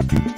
Thank you.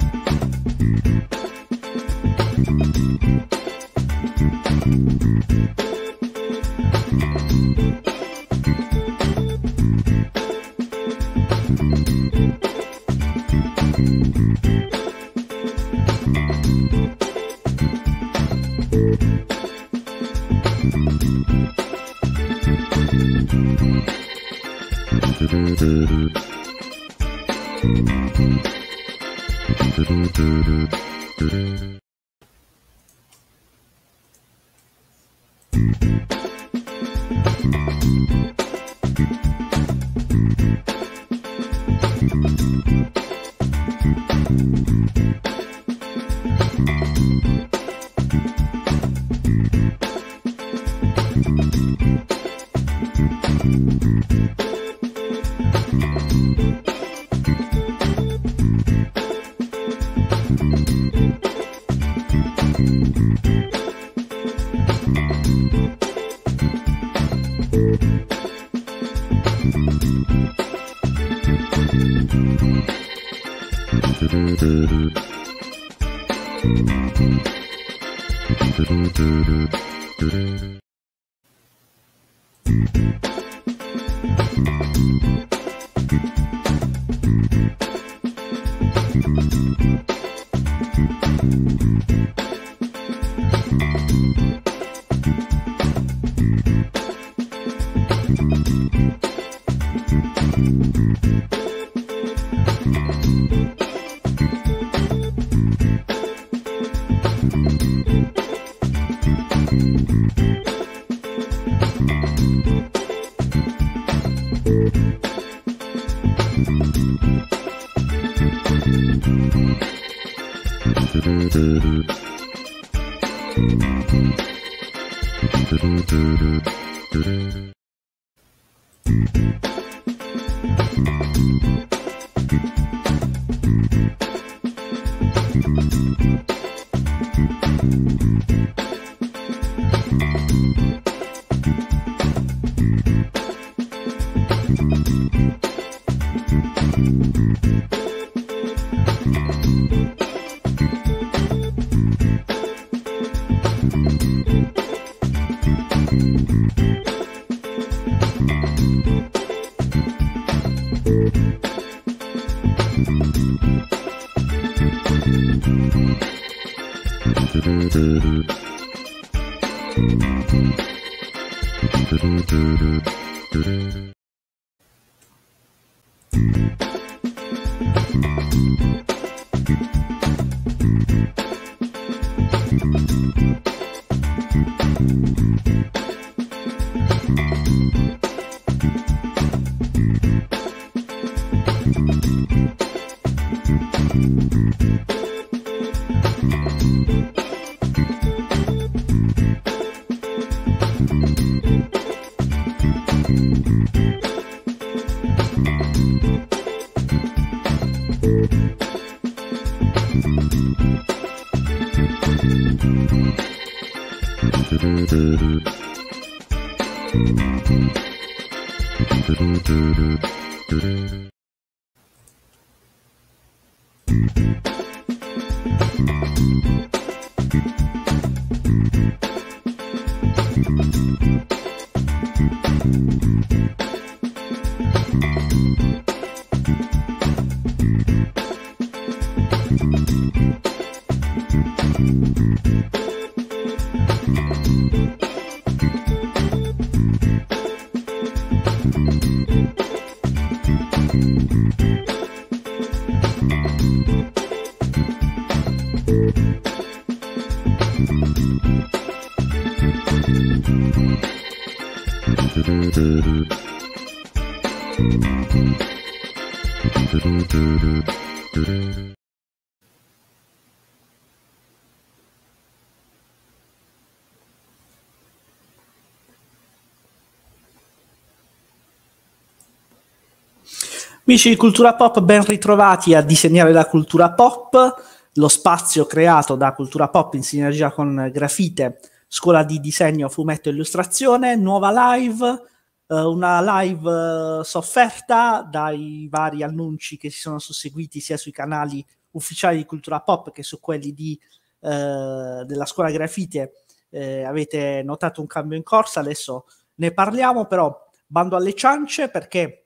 Amici di Cultura Pop, ben ritrovati a Disegnare la Cultura Pop, lo spazio creato da Cultura Pop in sinergia con Grafite, Scuola di Disegno, Fumetto e Illustrazione, nuova live eh, una live eh, sofferta dai vari annunci che si sono susseguiti sia sui canali ufficiali di cultura pop che su quelli di, eh, della scuola grafite. avete notato un cambio in corsa, adesso ne parliamo, però bando alle ciance perché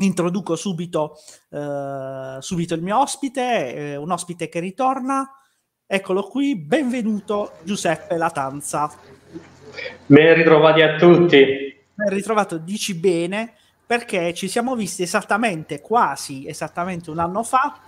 introduco subito, eh, subito il mio ospite, eh, un ospite che ritorna. Eccolo qui, benvenuto Giuseppe Latanza. Ben ritrovati a tutti ritrovato dici bene perché ci siamo visti esattamente, quasi esattamente un anno fa.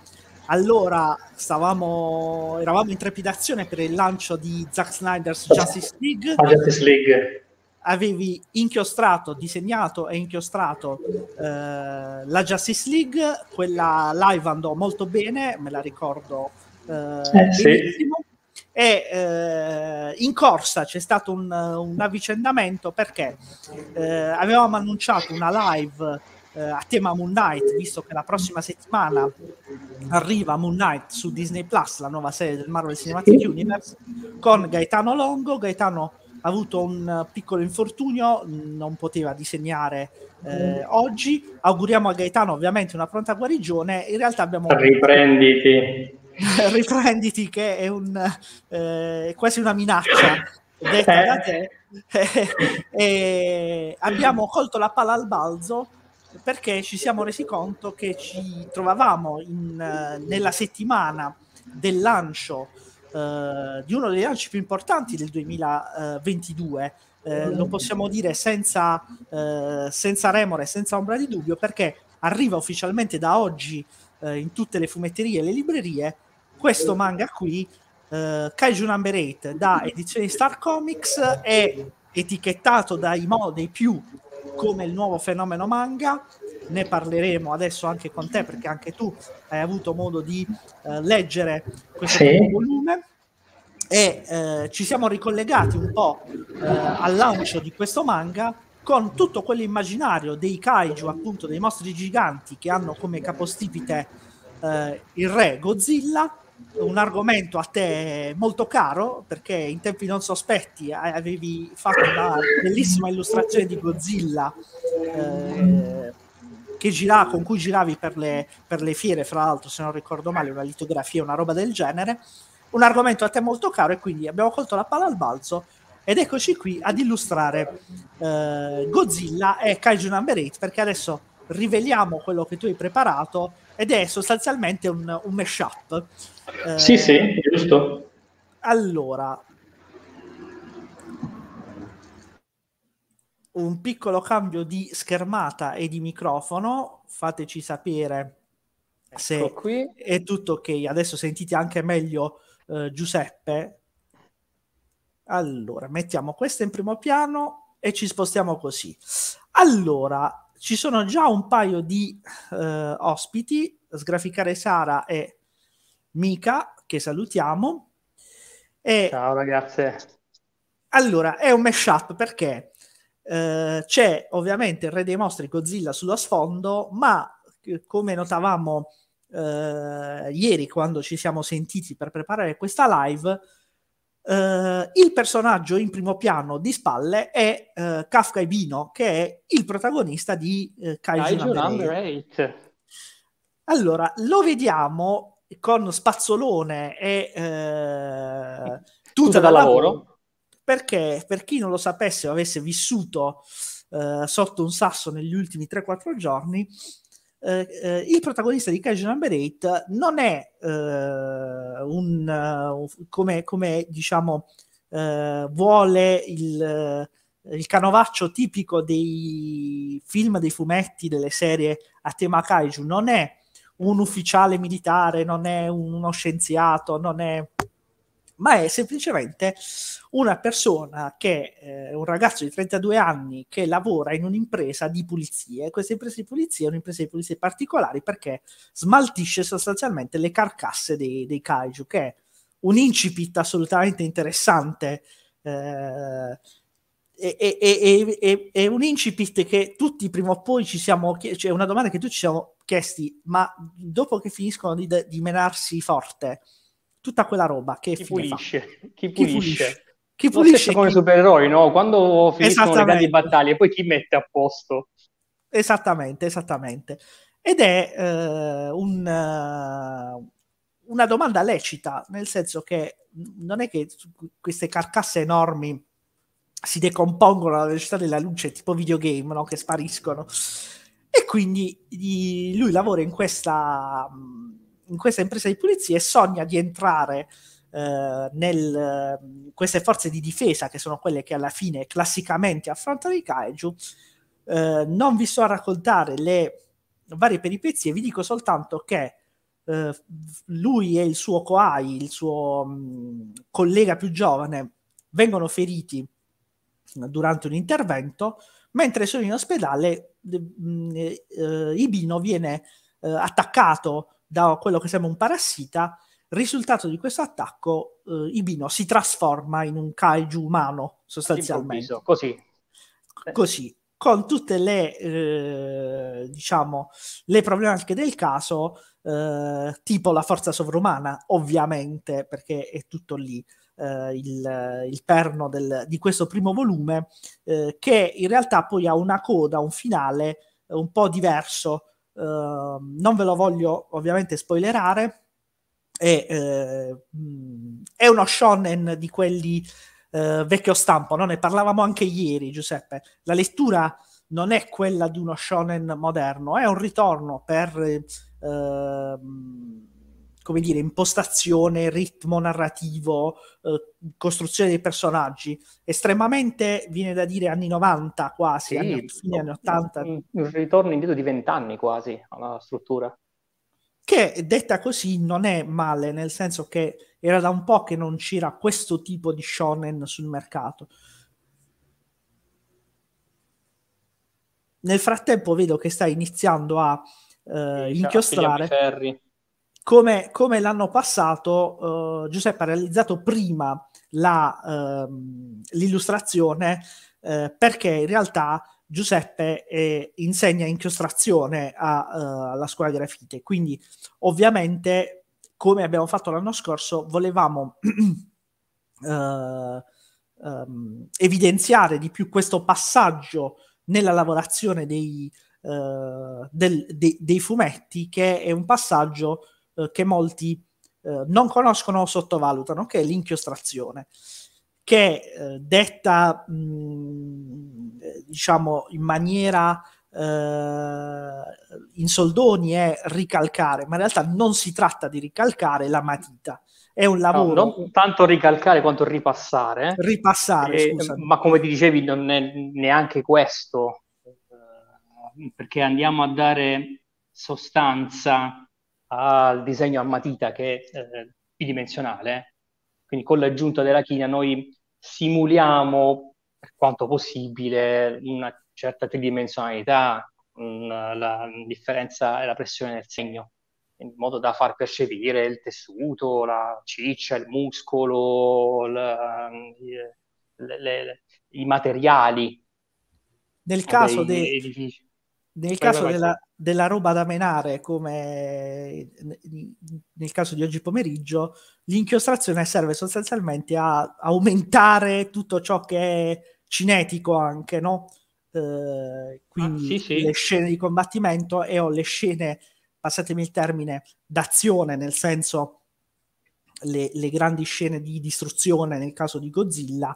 Allora stavamo, eravamo in trepidazione per il lancio di Zack Snyder's Justice League. Ah, Justice League. Avevi inchiostrato, disegnato e inchiostrato eh, la Justice League, quella live andò molto bene, me la ricordo eh, eh benissimo. Sì e eh, in corsa c'è stato un, un avvicendamento perché eh, avevamo annunciato una live eh, a tema Moon Knight, visto che la prossima settimana arriva Moon Knight su Disney Plus, la nuova serie del Marvel Cinematic Universe, con Gaetano Longo. Gaetano ha avuto un piccolo infortunio, non poteva disegnare eh, oggi. Auguriamo a Gaetano ovviamente una pronta guarigione. In realtà abbiamo... Riprenditi. riprenditi che è un, eh, quasi una minaccia detta da eh. te. e abbiamo colto la palla al balzo perché ci siamo resi conto che ci trovavamo in, eh, nella settimana del lancio eh, di uno dei lanci più importanti del 2022. Eh, lo possiamo dire senza, eh, senza remore, senza ombra di dubbio, perché arriva ufficialmente da oggi eh, in tutte le fumetterie e le librerie questo manga qui, eh, Kaiju Number 8, da edizioni Star Comics, è etichettato dai modi più come il nuovo fenomeno manga. Ne parleremo adesso anche con te, perché anche tu hai avuto modo di eh, leggere questo sì. volume. E eh, ci siamo ricollegati un po' eh, al lancio di questo manga con tutto quell'immaginario dei kaiju, appunto dei mostri giganti che hanno come capostipite eh, il re Godzilla, un argomento a te molto caro perché in tempi non sospetti avevi fatto una bellissima illustrazione di Godzilla eh, gira, con cui giravi per le, per le, fiere, fra l'altro se non ricordo male una litografia, una roba del genere, un argomento a te molto caro e quindi abbiamo colto la palla al balzo ed eccoci qui ad illustrare eh, Godzilla e Kaiju Number 8 perché adesso riveliamo quello che tu hai preparato ed è sostanzialmente un, un mashup sì, sì, eh, giusto. Allora, un piccolo cambio di schermata e di microfono, fateci sapere se ecco qui. è tutto ok. Adesso sentite anche meglio eh, Giuseppe. Allora, mettiamo questo in primo piano e ci spostiamo così. Allora, ci sono già un paio di eh, ospiti, Sgraficare Sara e Mika, che salutiamo. E Ciao ragazze. Allora, è un mashup perché eh, c'è ovviamente il Re dei Mostri Godzilla sullo sfondo, ma eh, come notavamo eh, ieri quando ci siamo sentiti per preparare questa live, eh, il personaggio in primo piano di spalle è eh, Kafka Ibino, che è il protagonista di eh, Kaiju, Kaiju Number 8. Allora, lo vediamo con spazzolone e eh, tutta da lavoro. Perché per chi non lo sapesse o avesse vissuto eh, sotto un sasso negli ultimi 3-4 giorni, eh, eh, il protagonista di Cage Number 8 non è eh, eh, un come, come diciamo vuole il, il canovaccio tipico dei film, dei fumetti, delle serie a tema kaiju, non è un ufficiale militare, non è uno scienziato, non è... ma è semplicemente una persona che, eh, un ragazzo di 32 anni che lavora in un'impresa di pulizie. Questa impresa di pulizie è un'impresa di pulizie particolari perché smaltisce sostanzialmente le carcasse dei, dei kaiju, che è un incipit assolutamente interessante eh, è, è, è, è, un incipit che tutti prima o poi ci siamo chiesti, cioè una domanda che tutti ci siamo chiesti, ma dopo che finiscono di, di menarsi forte, tutta quella roba che chi pulisce? Chi, chi pulisce? Chi pulisce? Chi... come supereroi, no? Quando finiscono le grandi battaglie, poi chi mette a posto? Esattamente, esattamente. Ed è eh, un, una domanda lecita, nel senso che non è che queste carcasse enormi si decompongono alla velocità della luce, tipo videogame, no? che spariscono. E quindi lui lavora in questa, mm, in questa impresa di pulizia e sogna di entrare eh, nel, mm, queste forze di difesa, che sono quelle che alla fine classicamente affrontano i kaiju. Eh, non vi sto a raccontare le varie peripezie, vi dico soltanto che eh, lui e il suo Koai, il suo mm, collega più giovane, vengono feriti durante un intervento, mentre sono in ospedale mm, eh, eh, Ibino viene eh, attaccato da quello che sembra un parassita, risultato di questo attacco eh, Ibino si trasforma in un kaiju umano sostanzialmente. Così. Così, con tutte le, eh, diciamo, le problematiche del caso, eh, tipo la forza sovrumana, ovviamente, perché è tutto lì eh, il, il, perno del, di questo primo volume, eh, che in realtà poi ha una coda, un finale eh, un po' diverso. Eh, non ve lo voglio ovviamente spoilerare. E, mh, eh, mm, è uno shonen di quelli vecchio stampo, no? ne parlavamo anche ieri, Giuseppe. La lettura non è quella di uno shonen moderno, è un ritorno per. Ehm, come dire, impostazione, ritmo narrativo, eh, costruzione dei personaggi, estremamente, viene da dire, anni 90 quasi, sì, anni, fine anni 80. Un, ritorno indietro di vent'anni quasi alla struttura. Che detta così non è male, nel senso che era da un po' che non c'era questo tipo di shonen sul mercato. Nel frattempo vedo che sta iniziando a eh, inchiostrare come, come l'anno passato eh, Giuseppe ha realizzato prima la, ehm, l'illustrazione eh, perché in realtà Giuseppe eh, insegna inchiostrazione a, uh, alla scuola di Grafite, quindi ovviamente come abbiamo fatto l'anno scorso volevamo uh, um, evidenziare di più questo passaggio nella lavorazione dei, uh, del, de, dei fumetti che è un passaggio eh, che molti eh, non conoscono o sottovalutano, che è l'inchiostrazione, che eh, detta mh, mm, eh, diciamo in maniera in soldoni è ricalcare, ma in realtà non si tratta di ricalcare la matita, è un lavoro. No, non tanto ricalcare quanto ripassare. Ripassare, e, Ma come ti dicevi, non è neanche questo, perché andiamo a dare sostanza al disegno a matita che è eh, bidimensionale, quindi con l'aggiunta della china noi simuliamo per quanto possibile una certa tridimensionalità, una, la differenza e la pressione del segno, in modo da far percepire il tessuto, la ciccia, il muscolo, la, le, le, le, i materiali. Nel caso dei, dei nel caso della, della, roba da menare, come nel caso di oggi pomeriggio, l'inchiostrazione serve sostanzialmente a aumentare tutto ciò che è cinetico anche, no? Eh, ah, quindi ah, sì, sì. le scene di combattimento e ho le scene, passatemi il termine, d'azione, nel senso le, le grandi scene di distruzione nel caso di Godzilla.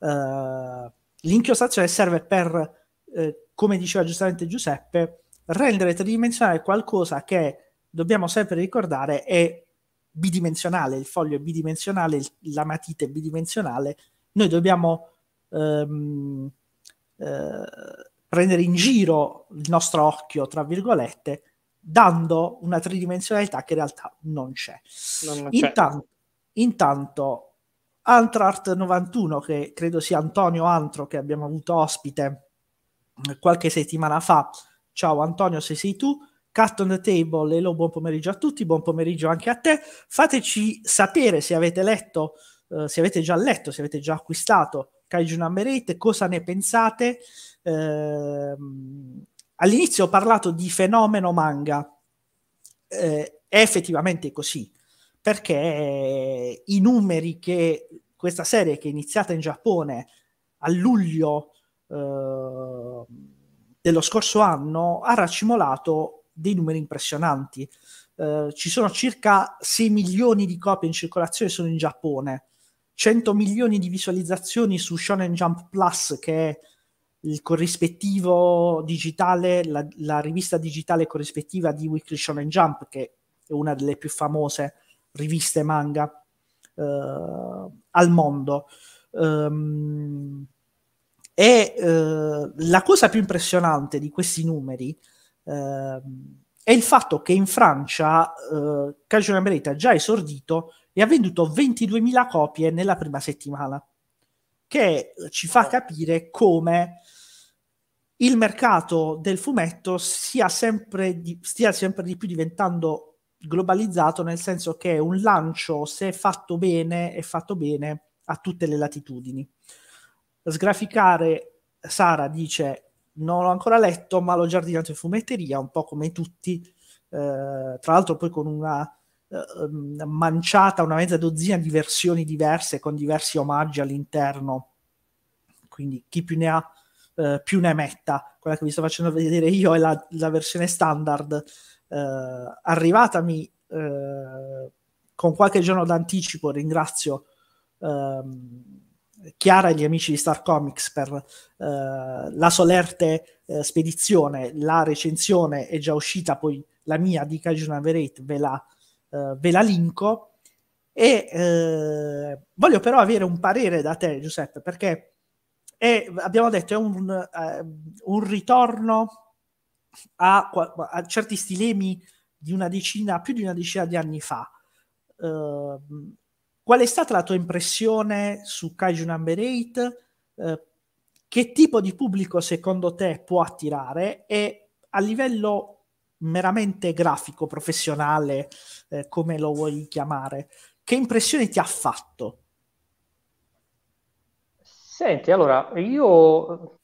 Eh, l'inchiostrazione serve per... Eh, come diceva giustamente Giuseppe, rendere tridimensionale qualcosa che dobbiamo sempre ricordare è bidimensionale, il foglio è bidimensionale, la matita è bidimensionale, noi dobbiamo ehm, eh, prendere in giro il nostro occhio, tra virgolette, dando una tridimensionalità che in realtà non c'è. Non c'è. Intanto, intanto Antrart91, che credo sia Antonio Antro che abbiamo avuto ospite qualche settimana fa. Ciao Antonio, se sei tu. Cut on the Table, Elo, buon pomeriggio a tutti, buon pomeriggio anche a te. Fateci sapere se avete letto, eh, se avete già letto, se avete già acquistato Kaiju Number 8, cosa ne pensate. Eh, all'inizio ho parlato di fenomeno manga, eh, è effettivamente così, perché eh, i numeri che questa serie che è iniziata in Giappone a luglio eh, dello scorso anno ha racimolato dei numeri impressionanti. Eh, ci sono circa 6 milioni di copie in circolazione solo in Giappone, 100 milioni di visualizzazioni su Shonen Jump Plus, che è il corrispettivo digitale, la, la rivista digitale corrispettiva di Weekly Shonen Jump, che è una delle più famose riviste manga eh, al mondo. Um, e eh, la cosa più impressionante di questi numeri eh, è il fatto che in Francia eh, Cajun Amerita già esordito e ha venduto 22.000 copie nella prima settimana, che ci fa capire come il mercato del fumetto stia sempre di, stia sempre di più diventando globalizzato, nel senso che un lancio, se fatto bene, è fatto bene a tutte le latitudini. Sgraficare, Sara dice, non l'ho ancora letto, ma l'ho giardinato in fumetteria, un po' come tutti, eh, tra l'altro poi con una eh, um, manciata, una mezza dozzina di versioni diverse, con diversi omaggi all'interno, quindi chi più ne ha eh, più ne metta. Quella che vi sto facendo vedere io è la, la versione standard, eh, arrivatami eh, con qualche giorno d'anticipo, ringrazio ehm, Chiara e gli amici di Star Comics per uh, la solerte uh, spedizione, la recensione è già uscita, poi la mia di Cajun Number ve la, uh, ve la linko. E voglio però avere un parere da te, Giuseppe, perché è, abbiamo detto è un, un ritorno a, a, certi stilemi di una decina, più di una decina di anni fa. Uh, Qual è stata la tua impressione su Kaiju Number 8? Eh, che tipo di pubblico secondo te può attirare e a livello meramente grafico, professionale, eh, come lo vuoi chiamare, che impressione ti ha fatto? Senti, allora, io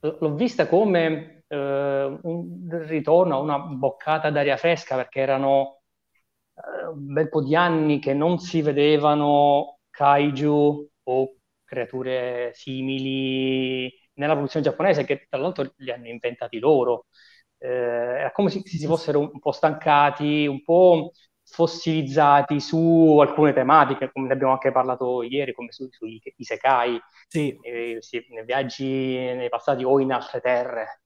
eh, l'ho vista come eh, un ritorno a una boccata d'aria fresca perché erano un bel po' di anni che non si vedevano kaiju o creature simili nella produzione giapponese, che tra l'altro li hanno inventati loro. Eh, era come se si fossero un po' stancati, un po' fossilizzati su alcune tematiche, come ne abbiamo anche parlato ieri, come sui su isekai, sì. eh, nei viaggi nei passati o in altre terre.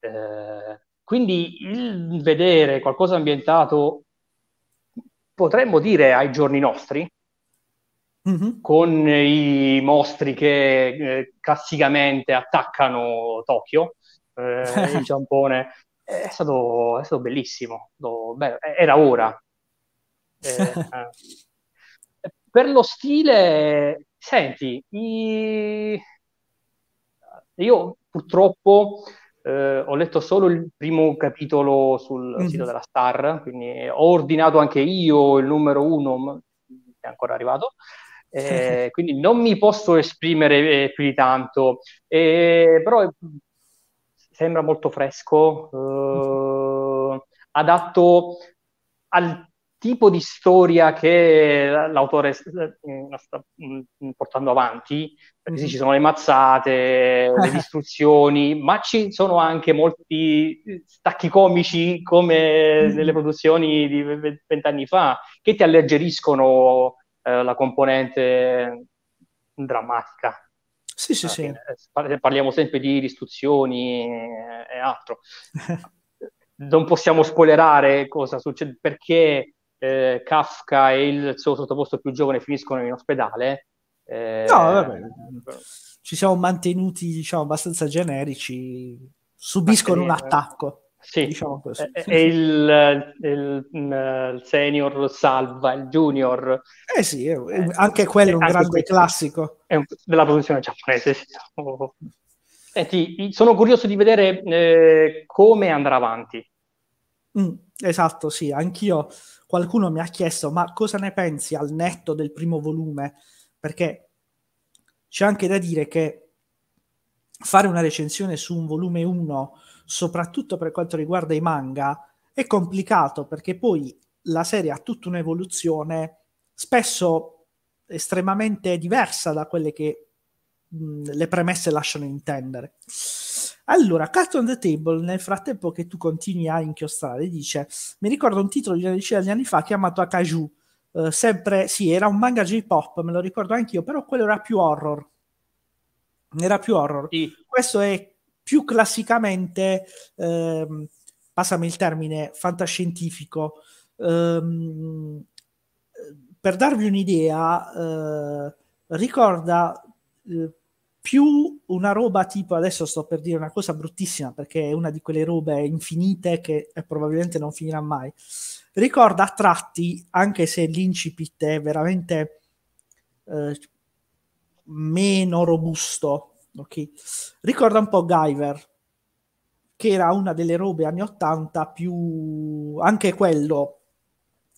Eh, quindi il vedere qualcosa ambientato potremmo dire ai giorni nostri, mm-hmm. con i mostri che eh, classicamente attaccano Tokyo, eh, il Giappone, è stato, è stato bellissimo, era ora. Eh, per lo stile, senti, i... io purtroppo eh, ho letto solo il primo capitolo sul mm-hmm. sito della Star, quindi ho ordinato anche io il numero uno, ma è ancora arrivato. Eh, quindi non mi posso esprimere eh, più di tanto, eh, però eh, sembra molto fresco, eh, mm. adatto al tipo di storia che l'autore mm, sta mm, mm, portando avanti, perché sì, mhm. ci sono le mazzate, le distruzioni, ma ci sono anche molti eh, stacchi comici come mhm. nelle produzioni di vent'anni fa, che ti alleggeriscono eh, la componente drammatica. Sì, sì, eh, sì. Eh, parliamo sempre di distruzioni e altro. non possiamo spoilerare cosa succede, perché eh, Kafka e il suo sottoposto più giovane finiscono in ospedale. Eh, no, vabbè. Ci siamo mantenuti, diciamo, abbastanza generici. Subiscono un eh. attacco. Sì, diciamo così. E, e il, il, mm, il, senior salva il junior. Eh sì, è, è, eh, anche quello è eh, un anche grande classico. Un, della produzione giapponese, sì. oh. Senti, sono curioso di vedere eh, come andrà avanti. Mm, esatto, sì, anch'io qualcuno mi ha chiesto ma cosa ne pensi al netto del primo volume? Perché c'è anche da dire che fare una recensione su un volume 1, soprattutto per quanto riguarda i manga, è complicato perché poi la serie ha tutta un'evoluzione spesso estremamente diversa da quelle che mh, le premesse lasciano intendere. Allora, Cat on the Table, nel frattempo che tu continui a inchiostrare, dice, mi ricordo un titolo di una decina di anni fa chiamato Akaju, eh, sempre, sì, era un manga J-pop, me lo ricordo anch'io, però quello era più horror. Era più horror. Sì. Questo è più classicamente, ehm, passami il termine, fantascientifico. Ehm, eh, per darvi un'idea, eh, ricorda eh, più una roba tipo, adesso sto per dire una cosa bruttissima perché è una di quelle robe infinite che eh, probabilmente non finirà mai, ricorda a tratti, anche se l'incipit è veramente eh, meno robusto, ok ricorda un po' Guyver, che era una delle robe anni 80 più... anche quello,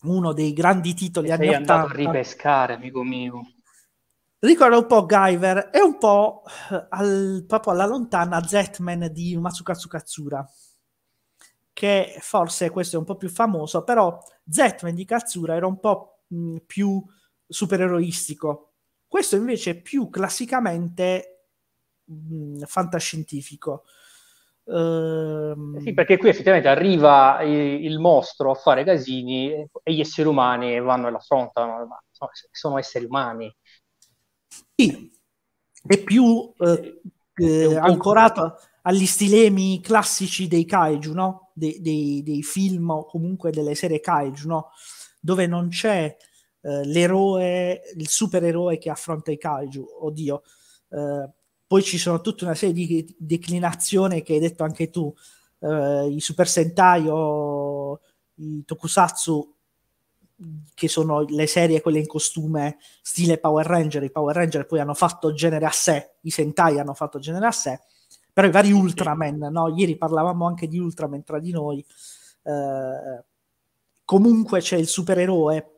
uno dei grandi titoli e anni sei 80. Sei andato a ripescare, amico mio ricorda un po' Guyver e un po' al, proprio alla lontana Zetman di Matsukazu Katsura che forse questo è un po' più famoso però Zetman di Katsura era un po' mm, più supereroistico questo invece è più classicamente mh, mm, fantascientifico ehm, eh sì, perché qui effettivamente arriva il, il, mostro a fare casini e gli esseri umani vanno e l'affrontano, ma sono esseri umani, sì, è più eh, eh, ancorato agli stilemi classici dei kaiju, no? dei, dei, dei film o comunque delle serie kaiju, no? dove non c'è eh, l'eroe, il supereroe che affronta i kaiju, oddio. Eh, poi ci sono tutta una serie di declinazioni che hai detto anche tu, eh, i Super Sentai o i Tokusatsu che sono le serie quelle in costume stile Power Ranger, i Power Ranger poi hanno fatto genere a sé, i Sentai hanno fatto genere a sé, però i vari Ultraman, no? ieri parlavamo anche di Ultraman tra di noi, eh, comunque c'è il supereroe,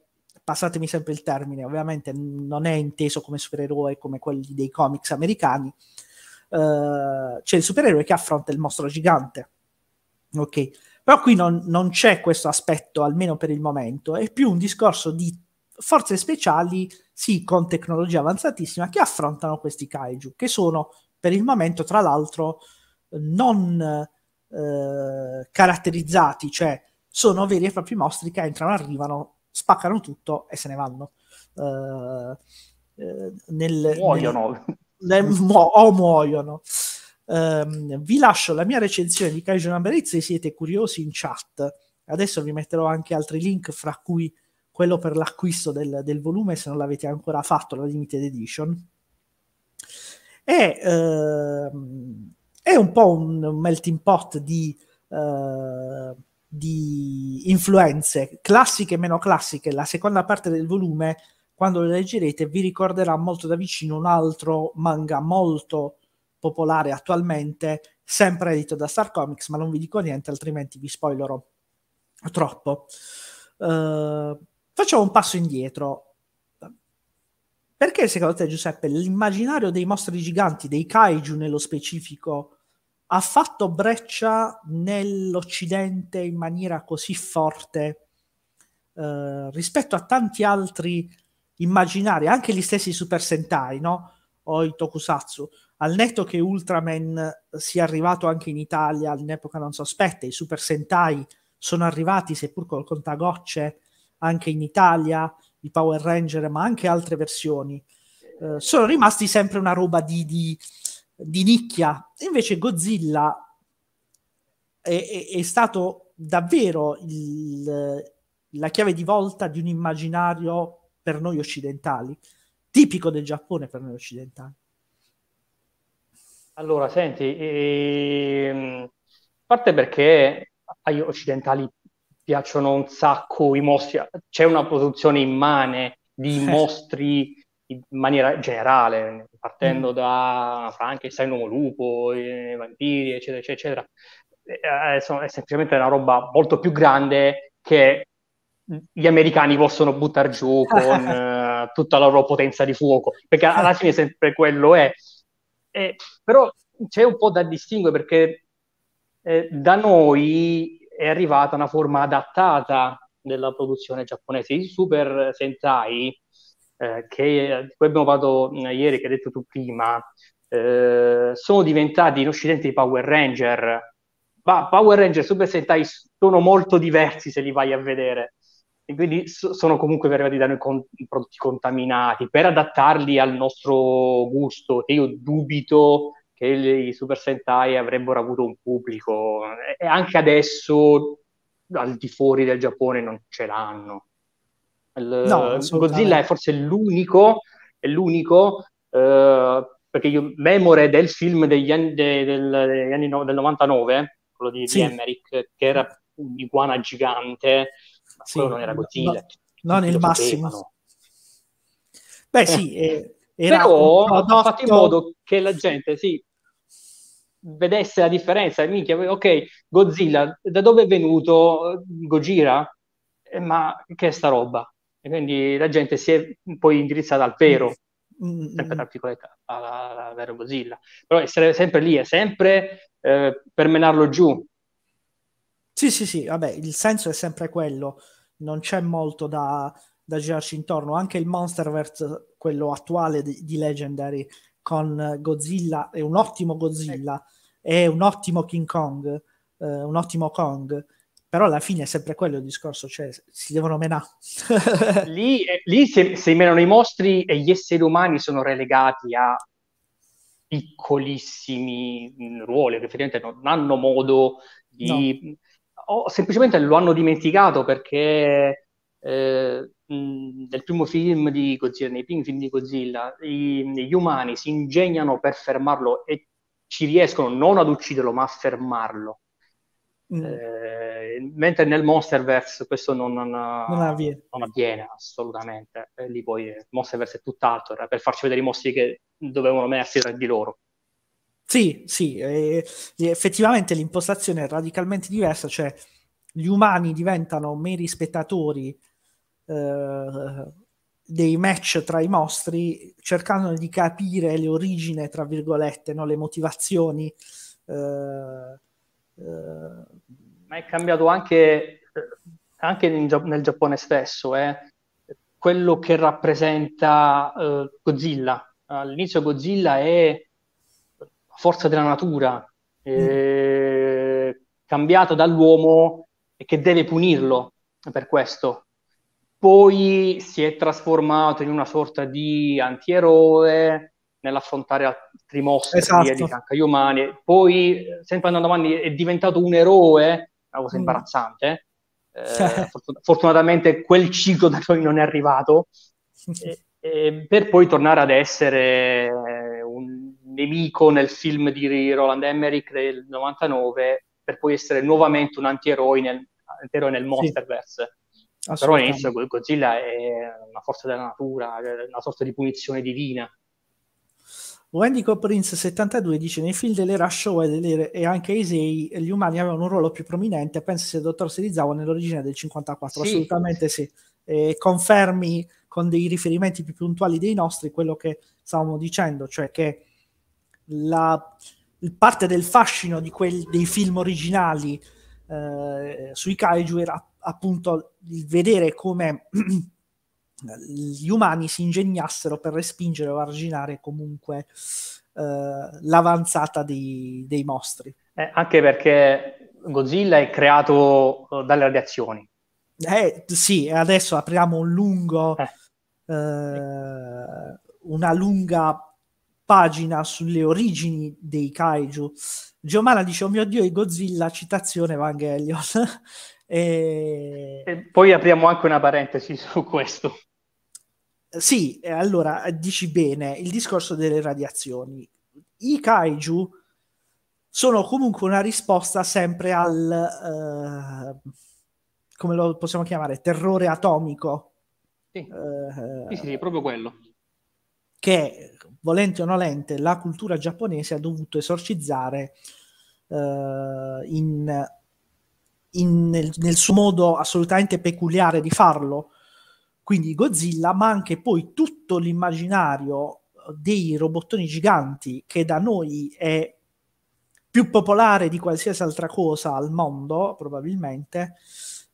passatemi sempre il termine, ovviamente non è inteso come supereroe come quelli dei comics americani, eh, c'è il supereroe che affronta il mostro gigante, ok? Però qui non, non c'è questo aspetto, almeno per il momento, è più un discorso di forze speciali, sì, con tecnologia avanzatissima, che affrontano questi kaiju, che sono per il momento, tra l'altro, non eh, caratterizzati, cioè sono veri e propri mostri che entrano, arrivano, spaccano tutto e se ne vanno. Eh, eh nel, Muoiono. Nel, nel, mu- o muoiono. Ehm, vi lascio la mia recensione di Kaiju Number 8 se siete curiosi in chat. Adesso vi metterò anche altri link, fra cui quello per l'acquisto del, del volume, se non l'avete ancora fatto, la limited edition. E, ehm, è un po' un melting pot di, eh, di, influenze classiche e meno classiche. La seconda parte del volume, quando lo leggerete, vi ricorderà molto da vicino un altro manga molto popolare attualmente, sempre edito da Star Comics, ma non vi dico niente, altrimenti vi spoilerò troppo. Uh, facciamo un passo indietro. Perché secondo te, Giuseppe, l'immaginario dei mostri giganti, dei kaiju nello specifico, ha fatto breccia nell'Occidente in maniera così forte eh, rispetto a tanti altri immaginari, anche gli stessi Super Sentai, no? o i tokusatsu. Al netto che Ultraman sia arrivato anche in Italia in non sospetta, i Super Sentai sono arrivati seppur col contagocce anche in Italia, i Power Ranger, ma anche altre versioni. Eh, sono rimasti sempre una roba di, di, di nicchia. Invece Godzilla è, è, è stato davvero il, la chiave di volta di un immaginario per noi occidentali tipico del Giappone per noi occidentali. Allora, senti, ehm, a parte perché agli occidentali piacciono un sacco i mostri, c'è una produzione immane di eh. mostri in maniera generale, partendo mm. da Frankenstein, Uomo Lupo, i vampiri, eccetera, eccetera, eccetera. Eh, è eh, semplicemente una roba molto più grande che gli americani possono buttare giù con tutta la loro potenza di fuoco, perché alla eh. fine sempre quello è. Eh, però c'è un po' da distinguere perché eh, da noi è arrivata una forma adattata della produzione giapponese. Il Super Sentai, eh, che di cui abbiamo parlato ieri, che hai detto tu prima, eh, sono diventati in Occidente i Power Ranger. Ma Power Ranger e Super Sentai sono molto diversi se li vai a vedere e quindi so- sono comunque arrivati da noi con- prodotti contaminati per adattarli al nostro gusto e io dubito che i Super Sentai avrebbero avuto un pubblico e anche adesso al di fuori del Giappone non ce l'hanno. Il, no, Godzilla è forse l'unico, è l'unico eh, perché io memore del film degli anni, de, del, degli anni no, del 99, quello di, sì. di Emmerich, che era un iguana gigante, sì, quello non era Godzilla. No, cioè, no il massimo. Beh eh. sì, eh, era però ha fatto in modo che la gente sì, vedesse la differenza. Minchia, ok, Godzilla, da dove è venuto eh, Gojira? Eh, ma che è sta roba? E quindi la gente si è poi indirizzata al vero, mm. mm, mm. sempre tra virgolette, alla, vera Godzilla. Però essere sempre lì, è sempre eh, per menarlo giù. Sì, sì, sì, vabbè, il senso è sempre quello non c'è molto da, da girarci intorno. Anche il Monsterverse, quello attuale di, di Legendary, con Godzilla, è un ottimo Godzilla, è un ottimo King Kong, eh, un ottimo Kong però alla fine è sempre quello il discorso, cioè si devono menare. lì, eh, lì se, se, menano i mostri e gli esseri umani sono relegati a piccolissimi mm, ruoli, che non hanno modo di... No o semplicemente lo hanno dimenticato perché eh, nel primo film di Godzilla, nei primi film di Godzilla, i, gli umani si ingegnano per fermarlo e ci riescono non ad ucciderlo, ma a fermarlo. Mm. Eh, mentre nel Monsterverse questo non, non, non, avviene. non avviene. assolutamente. E lì poi eh, Monsterverse è tutt'altro, era per farci vedere i mostri che dovevano mettersi tra di loro. Sì, sì, eh, effettivamente l'impostazione è radicalmente diversa, cioè gli umani diventano meri spettatori eh, dei match tra i mostri, cercando di capire le origini, tra virgolette, no? le motivazioni. Eh, eh. Ma è cambiato anche, eh, anche in, nel Giappone stesso, eh. quello che rappresenta Godzilla. All'inizio Godzilla è forza della natura, eh, mm. cambiato dall'uomo e che deve punirlo per questo. Poi si è trasformato in una sorta di antieroe nell'affrontare altri mostri esatto. di cancri umani. Poi, sempre andando avanti, è diventato un eroe, una cosa mm. imbarazzante. Eh, fortunatamente quel ciclo da noi non è arrivato, e, e per poi tornare ad essere nemico nel film di Roland Emmerich del 99 per poi essere nuovamente un antieroe nel, antieroe nel Monsterverse. Sì. Però all'inizio Godzilla è una forza della natura, una sorta di punizione divina. Wendy Prince 72 dice nei film delle Rush e anche Isei gli umani avevano un ruolo più prominente, penso se il dottor Serizawa nell'origine del 54, sì. assolutamente sì. E confermi con dei riferimenti più puntuali dei nostri quello che stavamo dicendo, cioè che la parte del fascino quel, dei film originali eh, sui kaiju era appunto il vedere come gli umani si ingegnassero per respingere o arginare comunque eh, l'avanzata dei, dei mostri. Eh, anche perché Godzilla è creato eh, dalle radiazioni. Eh, sì, adesso apriamo un lungo, eh. Eh, una lunga pagina sulle origini dei kaiju. Giomana dice: Oh mio dio, i Godzilla, citazione Evangelion. e... e... poi apriamo anche una parentesi su questo. Sì, allora dici bene il discorso delle radiazioni. I kaiju sono comunque una risposta sempre al eh, come lo possiamo chiamare terrore atomico. Sì, eh, sì, sì, proprio quello che, volente o nolente, la cultura giapponese ha dovuto esorcizzare eh, in, in, nel, nel, suo modo assolutamente peculiare di farlo. Quindi Godzilla, ma anche poi tutto l'immaginario dei robottoni giganti che da noi è più popolare di qualsiasi altra cosa al mondo, probabilmente,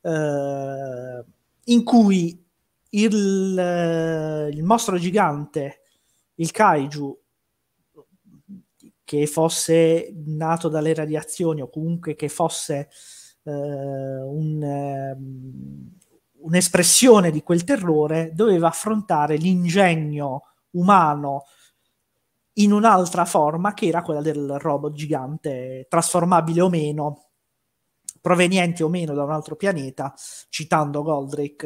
eh, in cui il, il, mostro gigante il kaiju che fosse nato dalle radiazioni o comunque che fosse eh, un, eh, un'espressione di quel terrore, doveva affrontare l'ingegno umano in un'altra forma che era quella del robot gigante, trasformabile o meno, proveniente o meno da un altro pianeta, citando Goldrick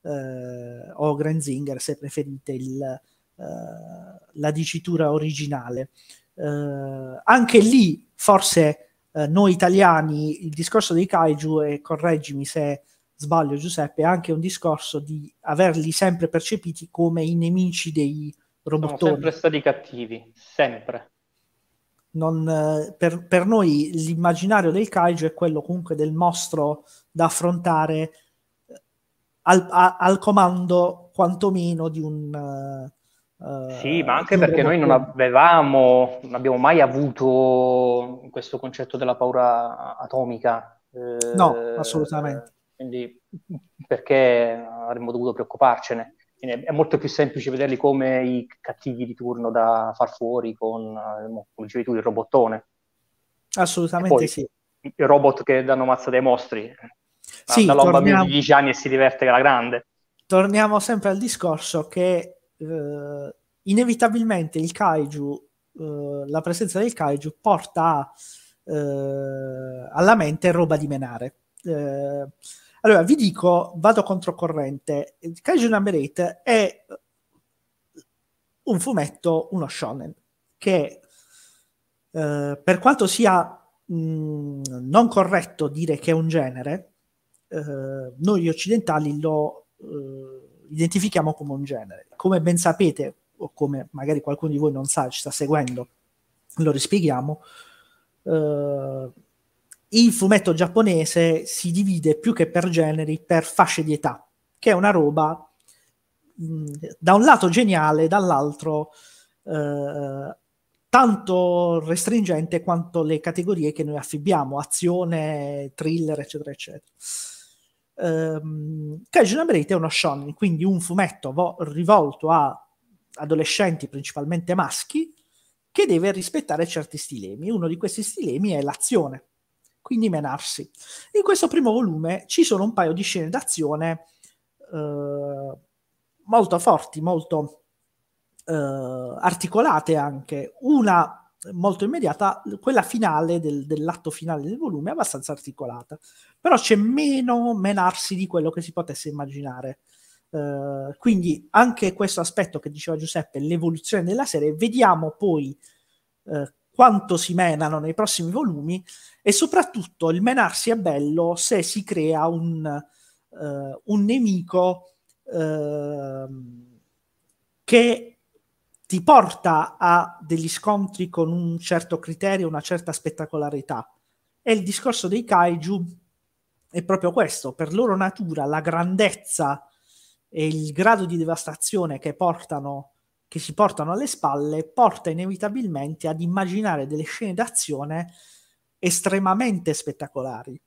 eh, o Grenzinger se preferite il, eh, la dicitura originale. Eh, anche lì, forse eh, noi italiani, il discorso dei kaiju, e correggimi se sbaglio Giuseppe, è anche un discorso di averli sempre percepiti come i nemici dei robot. Sono sempre stati cattivi, sempre. Non, per, per, noi l'immaginario del kaiju è quello comunque del mostro da affrontare al, a, al comando quantomeno di un, sì, eh, ma anche perché noi non avevamo, non abbiamo mai avuto questo concetto della paura atomica. Eh, no, assolutamente. Quindi perché avremmo dovuto preoccuparcene? Quindi è molto più semplice vederli come i cattivi di turno da far fuori con, eh, come dicevi tu, il robottone. Assolutamente poi, sì. I robot che danno mazza dei mostri. Sì, da lomba torniamo... di 10 anni e si diverte alla grande. Torniamo sempre al discorso che eh, inevitabilmente il kaiju, eh, la presenza del kaiju porta eh, alla mente roba di menare. Eh, allora, vi dico, vado controcorrente, il Kaiju Number 8 è un fumetto, uno shonen, che eh, per quanto sia mh, mm, non corretto dire che è un genere, noi occidentali lo eh, identifichiamo come un genere. Come ben sapete, o come magari qualcuno di voi non sa, ci sta seguendo, lo rispieghiamo, eh, il fumetto giapponese si divide più che per generi, per fasce di età, che è una roba mh, mm, da un lato geniale, dall'altro eh, tanto restringente quanto le categorie che noi affibbiamo, azione, thriller, eccetera, eccetera. Um, Kaiju Number è uno shonen, quindi un fumetto vo- rivolto a adolescenti, principalmente maschi, che deve rispettare certi stilemi. Uno di questi stilemi è l'azione, quindi menarsi. In questo primo volume ci sono un paio di scene d'azione eh, molto forti, molto eh, articolate anche. Una molto immediata, quella finale del, dell'atto finale del volume è abbastanza articolata, però c'è meno menarsi di quello che si potesse immaginare. Uh, quindi anche questo aspetto che diceva Giuseppe, l'evoluzione della serie, vediamo poi uh, quanto si menano nei prossimi volumi e soprattutto il menarsi è bello se si crea un, uh, un nemico ehm, che ti porta a degli scontri con un certo criterio, una certa spettacolarità. E il discorso dei kaiju è proprio questo, per loro natura la grandezza e il grado di devastazione che portano che si portano alle spalle porta inevitabilmente ad immaginare delle scene d'azione estremamente spettacolari,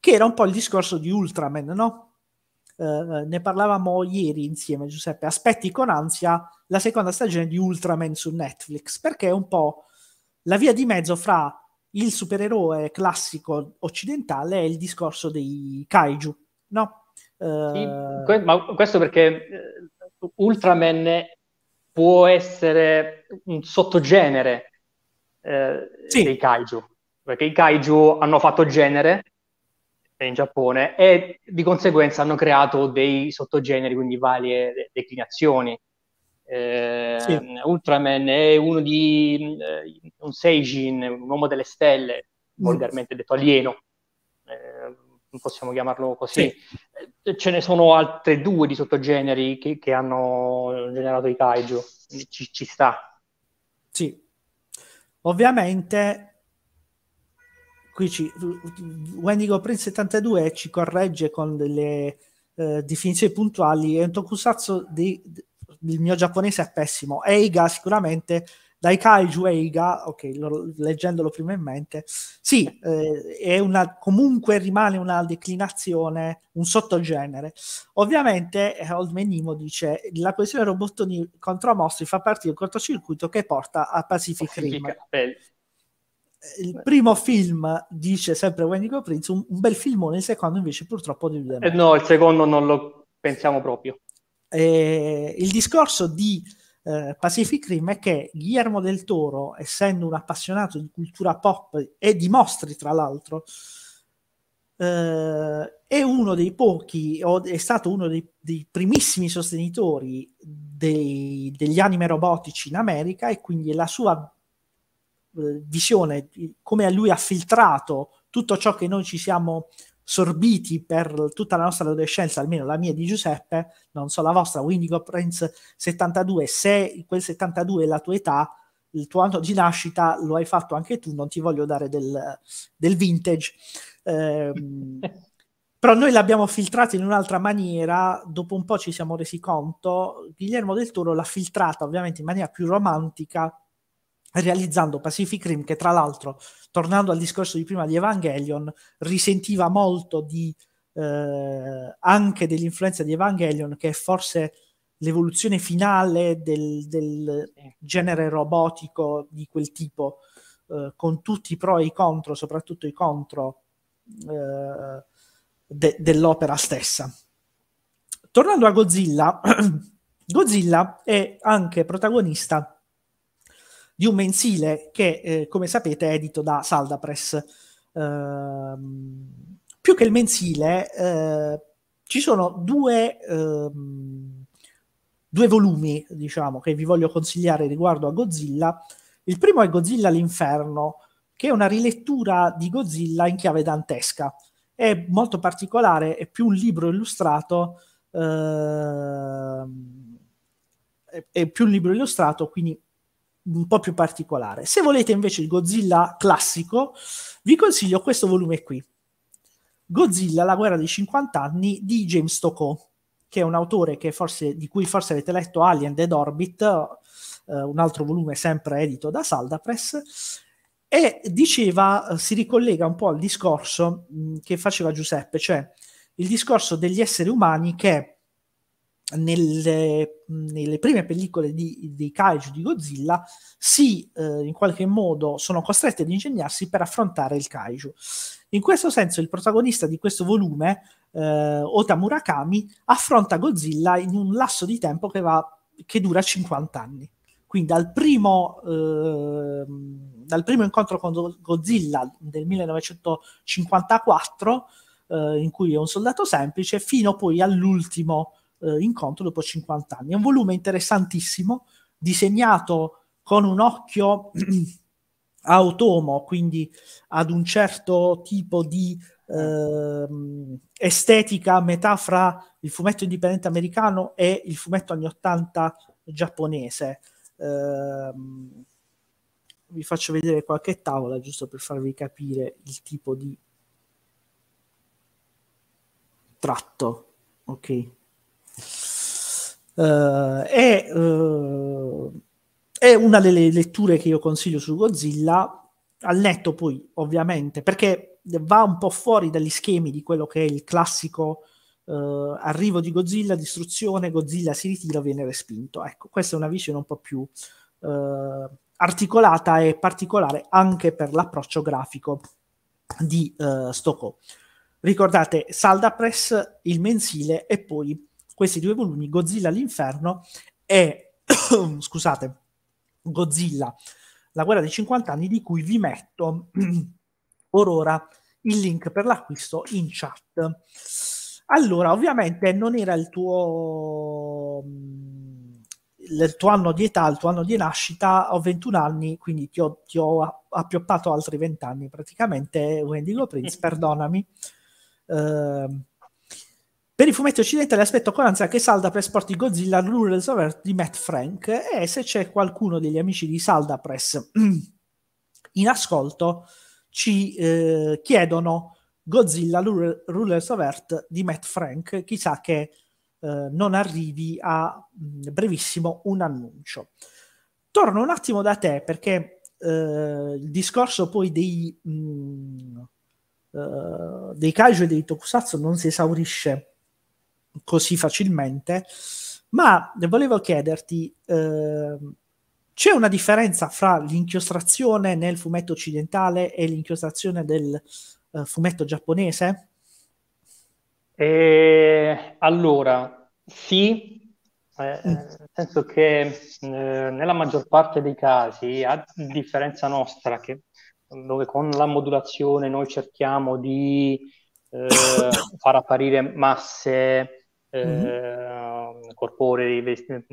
che era un po' il discorso di Ultraman, no? eh, ne parlavamo ieri insieme Giuseppe, aspetti con ansia la seconda stagione di Ultraman su Netflix, perché è un po' la via di mezzo fra il supereroe classico occidentale e il discorso dei kaiju, no? Uh... Sì, eh, ma questo perché eh, Ultraman può essere un sottogenere eh, sì. dei kaiju, perché i kaiju hanno fatto genere in Giappone e di conseguenza hanno creato dei sottogeneri, quindi varie declinazioni. Eh, sì. Ultraman è uno di eh, un Seijin, un uomo delle stelle, volgarmente detto alieno, eh, possiamo chiamarlo così. Sì. Eh, ce ne sono altre due di sottogeneri che, che hanno generato i kaiju, ci, ci sta. Sì, ovviamente qui ci, uh, uh, Wendigo Print 72 ci corregge con delle eh, definizioni puntuali e un tokusatsu di, di, il mio giapponese è pessimo Eiga sicuramente dai kaiju Eiga ok lo, leggendolo prima in mente sì eh, è una, comunque rimane una declinazione un sottogenere ovviamente eh, Old Menimo dice la questione robottoni contro mostri fa parte di un cortocircuito che porta a Pacific Rim il primo film dice sempre Wendigo Prince, un, un bel filmone, il secondo invece purtroppo delude. Eh no, il secondo non lo pensiamo proprio. Eh, il discorso di eh, Pacific Rim è che Guillermo del Toro, essendo un appassionato di cultura pop e di mostri tra l'altro, eh, è uno dei pochi, o è stato uno dei, dei primissimi sostenitori dei, degli anime robotici in America e quindi la sua eh, visione, come lui ha filtrato tutto ciò che noi ci siamo sorbiti per tutta la nostra adolescenza, almeno la mia di Giuseppe, non so la vostra, Winnicott Prince 72, se quel 72 è la tua età, il tuo anno di nascita lo hai fatto anche tu, non ti voglio dare del, del vintage. Eh, però noi l'abbiamo filtrato in un'altra maniera, dopo un po' ci siamo resi conto, Guillermo del Toro l'ha filtrata ovviamente in maniera più romantica, realizzando Pacific Rim che tra l'altro, tornando al discorso di prima di Evangelion, risentiva molto di, eh, anche dell'influenza di Evangelion che è forse l'evoluzione finale del, del genere robotico di quel tipo, eh, con tutti i pro e i contro, soprattutto i contro eh, de- dell'opera stessa. Tornando a Godzilla, Godzilla è anche protagonista di un mensile che, eh, come sapete, è edito da Saldapress. Ehm, più che il mensile, eh, ci sono due, ehm, due volumi, diciamo, che vi voglio consigliare riguardo a Godzilla. Il primo è Godzilla l'inferno, che è una rilettura di Godzilla in chiave dantesca. È molto particolare, è più un libro illustrato, eh, è, è più un libro illustrato, quindi un po' più particolare. Se volete invece il Godzilla classico, vi consiglio questo volume qui. Godzilla, la guerra dei 50 anni di James Tocco, che è un autore che forse, di cui forse avete letto Alien Dead Orbit, eh, un altro volume sempre edito da Salda Press, e diceva, eh, si ricollega un po' al discorso mh, che faceva Giuseppe, cioè il discorso degli esseri umani che nelle, nelle, prime pellicole di, dei kaiju di Godzilla si eh, in qualche modo sono costretti ad ingegnarsi per affrontare il kaiju. In questo senso il protagonista di questo volume, eh, Ota Murakami, affronta Godzilla in un lasso di tempo che, va, che dura 50 anni. Quindi dal primo, eh, dal primo incontro con Godzilla del 1954, eh, in cui è un soldato semplice, fino poi all'ultimo eh, incontro dopo 50 anni. È un volume interessantissimo, disegnato con un occhio automo, quindi ad un certo tipo di eh, estetica a metà fra il fumetto indipendente americano e il fumetto anni 80 giapponese. Eh, vi faccio vedere qualche tavola giusto per farvi capire il tipo di tratto. Ok. Uh, è, uh, è, una delle letture che io consiglio su Godzilla, al netto poi ovviamente, perché va un po' fuori dagli schemi di quello che è il classico uh, arrivo di Godzilla, distruzione, Godzilla si ritira, viene respinto. Ecco, questa è una visione un po' più articolata e particolare anche per l'approccio grafico di uh, Stocco. Ricordate Salda Press, il mensile e poi questi due volumi, Godzilla l'inferno e, scusate, Godzilla, la guerra dei 50 anni, di cui vi metto or ora il link per l'acquisto in chat. Allora, ovviamente non era il tuo, mm, il tuo anno di età, il tuo anno di nascita, ho 21 anni, quindi ti ho, ti ho appioppato altri 20 anni praticamente, Wendigo Prince, perdonami. Uh, per i fumetti occidentali aspetto con ansia che Salda porti Godzilla Rules of Earth di Matt Frank e se c'è qualcuno degli amici di Salda Press in ascolto ci eh, chiedono Godzilla Rulers of Earth di Matt Frank, chissà che eh, non arrivi a mh, mm, brevissimo un annuncio. Torno un attimo da te perché eh, il discorso poi dei, mh, mm, eh, dei kaiju e dei tokusatsu non si esaurisce così facilmente, ma volevo chiederti, eh, c'è una differenza fra l'inchiostrazione nel fumetto occidentale e l'inchiostrazione del eh, fumetto giapponese? Eh, allora, sì, eh, mm. nel senso che eh, nella maggior parte dei casi, a differenza nostra, che, dove con la modulazione noi cerchiamo di eh, far apparire masse mm-hmm. corporei, vestiti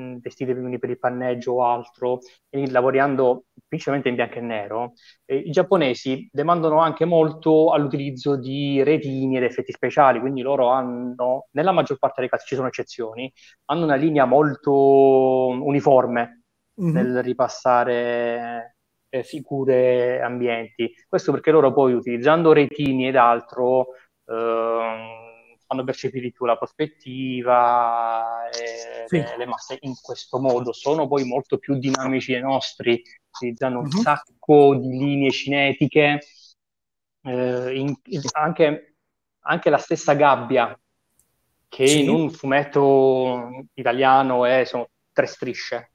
quindi per il panneggio o altro, e lavorando principalmente in bianco e nero, eh, i giapponesi demandano anche molto all'utilizzo di retini ed effetti speciali, quindi loro hanno, nella maggior parte dei casi ci sono eccezioni, hanno una linea molto uniforme mm-hmm. nel ripassare eh, figure ambienti. Questo perché loro poi utilizzando retini ed altro... Eh, fanno percepire più la prospettiva, e eh, sì. le, le, masse in questo modo sono poi molto più dinamici dei nostri, utilizzano un uh-huh. sacco di linee cinetiche, eh, in, anche, anche, la stessa gabbia che sì. in un fumetto italiano è, sono tre strisce,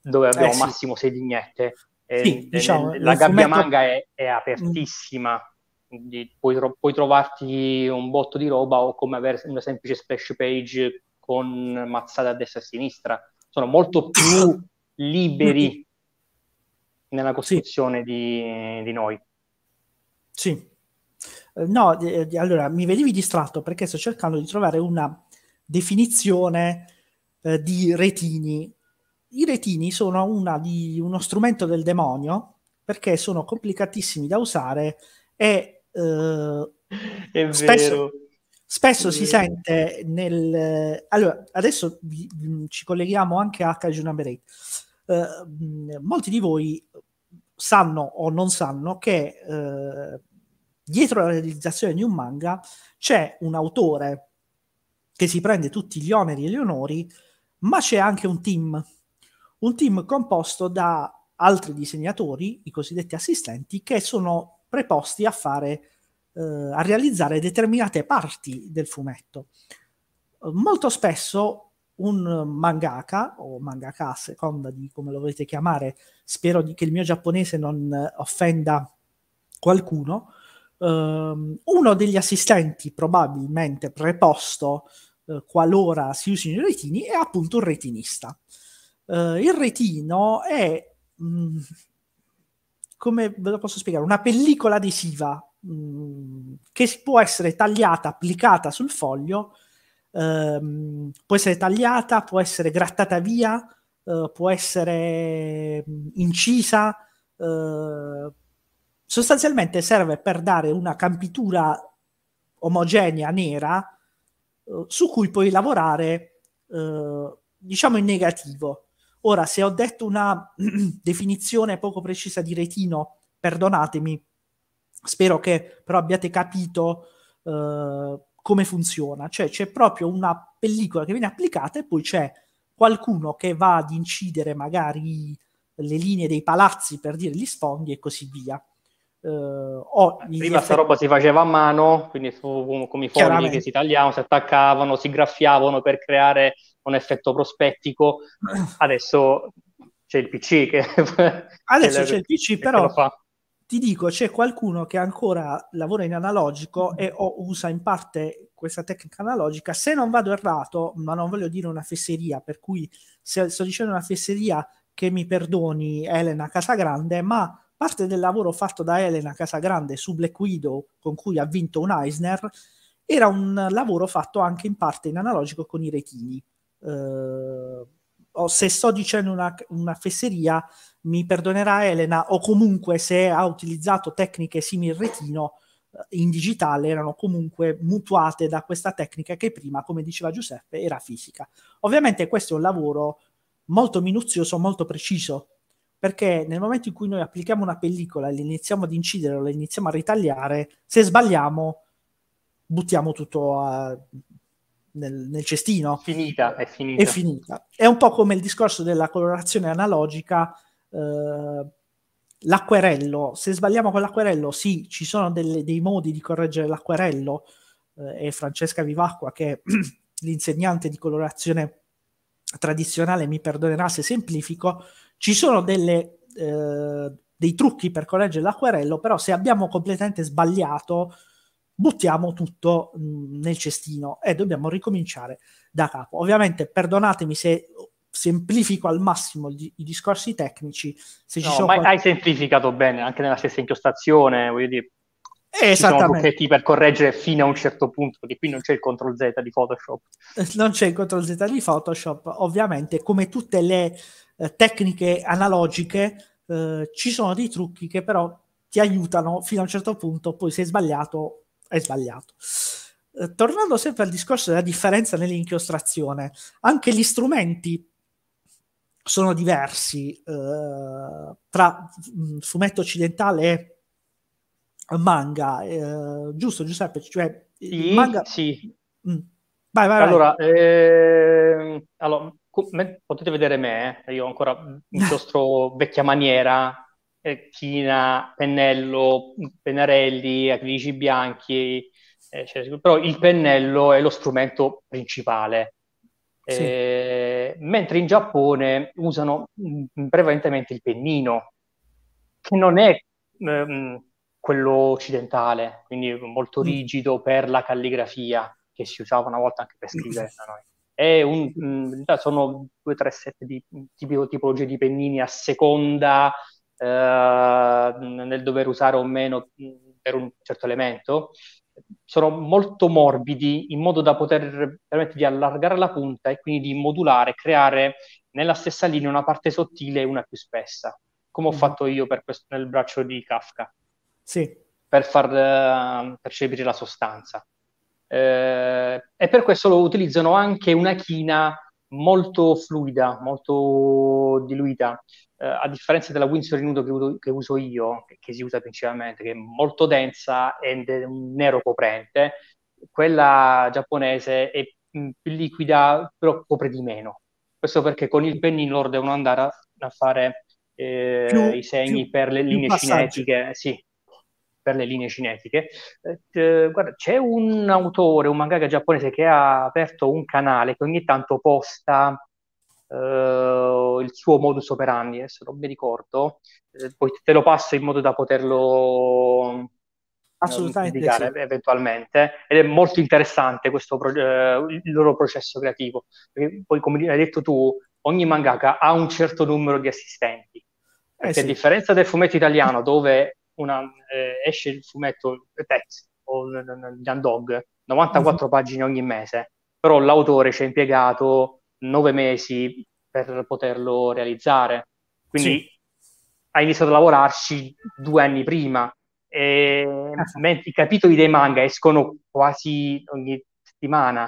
dove abbiamo eh, sì. massimo sei vignette. Eh, diciamo, la gabbia fumetto... manga è, è apertissima. Mm quindi puoi, puoi trovarti un botto di roba o come avere una semplice splash page con mazzate a destra e a sinistra. Sono molto più liberi nella costruzione sì. di, di, noi. Sì. Eh, no, eh, allora mi vedevi distratto perché sto cercando di trovare una definizione eh, di retini. I retini sono una, di, uno strumento del demonio perché sono complicatissimi da usare e eh, spesso, spesso si sente nel... Allora, adesso vi, mm, ci colleghiamo anche a Cajun Number 8. molti di voi sanno o non sanno che eh, dietro la realizzazione di un manga c'è un autore che si prende tutti gli oneri e gli onori, ma c'è anche un team, un team composto da altri disegnatori, i cosiddetti assistenti, che sono preposti a fare, eh, a realizzare determinate parti del fumetto. Molto spesso un mangaka o mangaka a seconda di come lo volete chiamare, spero di, che il mio giapponese non eh, offenda qualcuno, ehm, uno degli assistenti probabilmente preposto eh, qualora si usino i retini è appunto un retinista. Eh, il retino è mh, mm, come ve lo posso spiegare, una pellicola adesiva mh, mm, che può essere tagliata, applicata sul foglio, ehm, può essere tagliata, può essere grattata via, eh, può essere mm, incisa. Eh, sostanzialmente serve per dare una campitura omogenea nera eh, su cui puoi lavorare, eh, diciamo, in negativo Ora, se ho detto una definizione poco precisa di retino, perdonatemi, spero che però abbiate capito eh, come funziona. Cioè c'è proprio una pellicola che viene applicata e poi c'è qualcuno che va ad incidere magari le linee dei palazzi per dire gli sfondi e così via. Uh, oh, Prima sta roba si faceva a mano, quindi come i fogli che si tagliavano, si attaccavano, si graffiavano per creare un effetto prospettico. Adesso c'è il PC che... Adesso che c'è il PC, però ti dico, c'è qualcuno che ancora lavora in analogico mm. e o usa in parte questa tecnica analogica. Se non vado errato, ma non voglio dire una fesseria, per cui se sto dicendo una fesseria che mi perdoni Elena Casagrande, ma parte del lavoro fatto da Elena Casagrande su Black Widow, con cui ha vinto un Eisner, era un lavoro fatto anche in parte in analogico con i retini eh, o oh, se sto dicendo una, una, fesseria, mi perdonerà Elena, o comunque se ha utilizzato tecniche simili al retino eh, in digitale erano comunque mutuate da questa tecnica che prima, come diceva Giuseppe, era fisica. Ovviamente questo è un lavoro molto minuzioso, molto preciso, perché nel momento in cui noi applichiamo una pellicola e la iniziamo ad incidere o la iniziamo a ritagliare, se sbagliamo buttiamo tutto a, nel, nel cestino. Finita, è finita. È finita. È un po' come il discorso della colorazione analogica. Eh, l'acquerello, se sbagliamo con l'acquerello, sì, ci sono delle, dei modi di correggere l'acquerello. Eh, e Francesca Vivacqua, che è l'insegnante di colorazione tradizionale, mi perdonerà se semplifico, ci sono delle, eh, dei trucchi per correggere l'acquerello, però se abbiamo completamente sbagliato buttiamo tutto mm, nel cestino e dobbiamo ricominciare da capo. Ovviamente perdonatemi se semplifico al massimo i, i discorsi tecnici. Se no, sono ma qualche... hai semplificato bene anche nella stessa impostazione, voglio dire. Esattamente. Ci sono per correggere fino a un certo punto, perché qui non c'è il CTRL Z di Photoshop. Eh, non c'è il CTRL Z di Photoshop, ovviamente, come tutte le eh, tecniche analogiche, eh, ci sono dei trucchi che però ti aiutano fino a un certo punto, poi se hai sbagliato è sbagliato. Eh, tornando sempre al discorso della differenza nell'inchiostrazione, anche gli strumenti sono diversi eh, tra mm, fumetto occidentale e manga, eh, giusto Giuseppe? Cioè, sì, manga... sì. Mm. Vai, vai, allora, Eh, allora, potete vedere me, eh. io ancora inchiostro vecchia maniera, china, pennello, pennarelli, Acrici bianchi, eccetera. però il pennello è lo strumento principale. Sì. Eh, mentre in Giappone usano mm, prevalentemente il pennino, che non è mh, ehm, quello occidentale, quindi molto mm. rigido per la calligrafia che si usava una volta anche per mm. scrivere da noi. È un, in sono due o tre set di tipo, tipologie di pennini a seconda eh, nel dover usare o meno mm, per un certo elemento, sono molto morbidi in modo da poter permettere di allargare la punta e quindi di modulare, creare nella stessa linea una parte sottile e una più spessa, come ho mm-hmm. fatto io questo, nel braccio di Kafka, sì. per far uh, percepire la sostanza. Eh, e per questo lo utilizzano anche una china molto fluida, molto diluita, eh, a differenza della Windsor nudo che, uso io, che, si usa principalmente, che è molto densa e un nero coprente, quella giapponese è mm, più liquida, però copre di meno. Questo perché con il pennino loro devono andare a, a fare eh, più, i segni più, per le linee cinetiche, sì, per le linee cinetiche. Eh, guarda, c'è un autore, un mangaka giapponese che ha aperto un canale che ogni tanto posta Uh, il suo modus operandi, adesso non mi ricordo, eh, poi te lo passo in modo da poterlo eh, assolutamente sì. eventualmente ed è molto interessante questo pro- eh, il loro processo creativo perché poi come hai detto tu ogni mangaka ha un certo numero di assistenti eh sì. a differenza del fumetto italiano dove una, eh, esce il fumetto Tex o Jan 94 mm-hmm. pagine ogni mese però l'autore ci ha impiegato nove mesi per poterlo realizzare. Quindi sì. ha iniziato a lavorarci due anni prima. E, mentre ah, i capitoli dei manga escono quasi ogni settimana,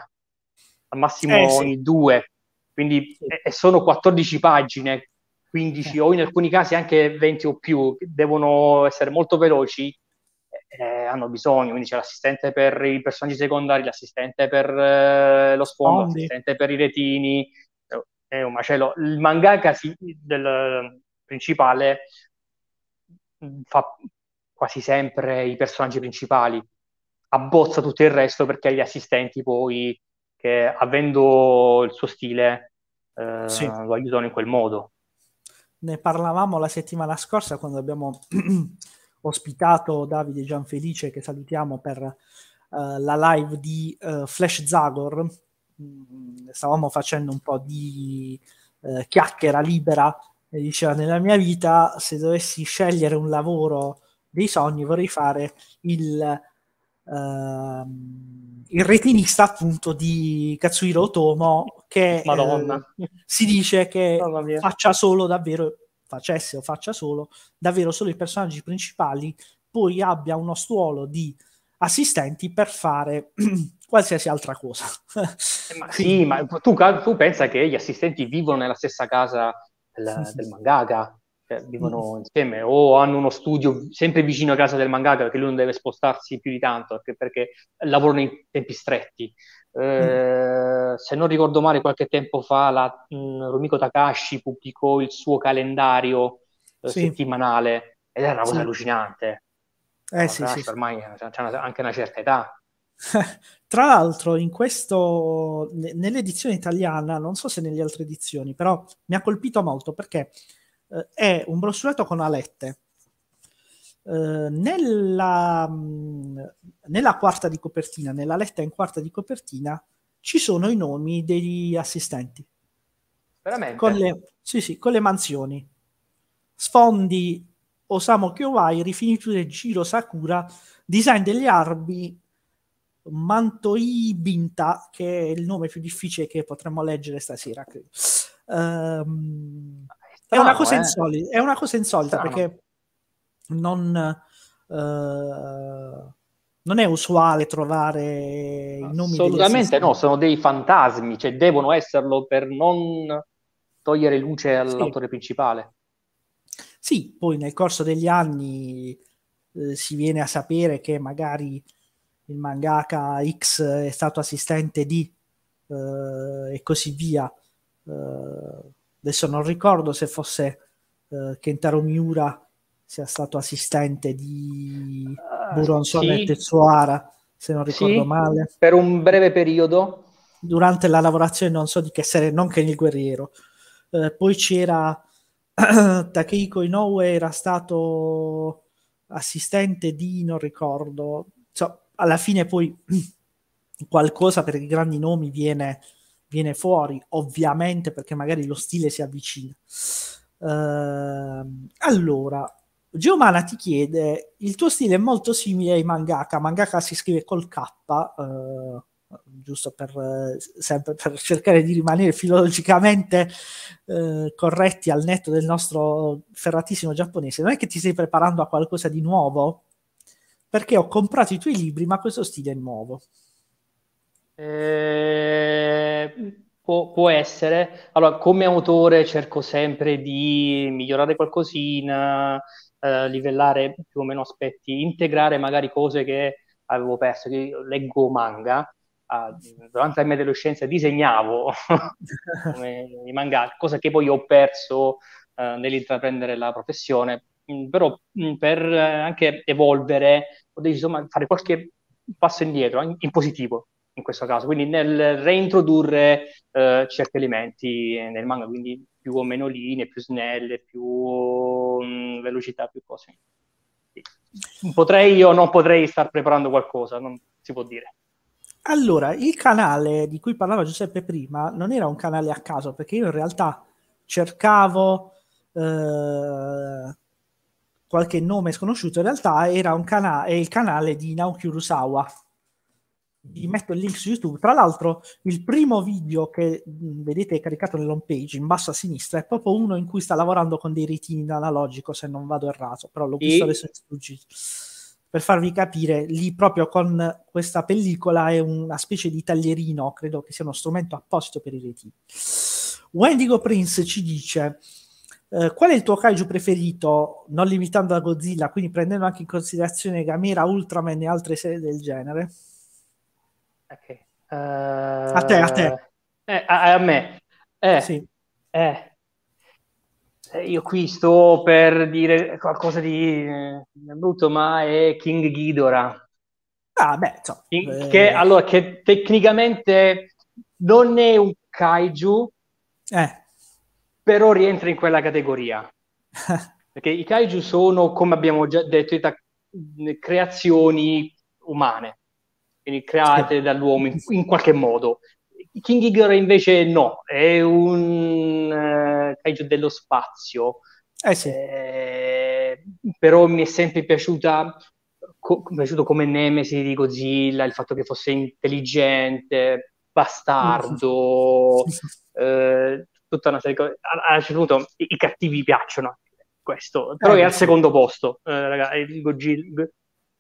al massimo eh, sì. ogni due, quindi e sono 14 pagine, 15 eh. o in alcuni casi anche 20 o più, devono essere molto veloci eh, hanno bisogno, quindi c'è l'assistente per i personaggi secondari, l'assistente per eh, lo sfondo, oh, l'assistente per i retini, è un macello. Il mangaka si, del principale mm, fa quasi sempre i personaggi principali, abbozza tutto il resto perché gli assistenti poi che avendo il suo stile eh, sì. lo aiutano in quel modo. Ne parlavamo la settimana scorsa quando abbiamo ospitato Davide Gianfelice, che salutiamo per uh, la live di uh, Flash Zagor. Mm, stavamo facendo un po' di uh, chiacchiera libera e diceva nella mia vita se dovessi scegliere un lavoro dei sogni vorrei fare il, ehm, il retinista appunto di Katsuhiro Otomo che si dice che faccia solo davvero facesse o faccia solo, davvero solo i personaggi principali, poi abbia uno stuolo di assistenti per fare qualsiasi altra cosa. Eh, ma sì, ma tu, tu pensa che gli assistenti vivono nella stessa casa del, sì, del mangaka, cioè, vivono mm. insieme o hanno uno studio sempre vicino a casa del mangaka perché lui non deve spostarsi più di tanto perché, perché lavorano in tempi stretti. Eh, se non ricordo male, qualche tempo fa la, mh, mm, Rumiko Takashi pubblicò il suo calendario eh, sì. settimanale ed era una cosa sì. allucinante. Eh, sì, sì, ormai c'è una, anche una certa età. Tra l'altro, in questo, nell'edizione italiana, non so se nelle altre edizioni, però mi ha colpito molto perché eh, è un brossurato con alette eh, nella, mm, nella quarta di copertina, nella letta in quarta di copertina, ci sono i nomi degli assistenti. Veramente? Con le, sì, sì, con le mansioni. Sfondi Osamu Kyowai, rifiniture Giro Sakura, design degli armi, Mantoi Binta, che è il nome più difficile che potremmo leggere stasera. Credo. Um, è, strano, è, una cosa eh? insolita, è una cosa insolita strano. perché non, eh, non è usuale trovare i nomi. Assolutamente no, sono dei fantasmi, cioè devono esserlo per non togliere luce all'autore sì. principale. Sì, poi nel corso degli anni eh, si viene a sapere che magari il mangaka X è stato assistente di eh, e così via. Eh, adesso non ricordo se fosse eh, Kentaro Miura sia stato assistente di ah, Buronson sì. e Tetsuara, se non ricordo sì, male. Per un breve periodo. Durante la lavorazione non so di che serie, non che il guerriero. Eh, poi c'era Takeiko Inoue, era stato assistente di, non ricordo. Cioè, alla fine poi qualcosa per i grandi nomi viene, viene fuori, ovviamente perché magari lo stile si avvicina. Uh, allora, Giomana ti chiede, il tuo stile è molto simile ai mangaka, mangaka si scrive col K, eh, giusto per, eh, sempre per cercare di rimanere filologicamente eh, corretti al netto del nostro ferratissimo giapponese, non è che ti stai preparando a qualcosa di nuovo? Perché ho comprato i tuoi libri, ma questo stile è nuovo. Eh, può, può, essere. Allora, come autore cerco sempre di migliorare qualcosina, eh, livellare più o meno aspetti, integrare magari cose che avevo perso. Io leggo manga, ah, durante la mia adolescenza disegnavo i manga, cosa che poi ho perso eh, nell'intraprendere la professione, mm, però mm, per eh, anche evolvere ho deciso di fare qualche passo indietro in positivo in questo caso, quindi nel reintrodurre eh, certi elementi nel manga, quindi più o meno linee, più snelle, più mh, mm, velocità, più cose. Sì. Potrei o non potrei star preparando qualcosa, non si può dire. Allora, il canale di cui parlava Giuseppe prima non era un canale a caso, perché io in realtà cercavo eh, qualche nome sconosciuto, in realtà era un cana- il canale di Naoki Urusawa, vi metto il link su YouTube. Tra l'altro, il primo video che vedete caricato nell'home page in basso a sinistra è proprio uno in cui sta lavorando con dei ritini in analogico. se non vado errato, però l'ho visto e... adesso in sfuggito. Per farvi capire, lì proprio con questa pellicola è una specie di taglierino, credo che sia uno strumento apposito per i ritini. Wendigo Prince ci dice... Uh, qual è il tuo kaiju preferito, non limitando a Godzilla, quindi prendendo anche in considerazione Gamera, Ultraman e altre serie del genere? Okay. Uh, a te, a te. Eh, a, a, me. Eh, sì. eh, eh io qui sto per dire qualcosa di brutto, ma è King Ghidorah. Ah, beh, so. King, eh, che, allora, che tecnicamente non è un kaiju, però rientra in quella categoria. Perché i kaiju sono, come abbiamo già detto, creazioni umane quindi create dall'uomo in, in qualche modo. King Igor invece no, è un eh, kaiju dello spazio. Eh sì. eh, però mi è sempre piaciuta co- piaciuto come Nemesi di Godzilla, il fatto che fosse intelligente, bastardo, mm. eh, tutta una serie di cose. A, a certo i, i, cattivi piacciono, questo, però eh, è al secondo posto, eh, raga, il Godzilla,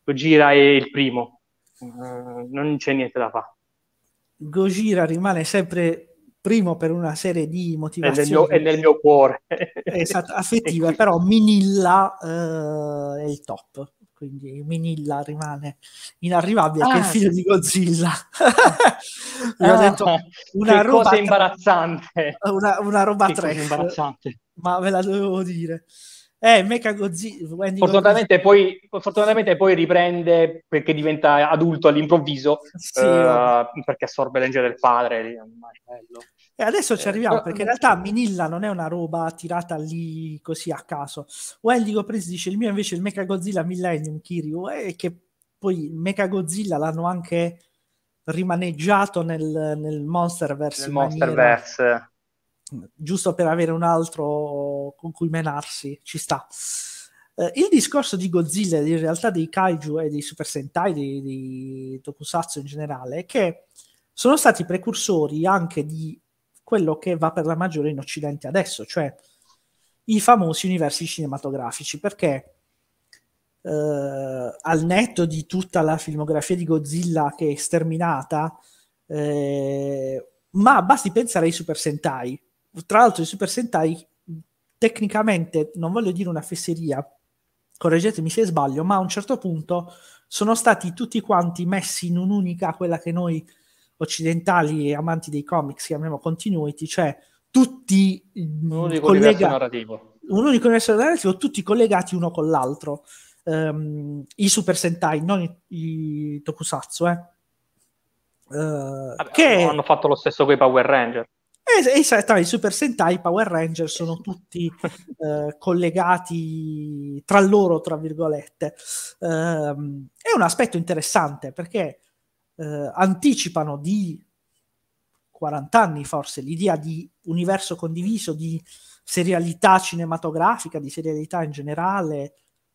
Godzilla è il primo eh, non c'è niente da fare. Gojira rimane sempre primo per una serie di motivazioni. È nel mio, è nel mio cuore. Eh, esatto, affettiva, ecco. però Minilla uh, è il top. Quindi Minilla rimane inarrivabile, ah, che è il ah. figlio sì. di Godzilla. Mi ah, detto una roba cosa imbarazzante. Una, una roba trash, imbarazzante. Ma ve la dovevo dire. Eh, Mecha Godzilla. Fortunatamente, poi, fortunatamente poi riprende perché diventa adulto all'improvviso, sì, eh, perché assorbe l'engine del padre. E adesso ci eh, arriviamo, eh, perché in realtà Minilla non è una roba tirata lì così a caso. Wendigo Prince dice, il mio invece è il Mecha Godzilla Millennium Kiryu, e che poi Mecha Godzilla l'hanno anche rimaneggiato nel, nel Monsterverse. Nel Monsterverse giusto per avere un altro con cui menarsi, ci sta. Eh, il discorso di Godzilla, in realtà dei kaiju e dei Super Sentai, di, di Tokusatsu in generale, è che sono stati precursori anche di quello che va per la maggiore in Occidente adesso, cioè i famosi universi cinematografici, perché eh, al netto di tutta la filmografia di Godzilla che è sterminata, eh, ma basti pensare ai Super Sentai, tra l'altro i Super Sentai tecnicamente non voglio dire una fesseria, correggetemi se sbaglio, ma a un certo punto sono stati tutti quanti messi in un'unica, quella che noi occidentali e amanti dei comics chiamiamo continuity, cioè tutti un unico collega- narrativo. Un unico universo narrativo, tutti collegati uno con l'altro. Um, I Super Sentai, non i, i Tokusatsu, eh. Uh, Vabbè, che hanno fatto lo stesso con i Power Ranger e tra i Super Sentai, e i Power Ranger sono tutti eh, collegati tra loro, tra virgolette. Um, è un aspetto interessante perché eh, anticipano di 40 anni forse l'idea di universo condiviso, di serialità cinematografica, di serialità in generale,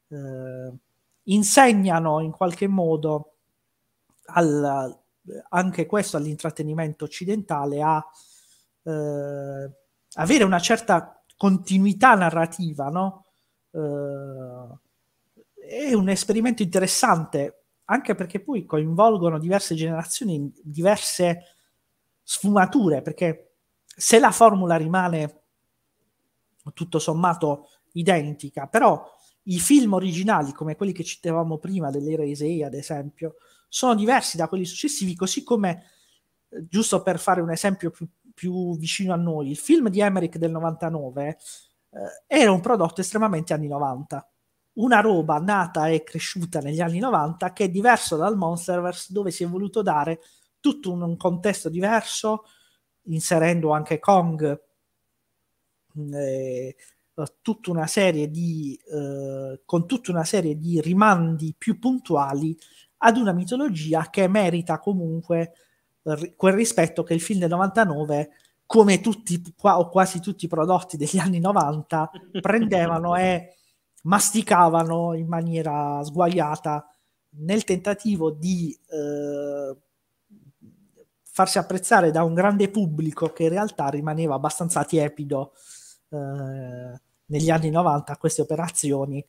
eh, insegnano in qualche modo al, anche questo all'intrattenimento occidentale a eh, avere una certa continuità narrativa, no? Eh, è un esperimento interessante, anche perché poi coinvolgono diverse generazioni, diverse sfumature, perché se la formula rimane tutto sommato identica, però i film originali, come quelli che citavamo prima dell'Erasei, ad esempio, sono diversi da quelli successivi, così come, eh, giusto per fare un esempio più più vicino a noi. Il film di Emmerich del 99 eh, era un prodotto estremamente anni 90. Una roba nata e cresciuta negli anni 90 che è diverso dal Monsterverse dove si è voluto dare tutto un, un contesto diverso, inserendo anche Kong, mm, eh, tutta una serie di, eh, con tutta una serie di rimandi più puntuali ad una mitologia che merita comunque quel rispetto che il film del 99 come tutti o quasi tutti i prodotti degli anni 90 prendevano e masticavano in maniera sguagliata nel tentativo di eh, farsi apprezzare da un grande pubblico che in realtà rimaneva abbastanza tiepido eh, negli anni 90 a queste operazioni,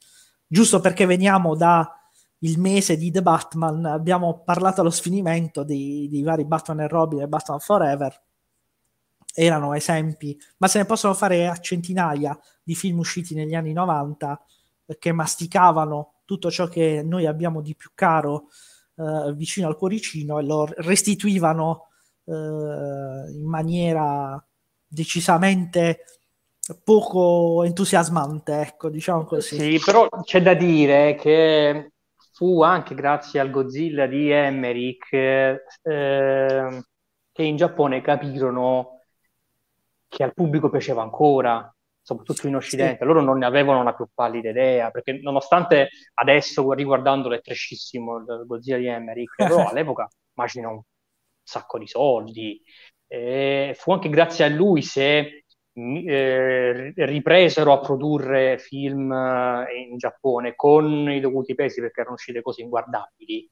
giusto perché veniamo da il mese di The Batman, abbiamo parlato allo sfinimento dei, di vari Batman e Robin e Batman Forever. Erano esempi, ma se ne possono fare a centinaia di film usciti negli anni 90 eh, che masticavano tutto ciò che noi abbiamo di più caro eh, vicino al cuoricino e lo restituivano eh, in maniera decisamente poco entusiasmante, ecco, diciamo così. Sì, però c'è da dire che fu anche grazie al Godzilla di Emmerich eh, che in Giappone capirono che al pubblico piaceva ancora, soprattutto in Occidente. Sì. Loro non ne avevano una più pallida idea, perché nonostante adesso, riguardandolo, è trescissimo il Godzilla di Emmerich, però all'epoca immagino un sacco di soldi. E fu anche grazie a lui se eh, ripresero a produrre film eh, in Giappone con i dovuti pesi perché erano uscite cose inguardabili.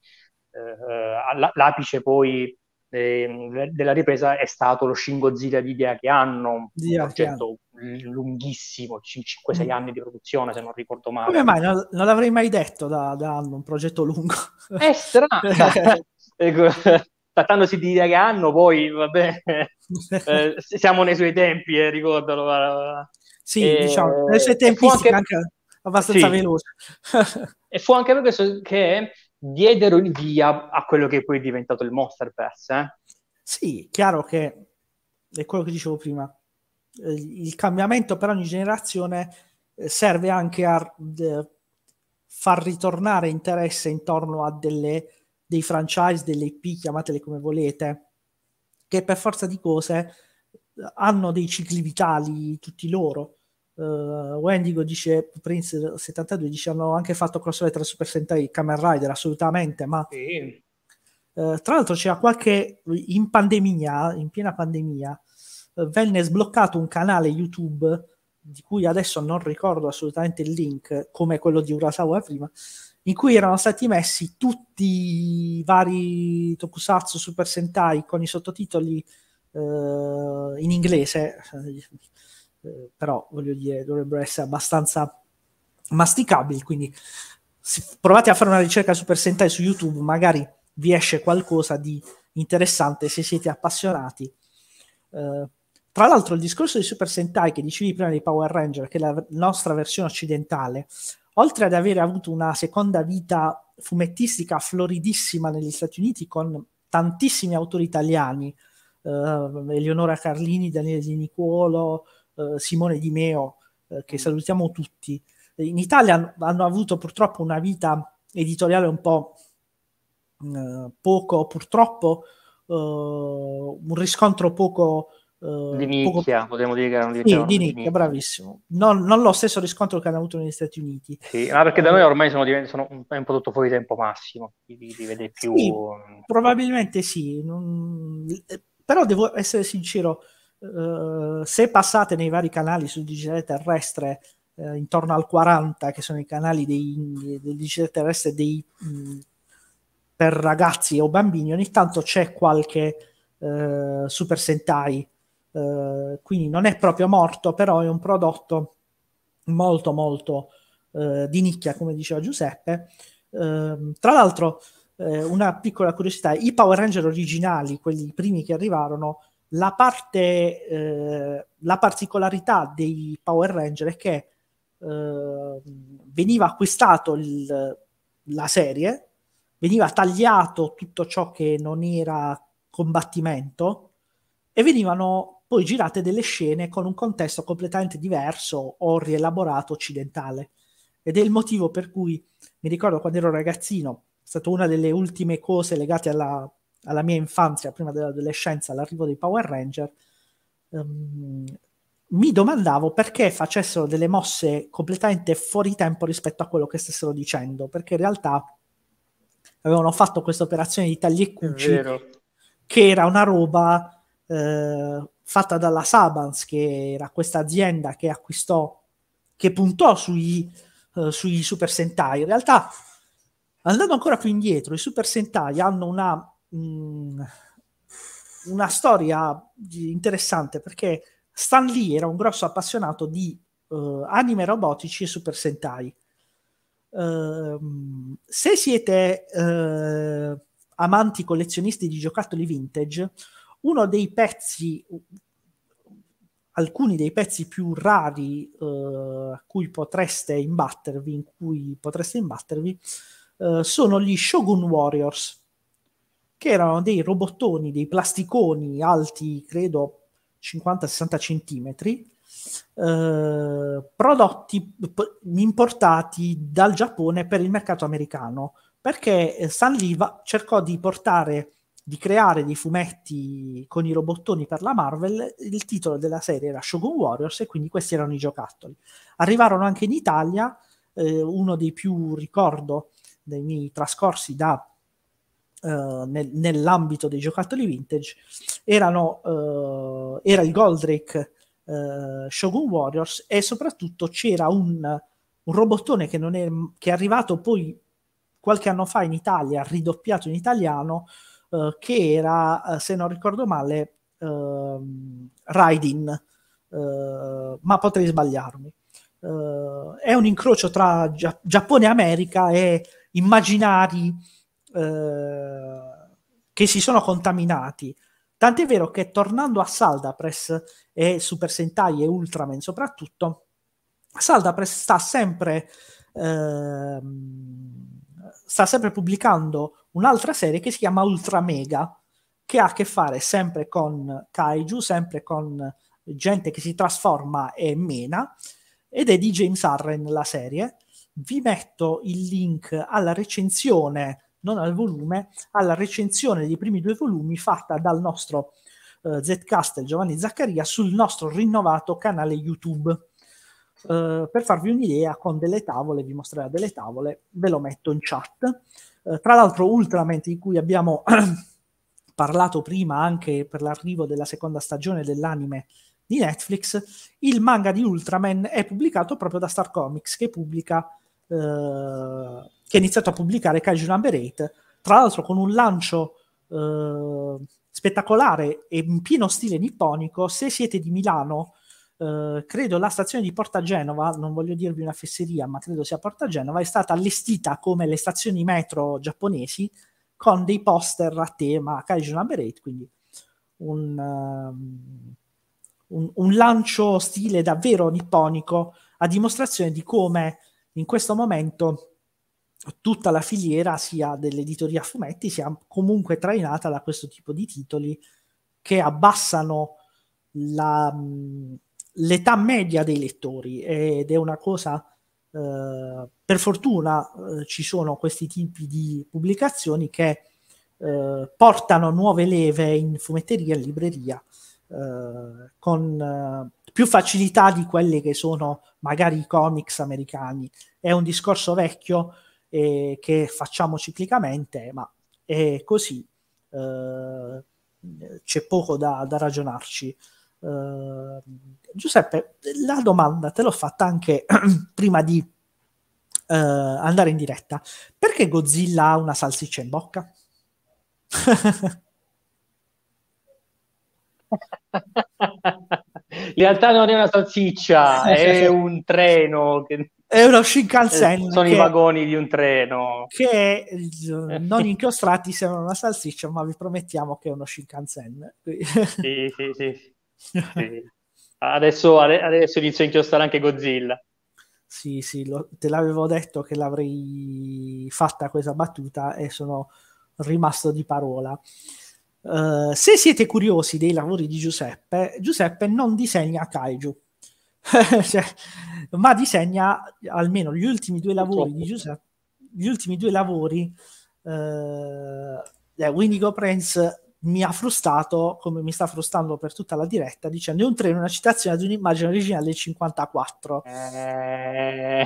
Eh, eh l'apice poi eh, della ripresa è stato lo Shin di Idea che hanno un progetto lunghissimo, 5-6 mm. anni di produzione se non ricordo male. Come mai? Non, non l'avrei mai detto da, da anno, un progetto lungo. È strano. ecco trattandosi di dire che hanno, poi vabbè, eh, siamo nei suoi tempi, eh, ricordalo. Guarda. Sì, e, eh, diciamo, nei suoi tempi anche, anche abbastanza sì. veloce. e fu anche per questo che diedero il via a quello che poi è diventato il Monster Pass. Eh? Sì, chiaro che è quello che dicevo prima. Eh, il cambiamento per ogni generazione eh, serve anche a far ritornare interesse intorno a delle dei franchise, delle IP, chiamatele come volete, che per forza di cose eh, hanno dei cicli vitali tutti loro. Uh, Wendigo dice Prince 72 dice hanno anche fatto crossover tra Super Sentai e Kamen Rider assolutamente ma sì. uh, tra l'altro c'era qualche in pandemia in piena pandemia uh, venne sbloccato un canale YouTube di cui adesso non ricordo assolutamente il link come quello di Urasawa prima in cui erano stati messi tutti i vari tokusatsu Super Sentai con i sottotitoli eh, in inglese, eh, però voglio dire dovrebbero essere abbastanza masticabili, quindi se provate a fare una ricerca Super Sentai su YouTube, magari vi esce qualcosa di interessante se siete appassionati. Eh, tra l'altro il discorso di Super Sentai che dicevi prima di Power Ranger, che è la nostra versione occidentale, oltre ad avere avuto una seconda vita fumettistica floridissima negli Stati Uniti con tantissimi autori italiani, eh, Eleonora Carlini, Daniele Di Nicuolo, eh, Simone Di Meo, eh, che salutiamo tutti. In Italia hanno avuto purtroppo una vita editoriale un po' eh, poco, purtroppo, eh, un riscontro poco Uh, di nicchia, poco... potremmo dire che era un sì, di nicchia, bravissimo. Non, non, lo stesso riscontro che hanno avuto negli Stati Uniti. Sì, ma perché da eh, noi ormai sono, divent- sono un, un prodotto fuori tempo massimo, li, li vede più... Sì, mm. probabilmente sì, non... Eh, però devo essere sincero, uh, se passate nei vari canali sul digitale terrestre uh, intorno al 40, che sono i canali dei, del digitale terrestre dei, mh, mm, per ragazzi o bambini, ogni tanto c'è qualche... Super Sentai eh, quindi non è proprio morto, però è un prodotto molto molto eh, di nicchia, come diceva Giuseppe. Eh, tra l'altro, eh, una piccola curiosità, i Power Ranger originali, quelli primi che arrivarono, la, parte, eh, la particolarità dei Power Ranger è che veniva acquistato il, la serie, veniva tagliato tutto ciò che non era combattimento e venivano poi girate delle scene con un contesto completamente diverso o rielaborato occidentale. Ed è il motivo per cui mi ricordo quando ero ragazzino, è stata una delle ultime cose legate alla, alla mia infanzia, prima dell'adolescenza, all'arrivo dei Power Ranger, um, mi domandavo perché facessero delle mosse completamente fuori tempo rispetto a quello che stessero dicendo, perché in realtà avevano fatto questa operazione di tagli e cuci, che era una roba eh, fatta dalla Sabans, che era questa azienda che acquistò, che puntò sui, uh, sui Super Sentai. In realtà, andando ancora più indietro, i Super Sentai hanno una, mh, mm, una storia interessante perché Stan Lee era un grosso appassionato di uh, anime robotici e Super Sentai. Uh, se siete eh, amanti collezionisti di giocattoli vintage, uno dei pezzi, alcuni dei pezzi più rari eh, a cui potreste imbattervi, in cui potreste imbattervi, eh, sono gli Shogun Warriors, che erano dei robottoni, dei plasticoni alti, credo, 50-60 centimetri, eh, prodotti, importati dal Giappone per il mercato americano, perché eh, San Lee cercò di portare di creare dei fumetti con i robottoni per la Marvel, il titolo della serie era Shogun Warriors e quindi questi erano i giocattoli. Arrivarono anche in Italia, eh, uno dei più ricordo dei miei trascorsi da, eh, nel, nell'ambito dei giocattoli vintage, erano, eh, era il Goldrake eh, Shogun Warriors e soprattutto c'era un, un robottone che, è, che è arrivato poi qualche anno fa in Italia, ridoppiato in italiano, eh, che era, eh, se non ricordo male, ehm, eh, Raidin, ma potrei sbagliarmi. Eh, è un incrocio tra Gia- Giappone e America e immaginari che si sono contaminati. Tant'è vero che tornando a Saldapress e Super Sentai e Ultraman soprattutto, Saldapress sta sempre ehm, sta sempre pubblicando un'altra serie che si chiama Ultra Mega, che ha a che fare sempre con kaiju, sempre con gente che si trasforma e mena, ed è di James Arren la serie. Vi metto il link alla recensione, non al volume, alla recensione dei primi due volumi fatta dal nostro eh, Zcast Giovanni Zaccaria sul nostro rinnovato canale YouTube eh, per farvi un'idea con delle tavole, vi mostrerò delle tavole, ve lo metto in chat. Uh, tra l'altro Ultrament di cui abbiamo parlato prima anche per l'arrivo della seconda stagione dell'anime di Netflix, il manga di Ultraman è pubblicato proprio da Star Comics che pubblica uh, che ha iniziato a pubblicare Kaiju Number 8, tra l'altro con un lancio spettacolare e in pieno stile nipponico, se siete di Milano eh, credo la stazione di Porta Genova, non voglio dirvi una fesseria, ma credo sia Porta Genova, è stata allestita come le stazioni metro giapponesi con dei poster a tema Kaiju Number 8, quindi un, um, un, un lancio stile davvero nipponico a dimostrazione di come in questo momento tutta la filiera sia dell'editoria a fumetti sia comunque trainata da questo tipo di titoli che abbassano la, l'età media dei lettori ed è una cosa eh, per fortuna eh, ci sono questi tipi di pubblicazioni che eh, portano nuove leve in fumetteria e libreria eh, con eh, più facilità di quelle che sono magari i comics americani. È un discorso vecchio eh, che facciamo ciclicamente, ma è così, c'è poco da, da ragionarci Uh, Giuseppe, la domanda te l'ho fatta anche prima di uh, andare in diretta. Perché Godzilla ha una salsiccia in bocca? in realtà non è una salsiccia, sì, è sì, sì. un treno. Che... È uno Shinkansen. Eh, sono i vagoni di un treno. Che eh, non inchiostrati sembrano una salsiccia, ma vi promettiamo che è uno Shinkansen. sì, sì, sì. Adesso, adesso, inizio a inchiostare anche Godzilla. Sì, sì, lo, te l'avevo detto che l'avrei fatta questa battuta e sono rimasto di parola. Uh, se siete curiosi dei lavori di Giuseppe, Giuseppe non disegna kaiju, cioè, ma disegna almeno gli ultimi due lavori di Giuseppe, gli ultimi due lavori, uh, eh, Winigo Prince mi ha frustato come mi sta frustando per tutta la diretta dicendo un treno una citazione ad un'immagine originale del 54 eh...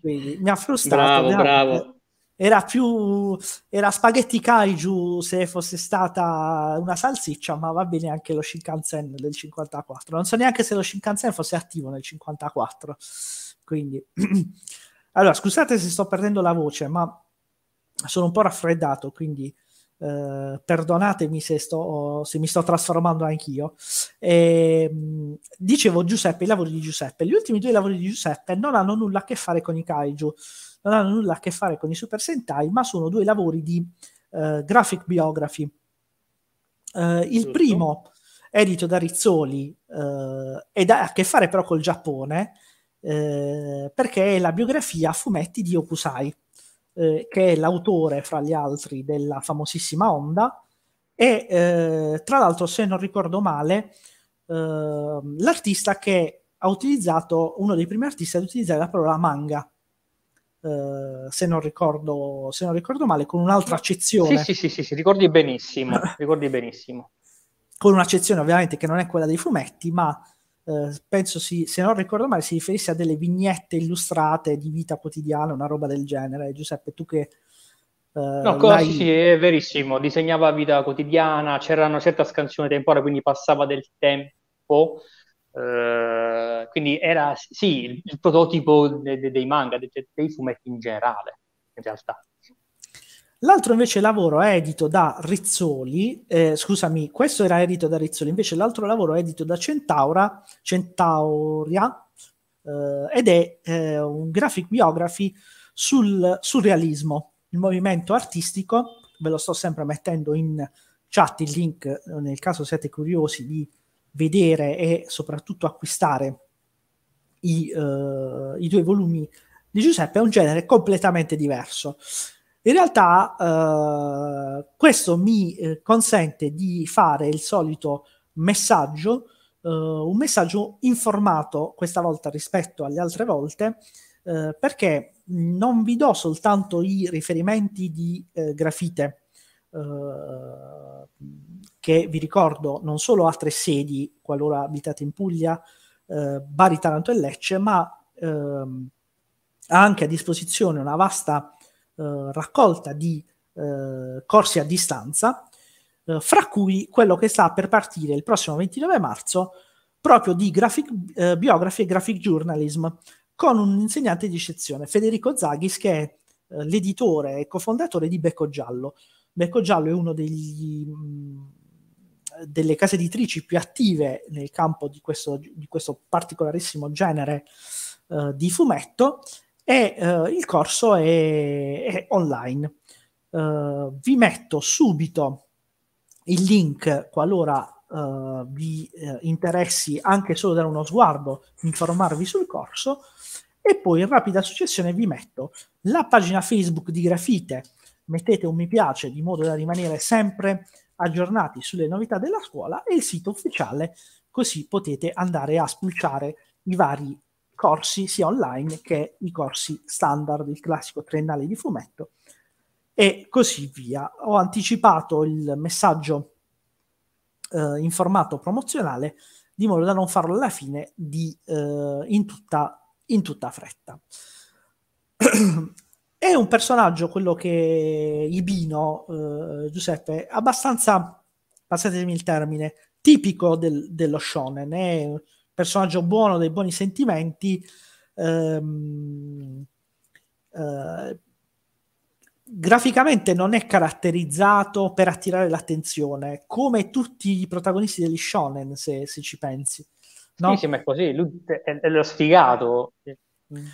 quindi mi ha frustato bravo, bravo. Era, più era spaghetti kaiju se fosse stata una salsiccia ma va bene anche lo Shinkansen del 54 non so neanche se lo Shinkansen fosse attivo nel 54 quindi allora scusate se sto perdendo la voce ma sono un po' raffreddato quindi eh, perdonatemi se, sto, se, mi sto trasformando anch'io. E, ehm, dicevo Giuseppe, i lavori di Giuseppe. Gli ultimi due lavori di Giuseppe non hanno nulla a che fare con i kaiju, non hanno nulla a che fare con i Super Sentai, ma sono due lavori di eh, graphic biography. Eh, il certo. primo, edito da Rizzoli, eh, ha a che fare però col Giappone, eh, perché è la biografia a fumetti di Okusai eh, che è l'autore, fra gli altri, della famosissima Onda, e eh, tra l'altro, se non ricordo male, ehm, l'artista che ha utilizzato, uno dei primi artisti ad utilizzare la parola manga, eh, se non, ricordo, se, non ricordo, male, con un'altra accezione. Sì, sì, sì, sì, ricordi benissimo, ricordi benissimo. con un'accezione ovviamente che non è quella dei fumetti, ma eh, penso si, se non ricordo male, si riferisse a delle vignette illustrate di vita quotidiana, una roba del genere. Giuseppe, tu che... Eh, no, l'hai... sì, sì, è verissimo, disegnava vita quotidiana, c'era una certa scansione temporale, quindi passava del tempo, eh, quindi era sì il, il prototipo de, de, dei manga, de, dei fumetti in generale, in realtà. L'altro invece lavoro è edito da Rizzoli, eh, scusami, questo era edito da Rizzoli, invece l'altro lavoro è edito da Centaura, Centauria, eh, ed è eh, un graphic biography sul surrealismo, il movimento artistico, ve lo sto sempre mettendo in chat il link eh, nel caso siete curiosi di vedere e soprattutto acquistare i, eh, i due volumi di Giuseppe, è un genere completamente diverso in realtà eh, questo mi eh, consente di fare il solito messaggio, eh, un messaggio informato questa volta rispetto alle altre volte, eh, perché non vi do soltanto i riferimenti di eh, grafite, che vi ricordo non solo ha tre sedi, qualora abitate in Puglia, Bari, Taranto e Lecce, ma ehm, ha anche a disposizione una vasta eh, raccolta di eh, corsi a distanza, eh, fra cui quello che sta per partire il prossimo 29 marzo, proprio di graphic, eh, biography e graphic journalism, con un insegnante di eccezione, Federico Zaghis, che è l'editore e cofondatore di Becco Giallo. Becco Giallo è una mm, delle case editrici più attive nel campo di questo, di questo particolarissimo genere eh, di fumetto e eh, il corso è, è online. Uh, vi metto subito il link qualora uh, vi uh, interessi anche solo dare uno sguardo, informarvi sul corso e poi in rapida successione vi metto la pagina Facebook di Grafite, mettete un mi piace di modo da rimanere sempre aggiornati sulle novità della scuola e il sito ufficiale così potete andare a spulciare i vari corsi sia online che i corsi standard, il classico triennale di fumetto e così via. Ho anticipato il messaggio eh, in formato promozionale di modo da non farlo alla fine di, eh, in, tutta, in tutta fretta. È un personaggio, quello che Ibino, eh, Giuseppe, abbastanza, passatemi il termine, tipico del, dello shonen, è personaggio buono, dei buoni sentimenti, ehm, eh, graficamente non è caratterizzato per attirare l'attenzione, come tutti i protagonisti degli shonen, se, se ci pensi. No? Sì, sì, ma è così, lui è, è lo sfigato.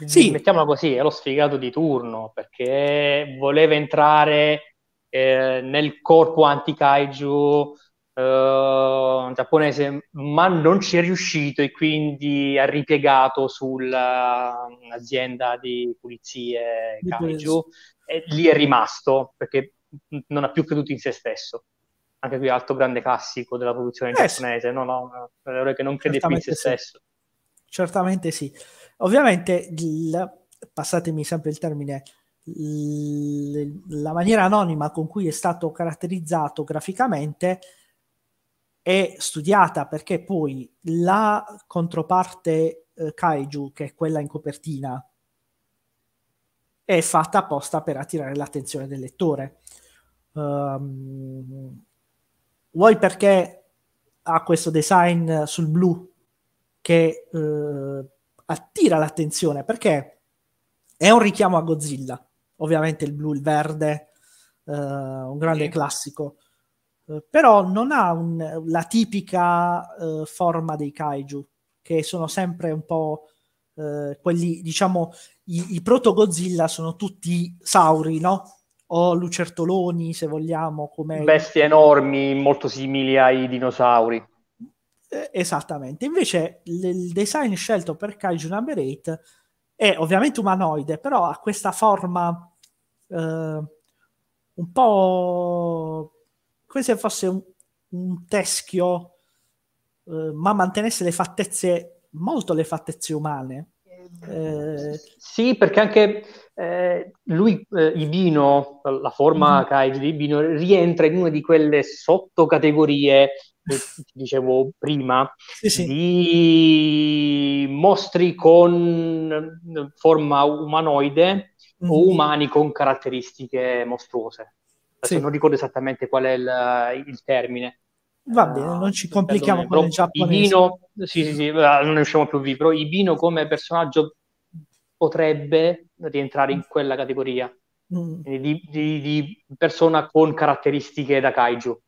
Sì. Mettiamola così, è lo sfigato di turno, perché voleva entrare eh, nel corpo anti-kaiju Ehm, giapponese, ma non ci è riuscito e quindi ha ripiegato sull'azienda mm, di pulizie Kaiju e lì è rimasto perché non ha più creduto in se stesso. Anche qui altro grande classico della produzione eh, giapponese, sì. no, no, no, che non crede più in se sì. stesso. Certamente sì. Ovviamente, il, passatemi sempre il termine, il, la maniera anonima con cui è stato caratterizzato graficamente è studiata perché poi la controparte eh, kaiju, che è quella in copertina, è fatta apposta per attirare l'attenzione del lettore. Um, vuoi perché ha questo design sul blu che eh, attira l'attenzione? Perché è un richiamo a Godzilla, ovviamente il blu, il verde, eh, un grande sì. classico eh, però non ha un, la tipica eh, forma dei kaiju, che sono sempre un po' eh, quelli, diciamo, i, i proto-Godzilla sono tutti sauri, no? o lucertoloni, se vogliamo, come... Bestie enormi, molto simili ai dinosauri. Eh, esattamente. Invece l- il design scelto per Kaiju Number 8 è ovviamente umanoide, però ha questa forma eh, un po' come se fosse un, un teschio, eh, ma mantenesse le fattezze, molto le fattezze umane. Eh, sì, perché anche eh, lui, eh, Ibino, la forma mm. Kaiju di Ibino, rientra in una di quelle sottocategorie, che eh, dicevo prima, sì, sì. di mostri con eh, forma umanoide mm. o mhm. umani con caratteristiche mostruose sì. non ricordo esattamente qual è il, il termine. Va bene, non ci eh, complichiamo uh, con il giapponese. Ibino, sì, sì, sì, non ne usciamo più vivi, però Ibino come personaggio potrebbe rientrare in quella categoria mm. di, di, di, persona con caratteristiche da kaiju.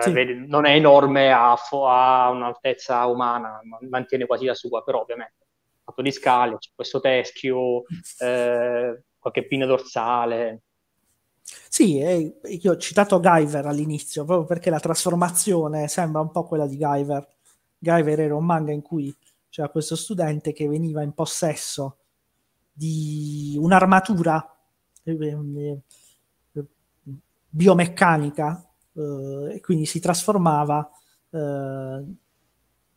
Sì. Non è enorme, ha, ha, un'altezza umana, mantiene quasi la sua, però ovviamente fatto di scale, c'è questo teschio, eh, qualche pinna dorsale, sì, eh, io ho citato Guyver all'inizio, proprio perché la trasformazione sembra un po' quella di Guyver. Guyver era un manga in cui c'era questo studente che veniva in possesso di un'armatura eh, eh, biomeccanica eh, e quindi si trasformava eh,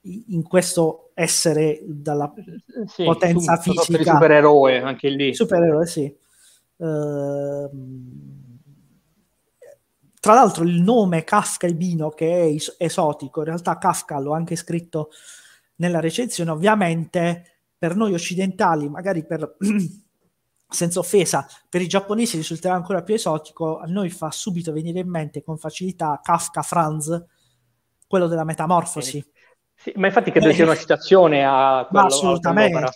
in questo essere dalla sì, potenza su, fisica supereroe anche lì supereroe sì Ehm, tra l'altro il nome Kafka Ibino, che è es- esotico, in realtà Kafka l'ho anche scritto nella recensione, ovviamente per noi occidentali, magari per, senza offesa, per i giapponesi risulterà ancora più esotico, a noi fa subito venire in mente con facilità Kafka Franz, quello della metamorfosi. Sì, ma infatti credo sia una citazione a quello, assolutamente. A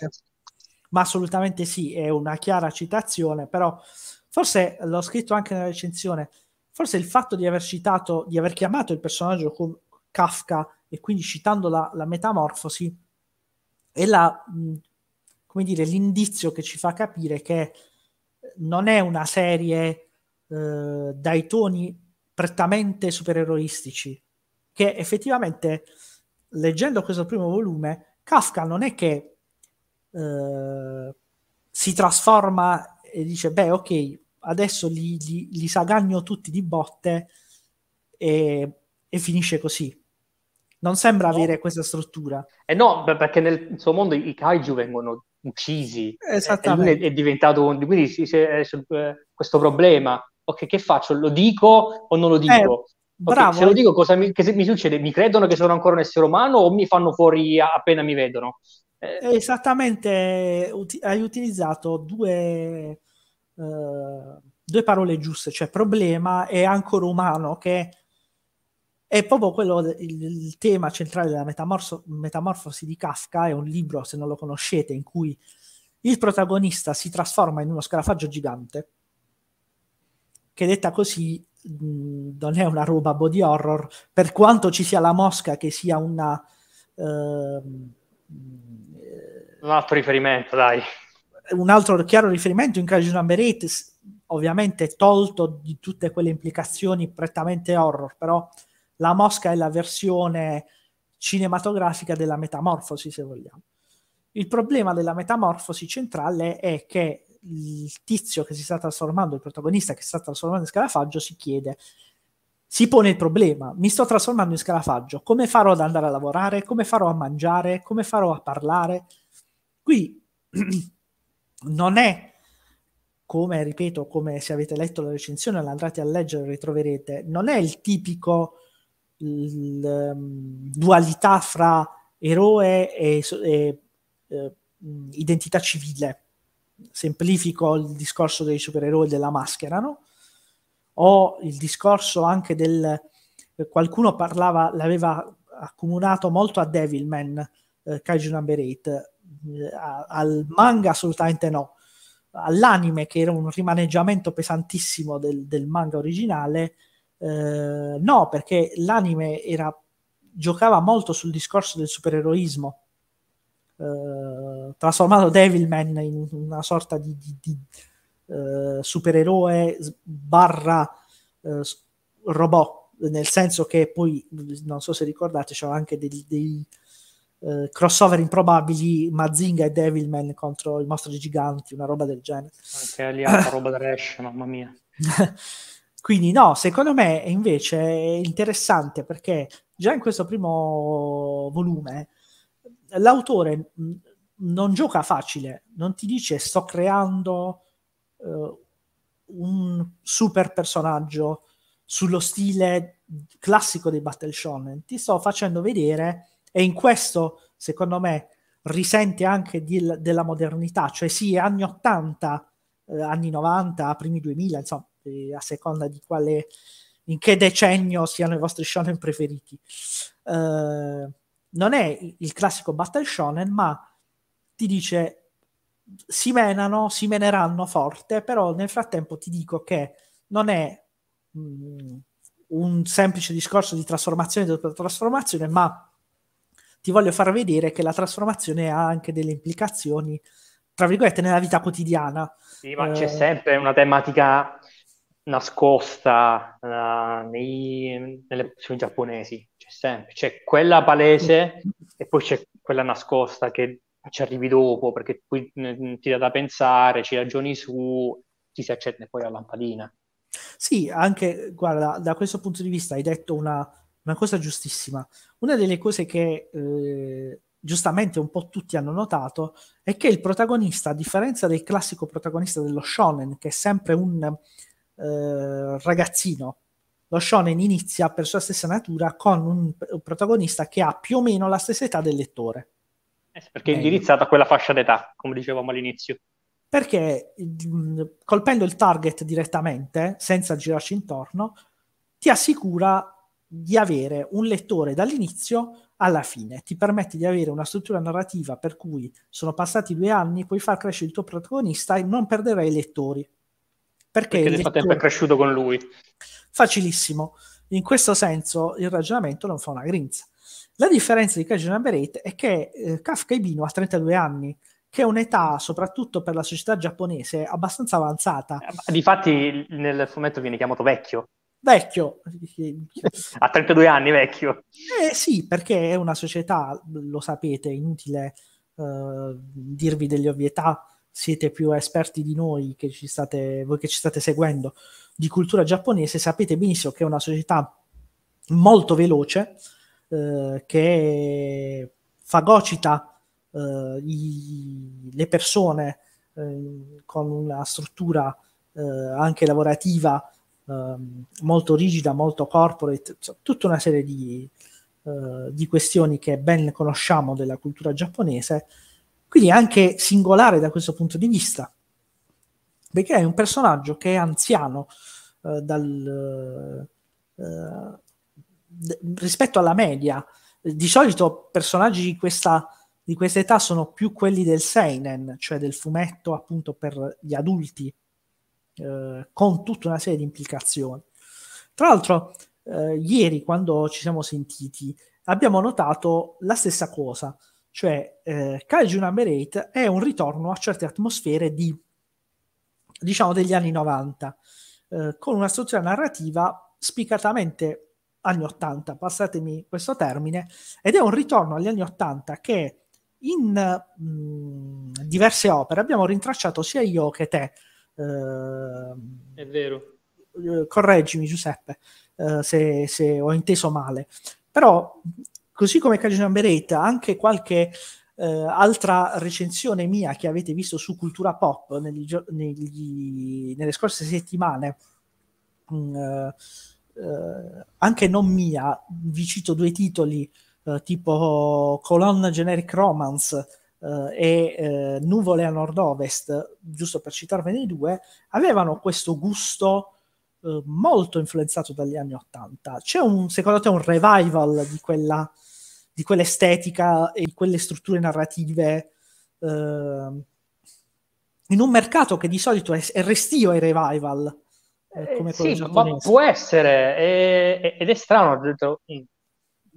ma assolutamente sì, è una chiara citazione, però forse l'ho scritto anche nella recensione, forse il fatto di aver citato, di aver chiamato il personaggio con Kafka e quindi citando la, la metamorfosi è la, mm, come dire, l'indizio che ci fa capire che non è una serie eh, dai toni prettamente supereroistici, che effettivamente leggendo questo primo volume Kafka non è che eh, si trasforma e dice, beh, ok, adesso li, li, li sagagno tutti di botte e, e finisce così. Non sembra no. avere questa struttura. Eh no, perché nel suo mondo i kaiju vengono uccisi. Esattamente. È, è diventato un... Quindi c'è, eh, questo problema. Ok, che faccio? Lo dico o non lo eh, dico? Eh, okay, bravo. Se lo dico cosa mi, mi, succede? Mi credono che sono ancora un essere umano o mi fanno fuori appena mi vedono? Eh, esattamente, uti- hai utilizzato due, uh, due, parole giuste, cioè problema e ancora umano, che è proprio quello, il, il tema centrale della metamorfo- metamorfosi di Kafka, è un libro, se non lo conoscete, in cui il protagonista si trasforma in uno scarafaggio gigante, che detta così mh, non è una roba body horror, per quanto ci sia la mosca che sia una... Uh, un altro riferimento, dai. Un altro chiaro riferimento in caso di una Berate, ovviamente tolto di tutte quelle implicazioni prettamente horror, però la mosca è la versione cinematografica della metamorfosi, se vogliamo. Il problema della metamorfosi centrale è che il tizio che si sta trasformando, il protagonista che si sta trasformando in scarafaggio, si chiede, si pone il problema, mi sto trasformando in scarafaggio, come farò ad andare a lavorare, come farò a mangiare, come farò a parlare? Qui non è come, ripeto, come se avete letto la recensione, l'andrete a leggere, e ritroverete, non è il tipico il, um, mm, dualità fra eroe e, e eh, mm, identità civile. Semplifico il discorso dei supereroi della maschera, no? O il discorso anche del... Eh, qualcuno parlava, l'aveva accomunato molto a Devilman, eh, Kaiju Number 8, al manga assolutamente no, all'anime che era un rimaneggiamento pesantissimo del, del manga originale, eh, no, perché l'anime era, giocava molto sul discorso del supereroismo. Eh, trasformato Devilman in una sorta di, di, di eh, supereroe barra eh, robot nel senso che poi non so se ricordate c'erano anche dei, dei eh, crossover improbabili Mazinga e Devilman contro il mostro dei giganti, una roba del genere. Anche lì ha una roba da trash, mamma mia. Quindi no, secondo me invece è interessante perché già in questo primo volume l'autore mm, non gioca facile, non ti dice sto creando uh, un super personaggio sullo stile classico dei Battle Shonen, ti sto facendo vedere e in questo, secondo me, risente anche di, della modernità, cioè sì, anni 80, eh, anni 90, primi 2000, insomma, eh, a seconda di quale, in che decennio siano i vostri shonen preferiti. Eh, non è il classico battle shonen, ma ti dice si menano, si meneranno forte, però nel frattempo ti dico che non è mh, mm, un semplice discorso di trasformazione dopo trasformazione, ma ti voglio far vedere che la trasformazione ha anche delle implicazioni, tra virgolette, nella vita quotidiana. Sì, ma eh, c'è sempre una tematica nascosta uh, nei, nelle opzioni giapponesi, c'è sempre, c'è quella palese e poi c'è quella nascosta che ci arrivi dopo perché poi mm, ti dà da pensare, ci ragioni su, ti si accende poi la lampadina. Sì, anche, guarda, da questo punto di vista hai detto una una cosa giustissima. Una delle cose che eh, giustamente un po' tutti hanno notato è che il protagonista, a differenza del classico protagonista dello shonen, che è sempre un eh, ragazzino, lo shonen inizia per sua stessa natura con un, un protagonista che ha più o meno la stessa età del lettore. Eh, perché è indirizzata a quella fascia d'età, come dicevamo all'inizio perché mm, colpendo il target direttamente, senza girarci intorno, ti assicura di avere un lettore dall'inizio alla fine, ti permette di avere una struttura narrativa per cui sono passati due anni, puoi far crescere il tuo protagonista e non perderai i lettori. Perché, perché nel frattempo è cresciuto con lui. Facilissimo. In questo senso il ragionamento non fa una grinza. La differenza di Cajun Number 8 è che eh, Kafka Ibino ha 32 anni, che è un'età, soprattutto per la società giapponese, abbastanza avanzata. Eh, difatti nel fumetto viene chiamato vecchio vecchio. A 32 anni vecchio. Eh sì, perché è una società, lo sapete, è inutile eh, dirvi delle ovvietà, siete più esperti di noi che ci state, voi che ci state seguendo, di cultura giapponese, sapete benissimo che è una società molto veloce, eh, che fagocita eh, i, le persone eh, con una struttura eh, anche lavorativa Ehm, molto rigida, molto corporate, insomma, tutta una serie di, eh, di, questioni che ben conosciamo della cultura giapponese, quindi è anche singolare da questo punto di vista, perché è un personaggio che è anziano eh, dal, eh, eh, d- rispetto alla media. Di solito personaggi di questa di questa età sono più quelli del seinen, cioè del fumetto appunto per gli adulti, eh, con tutta una serie di implicazioni. Tra l'altro, eh, ieri quando ci siamo sentiti abbiamo notato la stessa cosa, cioè eh, Kaiju Number 8 è un ritorno a certe atmosfere di, diciamo, degli anni 90, eh, con una struttura narrativa spiccatamente anni 80, passatemi questo termine, ed è un ritorno agli anni 80 che in mh, mm, diverse opere abbiamo rintracciato sia io che te, Ehm, È vero. Eh, correggimi Giuseppe eh, se, se, ho inteso male, però così come Cajun Beretta, anche qualche Uh, altra recensione mia che avete visto su Cultura Pop negli, negli, nelle scorse settimane, uh, uh, anche non mia, vi cito due titoli tipo Colonna Generic Romance eh, e eh, Nuvole a nord-ovest, giusto per citarvene i due, avevano questo gusto eh, molto influenzato dagli anni Ottanta. C'è un, secondo te un revival di, quella, di quell'estetica e di quelle strutture narrative eh, in un mercato che di solito è, è restio ai revival? come quello sì, ma può essere, è, ed è strano, ho detto,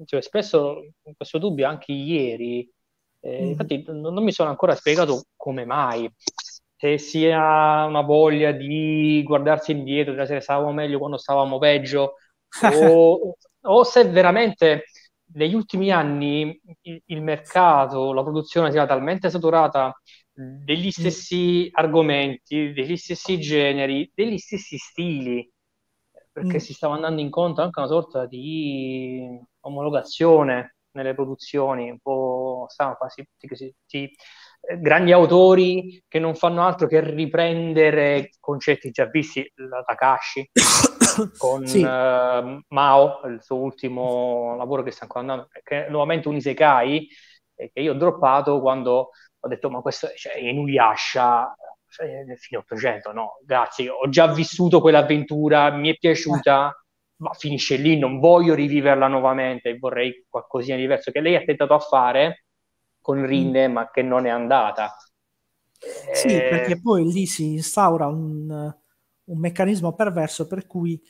cioè, spesso questo dubbio anche ieri, eh, mm. Infatti non, non mi sono ancora spiegato come mai, se sia una voglia di guardarsi indietro, di se stavamo meglio quando stavamo peggio, o, o se veramente negli ultimi anni il, il, mercato, la produzione sia talmente saturata degli mm. stessi argomenti, degli stessi generi, degli stessi stili, perché mm. si stava andando incontro anche a una sorta di omologazione nelle produzioni, un po' stampa, si, si, si, eh, grandi autori che non fanno altro che riprendere concetti già visti, la Takashi con sì. uh, Mao, il suo ultimo lavoro che sta ancora andando, che è nuovamente un Isekai, eh, che io ho droppato quando ho detto ma questo cioè, è Inuyasha cioè, del fine 800, no, grazie, ho già vissuto quell'avventura, mi è piaciuta ma finisce lì, non voglio riviverla nuovamente, vorrei qualcosina di diverso che lei ha tentato a fare con mm. Rinde, mm. ma che non è andata. Sì, eh... perché poi lì si instaura un, un, meccanismo perverso per cui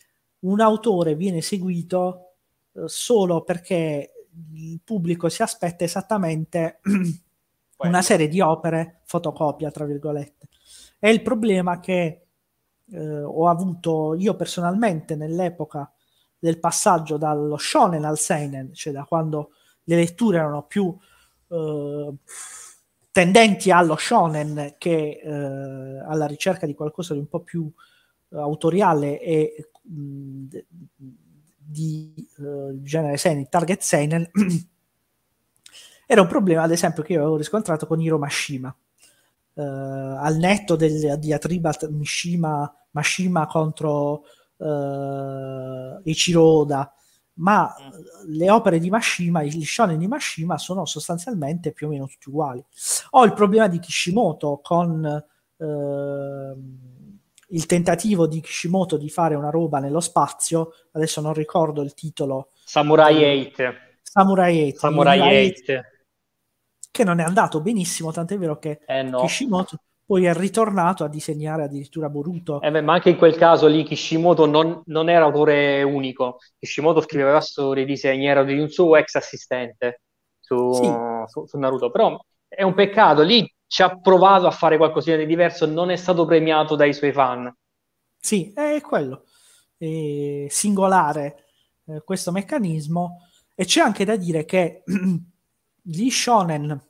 un autore viene seguito eh, solo perché il pubblico si aspetta esattamente una serie di opere fotocopia, tra virgolette. È il problema che eh, ho avuto io personalmente nell'epoca del passaggio dallo shonen al seinen, cioè da quando le letture erano più eh, tendenti allo shonen che eh, alla ricerca di qualcosa di un po' più eh, autoriale e mh, di uh, genere seinen, target seinen, era un problema ad esempio che io avevo riscontrato con Hiromashima. Uh, eh, al netto del, di Atribat Mishima, Mashima contro eh, Ichiro Oda, ma eh, le opere di Mashima, gli shonen di Mashima sono sostanzialmente più o meno tutti uguali. Ho il problema di Kishimoto con eh, il tentativo di Kishimoto di fare una roba nello spazio, adesso non ricordo il titolo. Samurai 8. Eh, Samurai 8. Samurai 8. Che non è andato benissimo, tant'è vero che eh no. Kishimoto poi è ritornato a disegnare addirittura Boruto. Eh beh, ma anche in quel caso lì Kishimoto non, non era autore unico, Kishimoto scriveva storie, disegni, era di un suo ex assistente su, sì. su, su Naruto, però è un peccato, lì ci ha provato a fare qualcosa di diverso, non è stato premiato dai suoi fan. Sì, è quello, è singolare eh, questo meccanismo e c'è anche da dire che gli shonen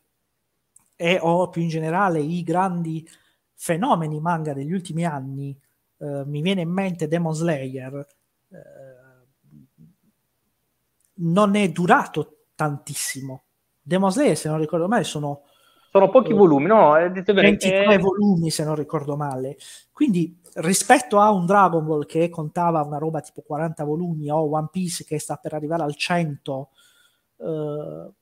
e o più in generale i grandi fenomeni manga degli ultimi anni, eh, mi viene in mente Demon Slayer, eh, non è durato tantissimo. Demon Slayer, se non ricordo male, sono... Sono pochi eh, volumi, no? Eh, dite bene, 23 è... Eh. volumi, se non ricordo male. Quindi rispetto a un Dragon Ball che contava una roba tipo 40 volumi o One Piece che sta per arrivare al 100, eh,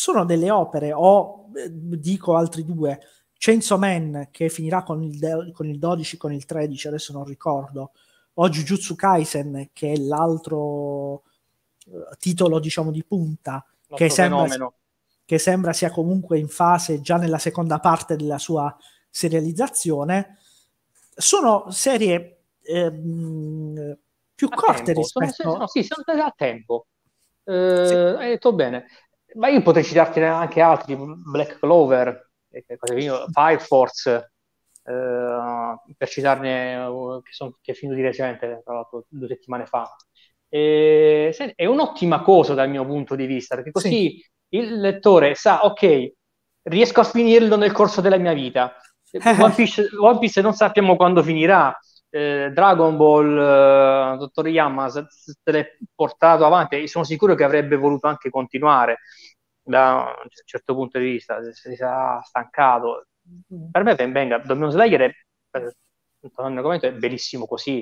sono delle opere, o eh, dico altri due, Chainsaw Man che finirà con il, con il 12, con il 13, adesso non ricordo, o Jujutsu Kaisen che è l'altro eh, titolo diciamo di punta, che sembra, che sembra, sia comunque in fase già nella seconda parte della sua serializzazione, sono serie ehm, più a corte tempo. rispetto... Sono, no, sì, sono a tempo. Eh, sì. Hai detto bene ma io potrei citarti anche altri, Black Clover, eh, Fire Force, eh, per citarne eh, che, son, che è finito di recente, tra l'altro due settimane fa. E, è un'ottima cosa dal mio punto di vista, perché così sì. il lettore sa, ok, riesco a finirlo nel corso della mia vita. One Piece, One Piece non sappiamo quando finirà, eh, Dragon Ball, eh, dottor Yama, se, se l'è portato avanti, sono sicuro che avrebbe voluto anche continuare da un certo punto di vista, se si sarà stancato. Mm-hmm. Per me Venga, Domino Slayer è, eh, è bellissimo così.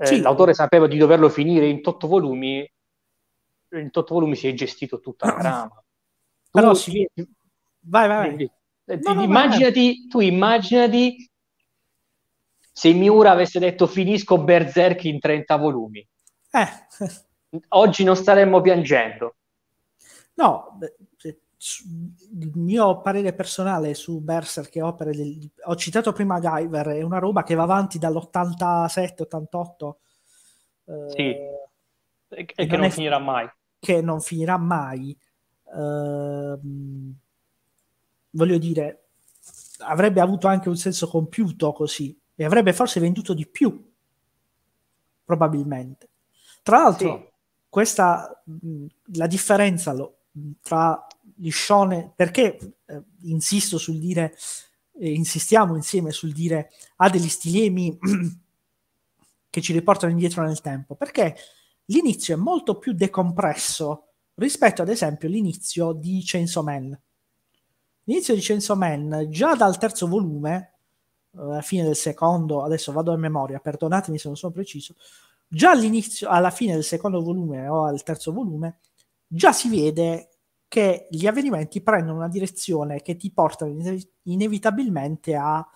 Eh, sì. L'autore sapeva di doverlo finire in otto volumi, in otto volumi si è gestito tutta la trama. Però, tu, sì. Vai, vai, vai. Immaginati, tu immaginati se Miura avesse detto finisco Berserk in 30 volumi, eh. oggi non staremmo piangendo. No, il mio parere personale su Berserk e opere del... ho citato prima Guyver, è una roba che va avanti dall'87-88. Eh, sì, e che, non, non è... finirà mai. Che non finirà mai. Eh, voglio dire, avrebbe avuto anche un senso compiuto così e avrebbe forse venduto di più, probabilmente. Tra l'altro, sì. questa, la differenza lo, tra gli Shone, perché eh, insisto sul dire, eh, insistiamo insieme sul dire, ha degli stilemi che ci riportano indietro nel tempo, perché l'inizio è molto più decompresso rispetto ad esempio all'inizio di Chainsaw Man. L'inizio di Chainsaw Man, già dal terzo volume, eh, alla fine del secondo, adesso vado a memoria, perdonatemi se non sono preciso, già all'inizio, alla fine del secondo volume o al terzo volume, già si vede che gli avvenimenti prendono una direzione che ti porta inevitabilmente a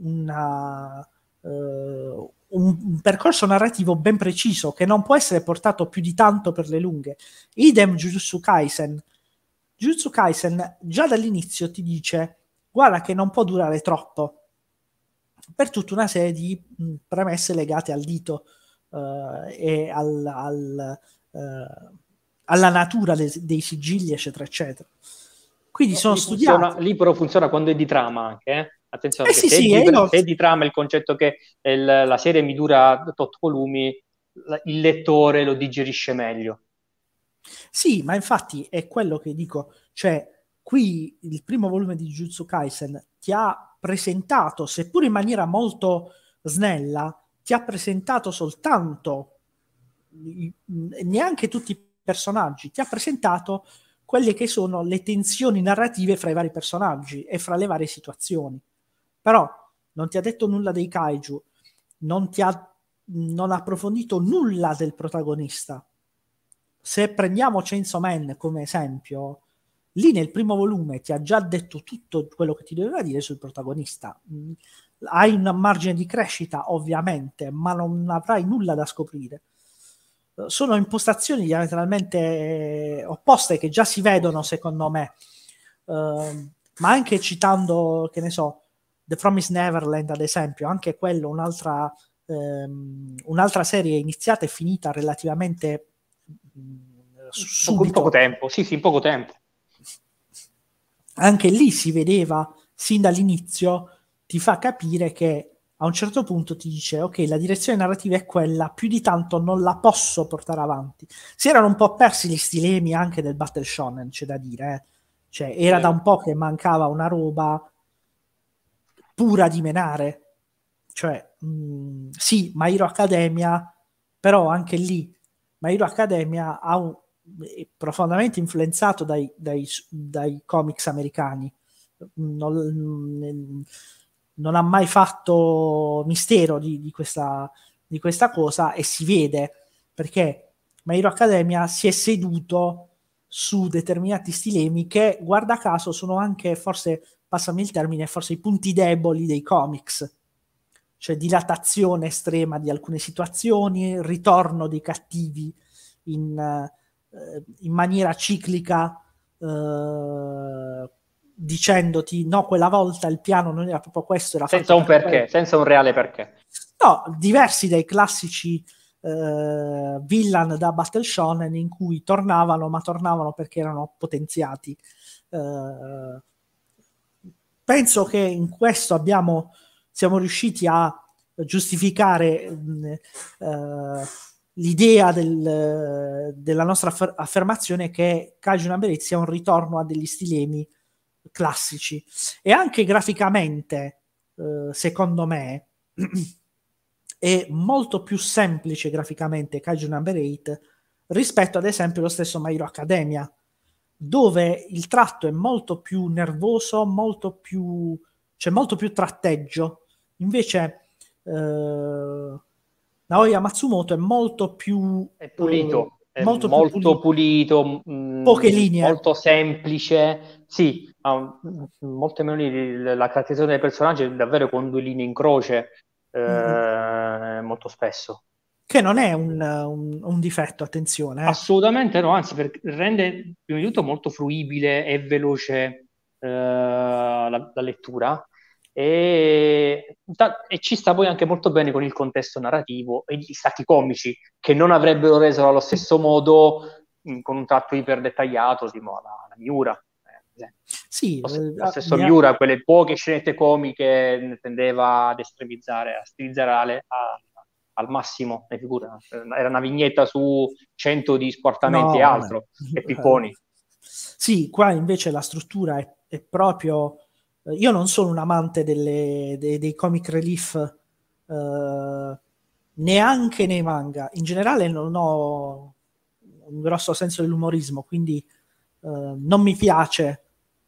una, uh, un, percorso narrativo ben preciso che non può essere portato più di tanto per le lunghe. Idem Jujutsu Kaisen. Jujutsu Kaisen già dall'inizio ti dice guarda che non può durare troppo per tutta una serie di premesse legate al dito uh, e al, al, uh, alla natura de- dei sigilli, eccetera, eccetera. Quindi no, sono lì studiati. Funziona, lì però funziona quando è di trama anche, eh? Attenzione, eh sì, se, sì, è di, no. Eh, se, è di, trama il concetto che il, la serie mi dura tot volumi, la, il lettore lo digerisce meglio. Sì, ma infatti è quello che dico, cioè qui il primo volume di Jutsu Kaisen ti ha presentato, seppur in maniera molto snella, ti ha presentato soltanto, neanche tutti i personaggi, ti ha presentato quelle che sono le tensioni narrative fra i vari personaggi e fra le varie situazioni. Però non ti ha detto nulla dei kaiju, non ti ha non approfondito nulla del protagonista. Se prendiamo Chainsaw Man come esempio, Lì nel primo volume ti ha già detto tutto quello che ti doveva dire sul protagonista. Mm, hai un margine di crescita, ovviamente, ma non avrai nulla da scoprire. Sono impostazioni diametralmente eh, opposte che già si vedono, secondo me. Uh, ma anche citando, che ne so, The Promise Neverland, ad esempio, anche quello, un'altra, ehm, un'altra serie iniziata e finita relativamente mh, mm, subito. In poco tempo, sì, sì, in poco tempo anche lì si vedeva sin dall'inizio, ti fa capire che a un certo punto ti dice ok, la direzione narrativa è quella, più di tanto non la posso portare avanti. Si erano un po' persi gli stilemi anche del Battle Shonen, c'è da dire. Eh. Cioè, era da un po' che mancava una roba pura di menare. Cioè, mh, mm, sì, My Hero Academia, però anche lì My Hero Academia ha un, eh, profondamente influenzato dai, dai, dai comics americani. Non, non, ha mai fatto mistero di, di, questa, di questa cosa e si vede perché My Hero Academia si è seduto su determinati stilemi che, guarda caso, sono anche forse, passami il termine, forse i punti deboli dei comics. Cioè dilatazione estrema di alcune situazioni, ritorno dei cattivi in, eh, in maniera ciclica eh, dicendoti no, quella volta il piano non era proprio questo, era senza un perché, quello. senza un reale perché. No, diversi dai classici eh, villain da Battle Shonen in cui tornavano, ma tornavano perché erano potenziati. Eh, penso che in questo abbiamo, siamo riusciti a giustificare mh, mm, eh, l'idea del, della nostra affermazione è che Cajun Amberezzi è un ritorno a degli stilemi classici e anche graficamente, eh, secondo me, è molto più semplice graficamente Cajun Number 8 rispetto ad esempio lo stesso Mairo Academia, dove il tratto è molto più nervoso, molto più, c'è cioè molto più tratteggio. Invece eh, Naoya Matsumoto è molto più... È pulito. Mm, è molto, molto pulito, pulito mm, poche linee. Molto semplice. Sì, ha mm, molte meno linee. La caratterizzazione dei personaggi è davvero con due linee in croce, eh, mm-hmm. molto spesso. Che non è un, un, un difetto, attenzione. Eh. Assolutamente no, anzi, per, rende prima di tutto molto fruibile e veloce eh, la, la lettura e, e, ci sta poi anche molto bene con il contesto narrativo e gli stati comici che non avrebbero reso allo stesso modo in, con un tratto iper dettagliato, tipo la, la Miura. Eh, sì, eh, lo, ah, stesso mia... Miura, quelle poche scenette comiche tendeva ad estremizzare, a stilizzare a, al massimo le figure. Era una vignetta su cento di squartamenti no, e altro, eh, e pipponi. Eh, sì, qua invece la struttura è, è proprio io non sono un amante delle, dei, dei, comic relief eh, neanche nei manga. In generale non ho un grosso senso dell'umorismo, quindi eh, non mi piace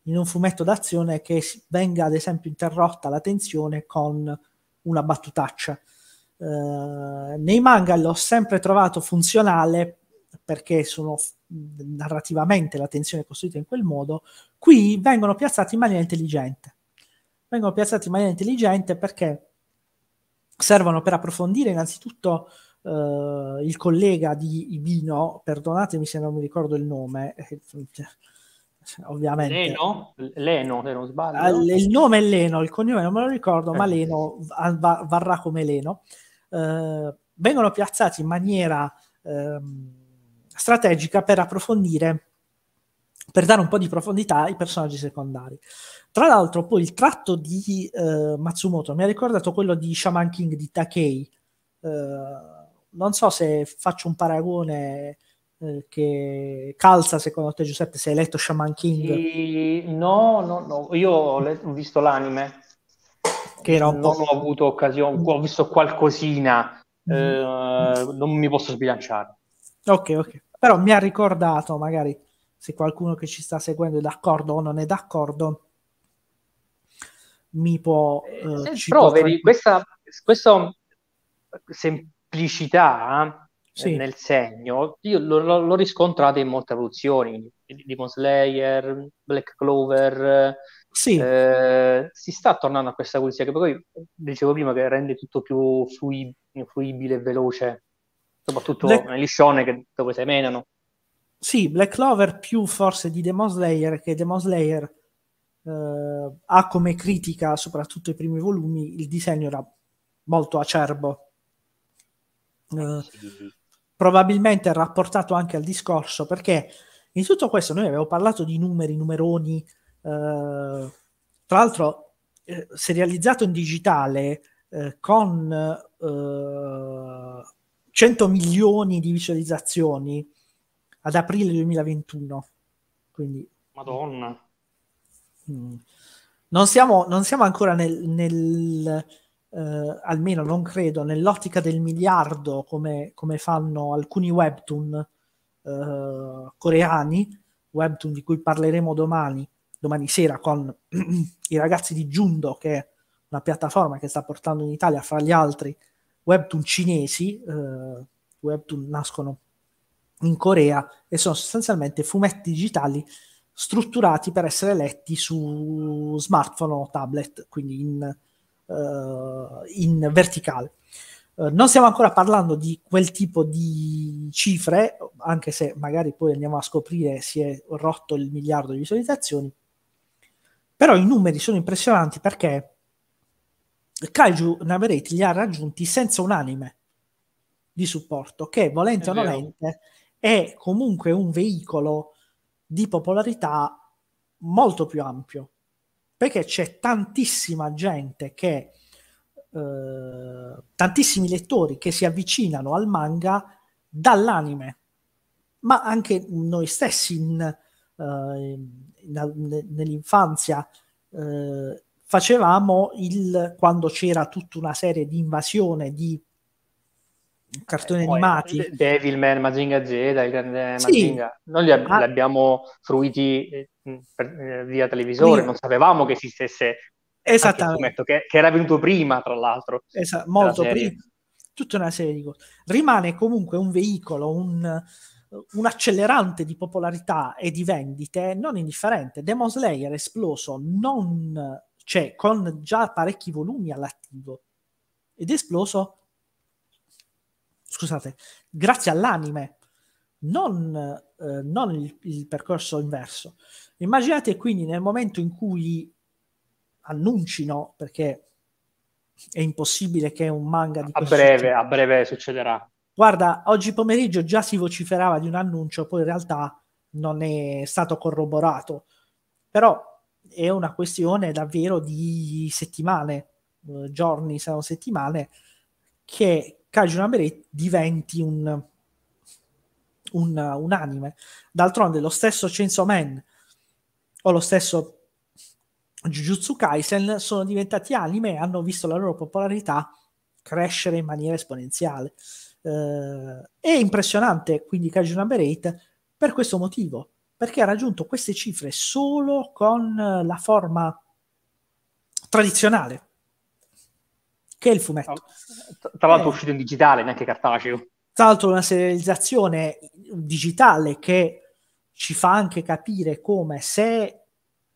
in un fumetto d'azione che venga ad esempio interrotta la tensione con una battutaccia. Eh, nei manga l'ho sempre trovato funzionale perché sono narrativamente la tensione è costruita in quel modo, qui vengono piazzati in maniera intelligente. Vengono piazzati in maniera intelligente perché servono per approfondire innanzitutto Uh, il collega di Ibino, perdonatemi se non mi ricordo il nome, eh, ovviamente. Leno? Leno, se non sbaglio. Ah, il nome è Leno, il cognome non me lo ricordo, ma eh. Leno varrà come Leno. Uh, vengono piazzati in maniera um, strategica per approfondire per dare un po' di profondità ai personaggi secondari. Tra l'altro, poi il tratto di eh, Matsumoto mi ha ricordato quello di Shaman King di Takei. Eh, non so se faccio un paragone eh, che calza secondo te, Giuseppe, se hai letto Shaman King. E, no, no, no, io ho, let- ho visto l'anime. Che era un non po'... ho avuto occasione, ho visto qualcosina, mm-hmm. Eh, non mi posso sbilanciare. Ok, ok però mi ha ricordato, magari se qualcuno che ci sta seguendo è d'accordo o non è d'accordo, mi può... Eh, eh però vedi, questa, questa semplicità eh, sì. nel segno, io l'ho, l'ho riscontrata in molte evoluzioni Demon Slayer, Black Clover, sì. Eh, si sta tornando a questa pulizia che poi dicevo prima che rende tutto più fluib- fluibile e veloce soprattutto Black... nel liscione che, dove semenano. Sì, Black Clover più forse di Demon Slayer che Demon Slayer eh, ha come critica, soprattutto i primi volumi, il disegno era molto acerbo. Eh, probabilmente rapportato anche al discorso perché in tutto questo noi avevamo parlato di numeri, numeroni, eh, tra l'altro eh, serializzato in digitale eh, con eh, 100 milioni di visualizzazioni ad aprile 2021. Quindi, Madonna. Mm. Non, siamo, non siamo, ancora nel, nel eh, almeno non credo, nell'ottica del miliardo come, come fanno alcuni webtoon eh, coreani, webtoon di cui parleremo domani, domani sera con i ragazzi di Jundo, che è una piattaforma che sta portando in Italia, fra gli altri, webtoon cinesi, eh, webtoon nascono in Corea e sono sostanzialmente fumetti digitali strutturati per essere letti su smartphone o tablet, quindi in, uh, in verticale. Uh, non stiamo ancora parlando di quel tipo di cifre, anche se magari poi andiamo a scoprire si è rotto il miliardo di visualizzazioni, però i numeri sono impressionanti perché Kaiju Navarrete li ha raggiunti senza un anime di supporto, che volente o nolente è comunque un veicolo di popolarità molto più ampio, perché c'è tantissima gente che, eh, tantissimi lettori che si avvicinano al manga dall'anime, ma anche noi stessi in, eh, in, nell'infanzia. Eh, facevamo il, quando c'era tutta una serie di invasione di cartoni eh, animati. Devilman, Mazinga Z, il grande sì, Mazinga. Noi li, ab- ma... Ah. li abbiamo fruiti eh, per, eh, via televisore, Quindi... non sapevamo che esistesse. Esattamente. Che, che, era venuto prima, tra l'altro. Esatto, molto prima. Tutta una serie di cose. Rimane comunque un veicolo, un, un accelerante di popolarità e di vendite non indifferente. Demon Slayer è esploso non cioè con già parecchi volumi all'attivo ed è esploso scusate, grazie all'anime, non, eh, non il, il, percorso inverso. Immaginate quindi nel momento in cui annuncino, perché è impossibile che un manga di a breve, tipo, a breve succederà. Guarda, oggi pomeriggio già si vociferava di un annuncio, poi in realtà non è stato corroborato. Però è una questione davvero di settimane, eh, giorni, se non settimane, che Cajun Amere diventi un, un, un, anime. D'altronde lo stesso Chainsaw Man o lo stesso Jujutsu Kaisen sono diventati anime e hanno visto la loro popolarità crescere in maniera esponenziale. Eh, è impressionante quindi Cajun Amber 8 per questo motivo, perché ha raggiunto queste cifre solo con eh, la forma tradizionale, che è il fumetto. Tra l'altro è eh. uscito in digitale, neanche cartaceo. Tra l'altro una serializzazione digitale che ci fa anche capire come se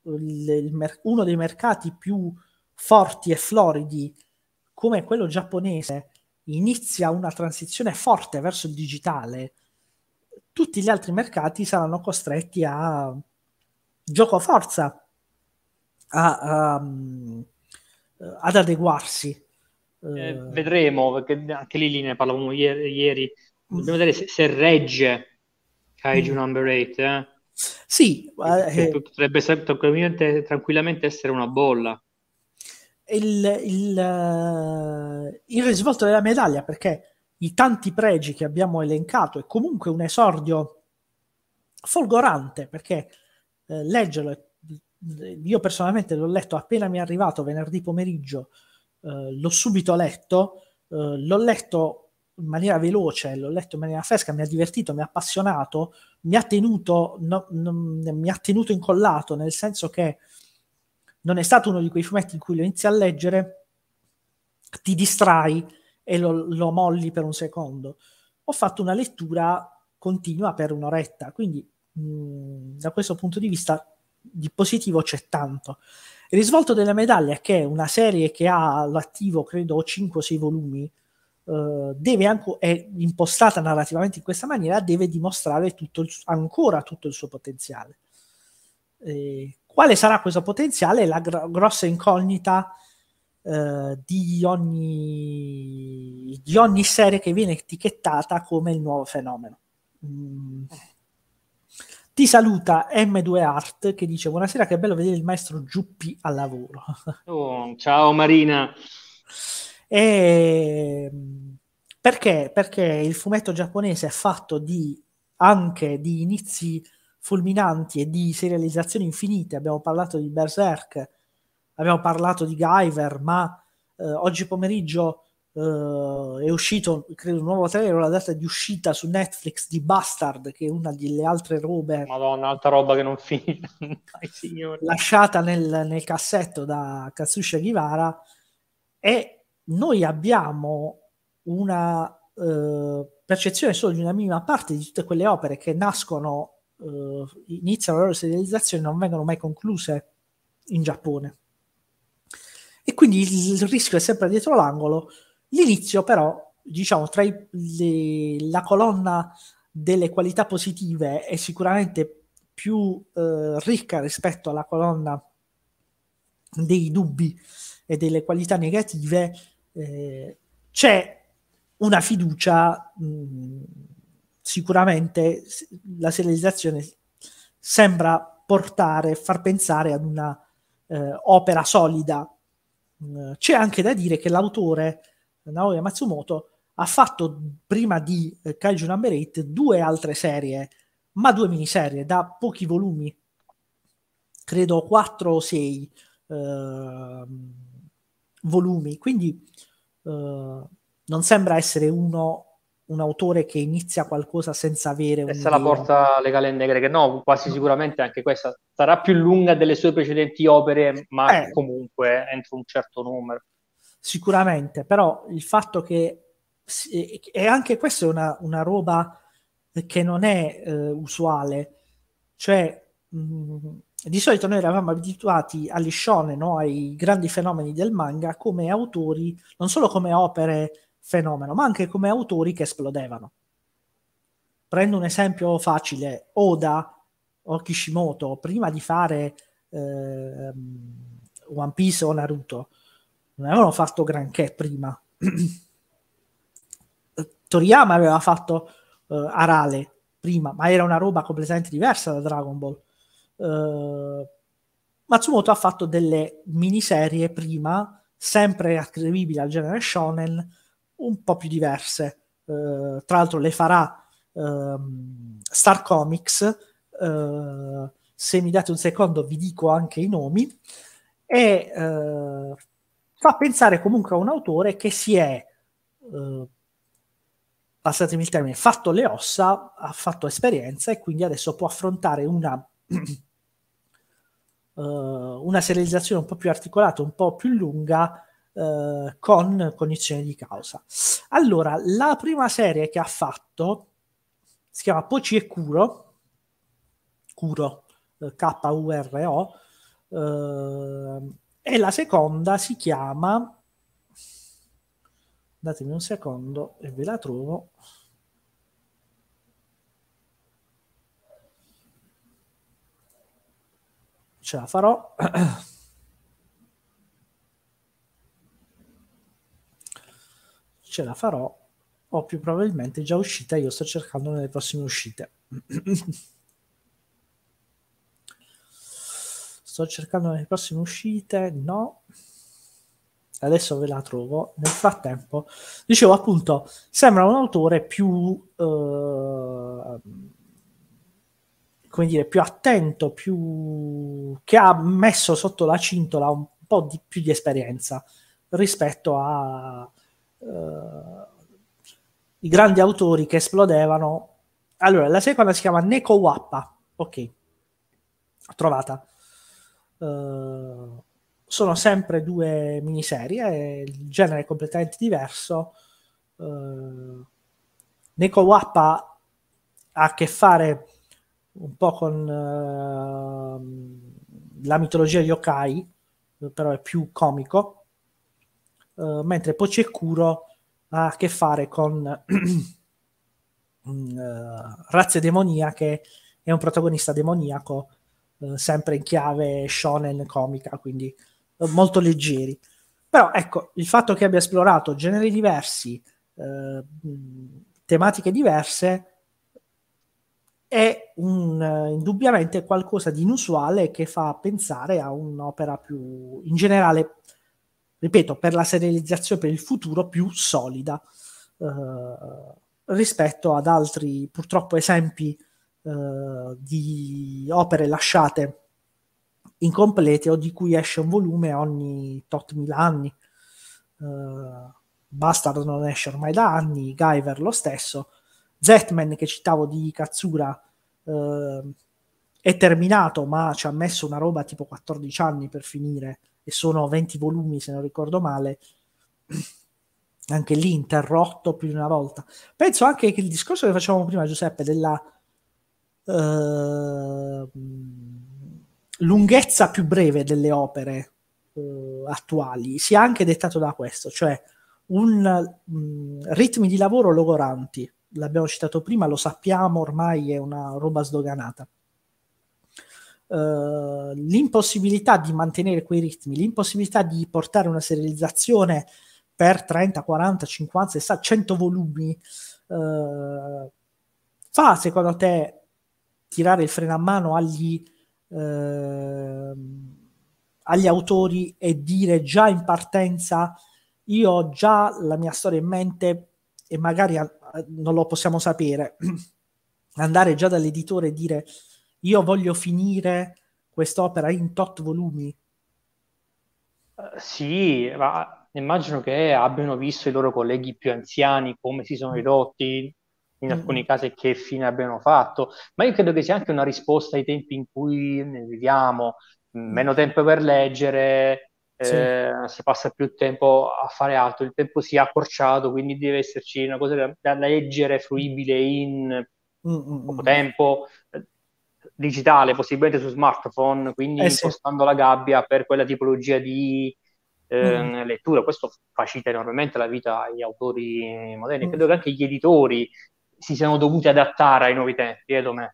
il, uno dei mercati più forti e floridi come quello giapponese inizia una transizione forte verso il digitale, tutti gli altri mercati saranno costretti a gioco forza a, a, ehm, ad adeguarsi. Eh, eh, vedremo, perché anche lì, ne parlavamo ieri, ieri. Mm. dobbiamo vedere se, se regge Kaiju mm. Number 8. Eh. Sì, eh, potrebbe tranquillamente, tranquillamente, essere una bolla. Il, il, eh, il risvolto della medaglia, perché i tanti pregi che abbiamo elencato è comunque un esordio folgorante, perché eh, leggerlo, eh, io personalmente l'ho letto appena mi è arrivato venerdì pomeriggio, eh, l'ho subito letto, eh, l'ho letto in maniera veloce, l'ho letto in maniera fresca, mi ha divertito, mi ha appassionato, mi ha tenuto, no, no, mi ha tenuto incollato, nel senso che non è stato uno di quei fumetti in cui lo inizi a leggere, ti distrai, e lo, lo molli per un secondo. Ho fatto una lettura continua per un'oretta, quindi mh, mm, da questo punto di vista di positivo c'è tanto. Il risvolto della medaglia, che è una serie che ha all'attivo credo 5 o 6 volumi, eh, deve anche, è impostata narrativamente in questa maniera, deve dimostrare tutto il, ancora tutto il suo potenziale. Eh, quale sarà questo potenziale? La gr- grossa incognita eh, di, ogni, di, ogni, serie che viene etichettata come il nuovo fenomeno. Mm. Ti saluta M2 Art che dice buonasera, che bello vedere il maestro Giuppi al lavoro. Oh, ciao Marina. E mm, perché? Perché il fumetto giapponese è fatto di, anche di inizi fulminanti e di serializzazioni infinite. Abbiamo parlato di Berserk, abbiamo parlato di Guyver, ma eh, oggi pomeriggio eh, è uscito, credo, un nuovo trailer, la data di uscita su Netflix di Bastard, che è una delle altre robe... Madonna, altra roba che non finisce. lasciata nel, nel cassetto da Katsusha Givara. E noi abbiamo una... Eh, percezione solo di una minima parte di tutte quelle opere che nascono, eh, iniziano la loro serializzazione e non vengono mai concluse in Giappone. E quindi il, rischio è sempre dietro l'angolo. L'inizio però, diciamo, tra i, le, la colonna delle qualità positive è sicuramente più eh, ricca rispetto alla colonna dei dubbi e delle qualità negative, eh, c'è una fiducia, mh, sicuramente la serializzazione sembra portare, far pensare ad una eh, opera solida eh, c'è anche da dire che l'autore eh, Naoya Matsumoto ha fatto prima di eh, Kaiju Number 8 due altre serie, ma due miniserie da pochi volumi, credo 4 o 6 eh, volumi, quindi eh, non sembra essere uno un autore che inizia qualcosa senza avere un... Questa è la porta legale negre, che no, quasi sicuramente anche questa sarà più lunga delle sue precedenti opere, ma eh, comunque entro un certo numero. Sicuramente, però il fatto che... E anche questa è una, una roba che non è eh, usuale, cioè mh, mm, di solito noi eravamo abituati agli shonen, no? ai grandi fenomeni del manga, come autori, non solo come opere fenomeno, ma anche come autori che esplodevano. Prendo un esempio facile, Oda o Kishimoto, prima di fare eh, One Piece o Naruto, non avevano fatto granché prima. Toriyama aveva fatto uh, Arale prima, ma era una roba completamente diversa da Dragon Ball. Uh, Matsumoto ha fatto delle miniserie prima, sempre attribuibili al genere shonen, un po' più diverse. Uh, tra l'altro le farà um, Star Comics. Uh, se mi date un secondo vi dico anche i nomi. E uh, fa pensare comunque a un autore che si è, passatemi il termine, fatto le ossa, ha fatto esperienza e quindi adesso può affrontare una... una serializzazione un po' più articolata, un po' più lunga, eh, con cognizione di causa. Allora, la prima serie che ha fatto si chiama Poci e Curo, Curo, eh, K-U-R-O, eh, e la seconda si chiama, datemi un secondo e ve la trovo, ce la farò. ce la farò o più probabilmente già uscita, io sto cercando nelle prossime uscite. sto cercando nelle prossime uscite, no. Adesso ve la trovo. Nel frattempo, dicevo appunto, sembra un autore più... Eh, come dire, più attento, più... che ha messo sotto la cintola un po' di più di esperienza rispetto a, eh, i grandi autori che esplodevano. Allora, la seconda si chiama Neko Wappa, ok, trovata. Uh, sono sempre due miniserie, il genere è completamente diverso. Uh, Neko Wappa ha a che fare un po' con uh, la mitologia yokai, però è più comico uh, mentre Pocecuro ha a che fare con mm, eh, razze demoniache, è un protagonista demoniaco, eh, sempre in chiave shonen comica, quindi molto leggeri. Però ecco, il fatto che abbia esplorato generi diversi, mm, tematiche diverse, è un, uh, indubbiamente qualcosa di inusuale che fa pensare a un'opera più in generale ripeto, per la serializzazione per il futuro più solida eh, rispetto ad altri purtroppo esempi eh, di opere lasciate incomplete o di cui esce un volume ogni tot mila anni. Uh, Bastard non esce ormai da anni, Guyver lo stesso, Zetman che citavo di Katsura uh, è terminato ma ci ha messo una roba tipo 14 anni per finire e sono 20 volumi se non ricordo male, anche lì interrotto più di una volta. Penso anche che il discorso che facevamo prima, Giuseppe, della uh, lunghezza più breve delle opere uh, attuali sia anche dettato da questo, cioè un, um, ritmi di lavoro logoranti. L'abbiamo citato prima, lo sappiamo ormai, è una roba sdoganata. Eh, l'impossibilità di mantenere quei ritmi, l'impossibilità di portare una serializzazione per 30, 40, 50, 60, 100 volumi, uh, fa secondo te tirare il freno a mano agli, uh, agli autori e dire già in partenza io ho già la mia storia in mente e magari non lo possiamo sapere, andare già dall'editore e dire io voglio finire quest'opera in tot volumi. Eh, sì, ma immagino che abbiano visto i loro colleghi più anziani come si sono ridotti, in mm. alcuni casi che fine abbiano fatto, ma io credo che sia anche una risposta ai tempi in cui viviamo, mm. meno tempo per leggere, sì. eh, si passa più tempo a fare altro, il tempo si è accorciato, quindi deve esserci una cosa da, da leggere fruibile in mm, mm poco mm, tempo, digitale, possibilmente su smartphone, quindi eh sì. impostando la gabbia per quella tipologia di eh, mm. lettura. Questo facilita enormemente la vita agli autori moderni. Mm. Credo che anche gli editori si siano dovuti adattare ai nuovi tempi, eh, Domè?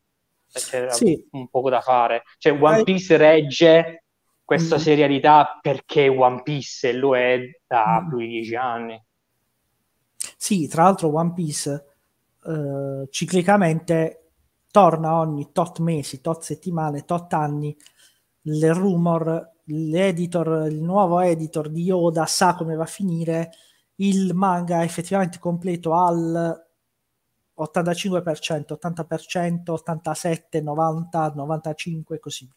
C'era sì. un poco da fare. Cioè, One Piece regge questa mm. serialità perché One Piece lo è da mm. più di dieci anni. Sì, tra l'altro One Piece Uh, ciclicamente torna ogni tot mesi, tot settimane, tot anni, il rumor, l'editor, il nuovo editor di Yoda sa come va a finire, il manga effettivamente completo al 85%, 80%, 87%, 90%, 95% e così via.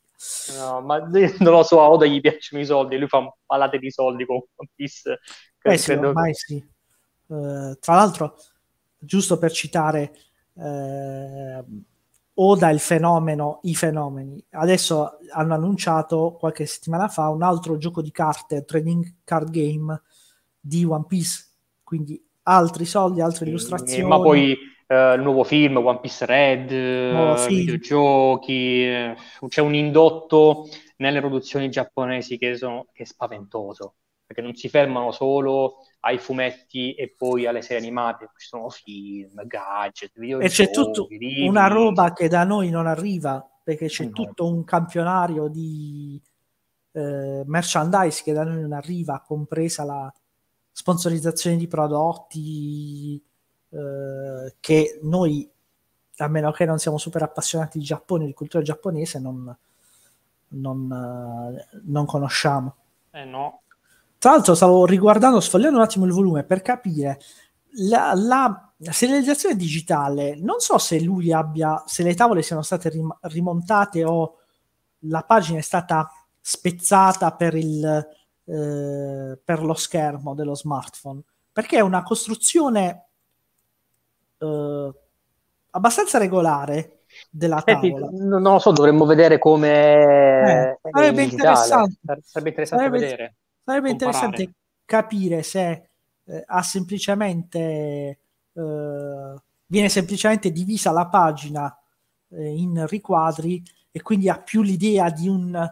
No, ma non lo so, a Oda gli piacciono i soldi, lui fa palate di soldi con One Piece. Eh sì, ormai sì. Uh, tra l'altro, giusto per citare... Uh, o dal fenomeno, i fenomeni. Adesso hanno annunciato qualche settimana fa un altro gioco di carte, trading card game di One Piece, quindi altri soldi, altre mm, illustrazioni. ma poi eh, il nuovo film, One Piece Red, eh, videogiochi, eh, c'è un indotto nelle produzioni giapponesi che, sono, che è spaventoso perché non si fermano solo ai fumetti e poi alle serie animate, ci sono film, gadget, video. E c'è tutta una roba che da noi non arriva, perché c'è eh no. tutto un campionario di eh, merchandise che da noi non arriva, compresa la sponsorizzazione di prodotti eh, che noi, a meno che non siamo super appassionati di Giappone, di cultura giapponese, non, non, eh, non conosciamo. Eh no, tra l'altro stavo riguardando, sfogliando un attimo il volume per capire la, la serializzazione digitale. Non so se lui abbia, se le tavole siano state rim- rimontate o la pagina è stata spezzata per, il, eh, per lo schermo dello smartphone, perché è una costruzione eh, abbastanza regolare della eh Senti, tavola. Non lo so, dovremmo vedere come... Eh, sarebbe, sarebbe interessante. Sarebbe interessante vedere. Sarebbe comparare. interessante capire se eh, ha semplicemente eh, viene semplicemente divisa la pagina eh, in riquadri e quindi ha più l'idea di, un,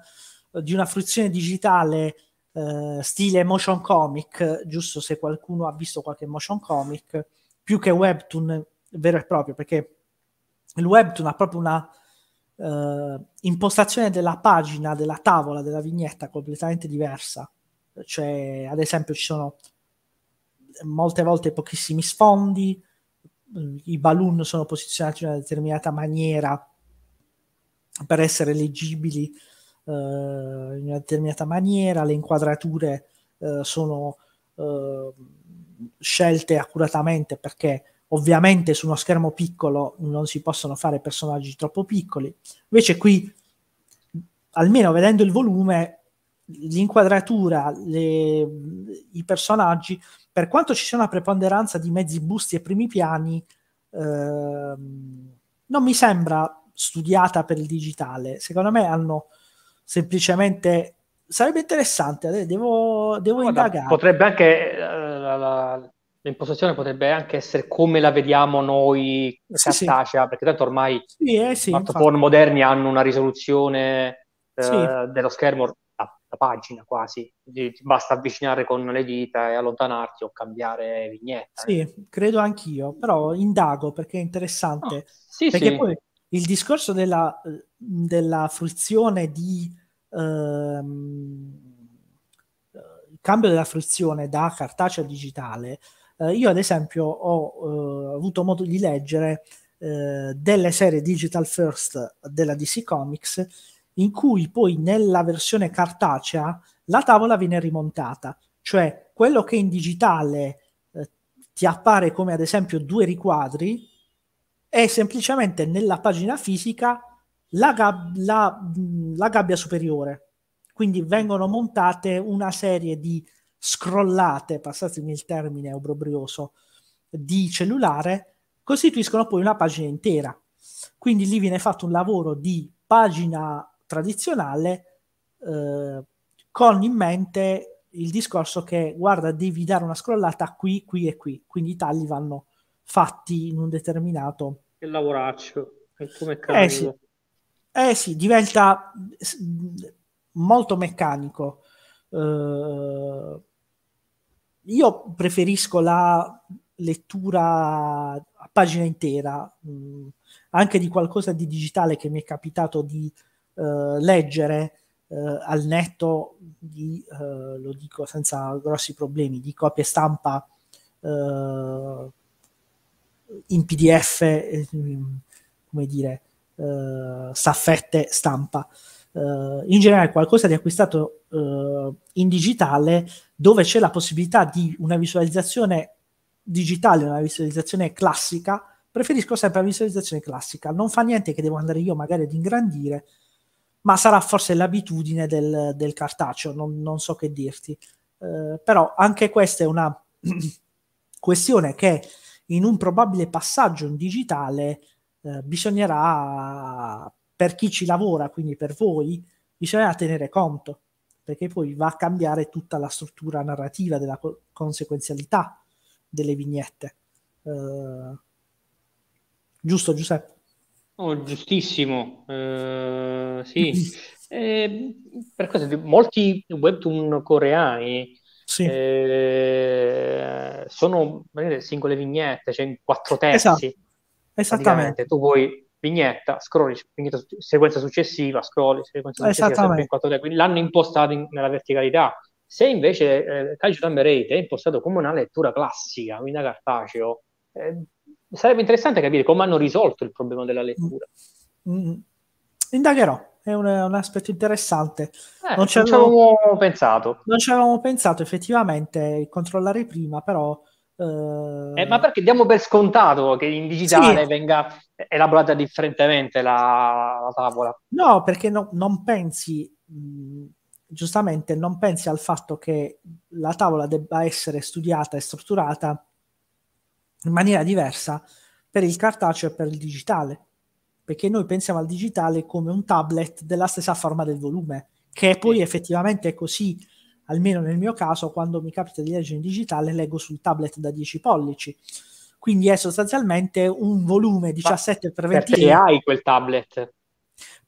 di una fruizione digitale eh, stile motion comic, giusto se qualcuno ha visto qualche motion comic, più che webtoon vero e proprio, perché il webtoon ha proprio una eh, impostazione della pagina, della tavola, della vignetta completamente diversa cioè ad esempio ci sono molte volte pochissimi sfondi, i balloon sono posizionati in una determinata maniera per essere leggibili eh, in una determinata maniera, le inquadrature eh, sono eh, scelte accuratamente perché ovviamente su uno schermo piccolo non si possono fare personaggi troppo piccoli, invece qui almeno vedendo il volume l'inquadratura, le, i personaggi, per quanto ci sia una preponderanza di mezzi busti e primi piani, ehm, non mi sembra studiata per il digitale. Secondo me hanno semplicemente... Sarebbe interessante, eh, devo, devo Guarda, indagare. Potrebbe anche... Eh, la, la, l'impostazione potrebbe anche essere come la vediamo noi sì, cartacea, sì. perché tanto ormai sì, eh, sì, i smartphone infatti. moderni hanno una risoluzione eh, dello schermo la pagina quasi, basta avvicinare con le dita e allontanarti o cambiare vignetta. Eh. Sì, eh. credo anch'io, però indago perché è interessante. Oh, sì, perché sì. poi il discorso della, eh, della fruizione di... Ehm, eh, cambio della fruizione da cartaceo a digitale, eh, io ad esempio ho eh, avuto modo di leggere delle serie digital first della DC Comics in cui poi nella versione cartacea la tavola viene rimontata, cioè quello che in digitale eh, ti appare come ad esempio due riquadri è semplicemente nella pagina fisica la, gab- la, la gabbia superiore. Quindi vengono montate una serie di scrollate, passatemi il termine obbrobrioso, di cellulare, costituiscono poi una pagina intera. Quindi lì viene fatto un lavoro di pagina tradizionale eh, con in mente il discorso che guarda devi dare una scrollata qui, qui e qui, quindi i tagli vanno fatti in un determinato... Che lavoraccio, come cavolo. Eh sì, eh sì diventa molto meccanico. Uh, io preferisco la lettura a pagina intera, mh, mm, anche di qualcosa di digitale che mi è capitato di eh, leggere eh, al netto di, eh, lo dico senza grossi problemi, di copie stampa in PDF, ehm, come dire, staffette stampa. Uh, in generale qualcosa di acquistato uh, in digitale dove c'è la possibilità di una visualizzazione digitale, una visualizzazione classica, preferisco sempre la visualizzazione classica. Non fa niente che devo andare io magari ad ingrandire ma sarà forse l'abitudine del, del cartaceo, non, non, so che dirti. Eh, però anche questa è una questione che in un probabile passaggio in digitale eh, bisognerà, per chi ci lavora, quindi per voi, bisognerà tenere conto, perché poi va a cambiare tutta la struttura narrativa della co- conseguenzialità delle vignette. Eh, giusto Giuseppe? Oh, giustissimo, eh, sì. eh, per questo molti webtoon coreani sì. eh, sono singole vignette, cioè in quattro testi. Esatto. Esattamente. Tu puoi vignetta, scrolli, vignetta, sequenza successiva, scrolli, sequenza successiva, in quattro terzi. Quindi l'hanno impostato in, nella verticalità. Se invece eh, Calcio Tamberate è impostato come una lettura classica, quindi da cartaceo, eh, sarebbe interessante capire come hanno risolto il problema della mm. lettura. Mm, mm. Indagherò, è un, un aspetto interessante. Eh, non, ci avevamo pensato. Non ci avevamo pensato effettivamente, controllare prima, però... Eh, eh, ma perché diamo per scontato che in digitale sì. venga elaborata differentemente la, la tavola? No, perché no, non pensi, mh, mm, giustamente, non pensi al fatto che la tavola debba essere studiata e strutturata in maniera diversa per il cartaceo e per il digitale, perché noi pensiamo al digitale come un tablet della stessa forma del volume, che poi effettivamente è così, almeno nel mio caso, quando mi capita di leggere in digitale, leggo sul tablet da 10 pollici. Quindi è sostanzialmente un volume 17 x 20. Perché hai quel tablet?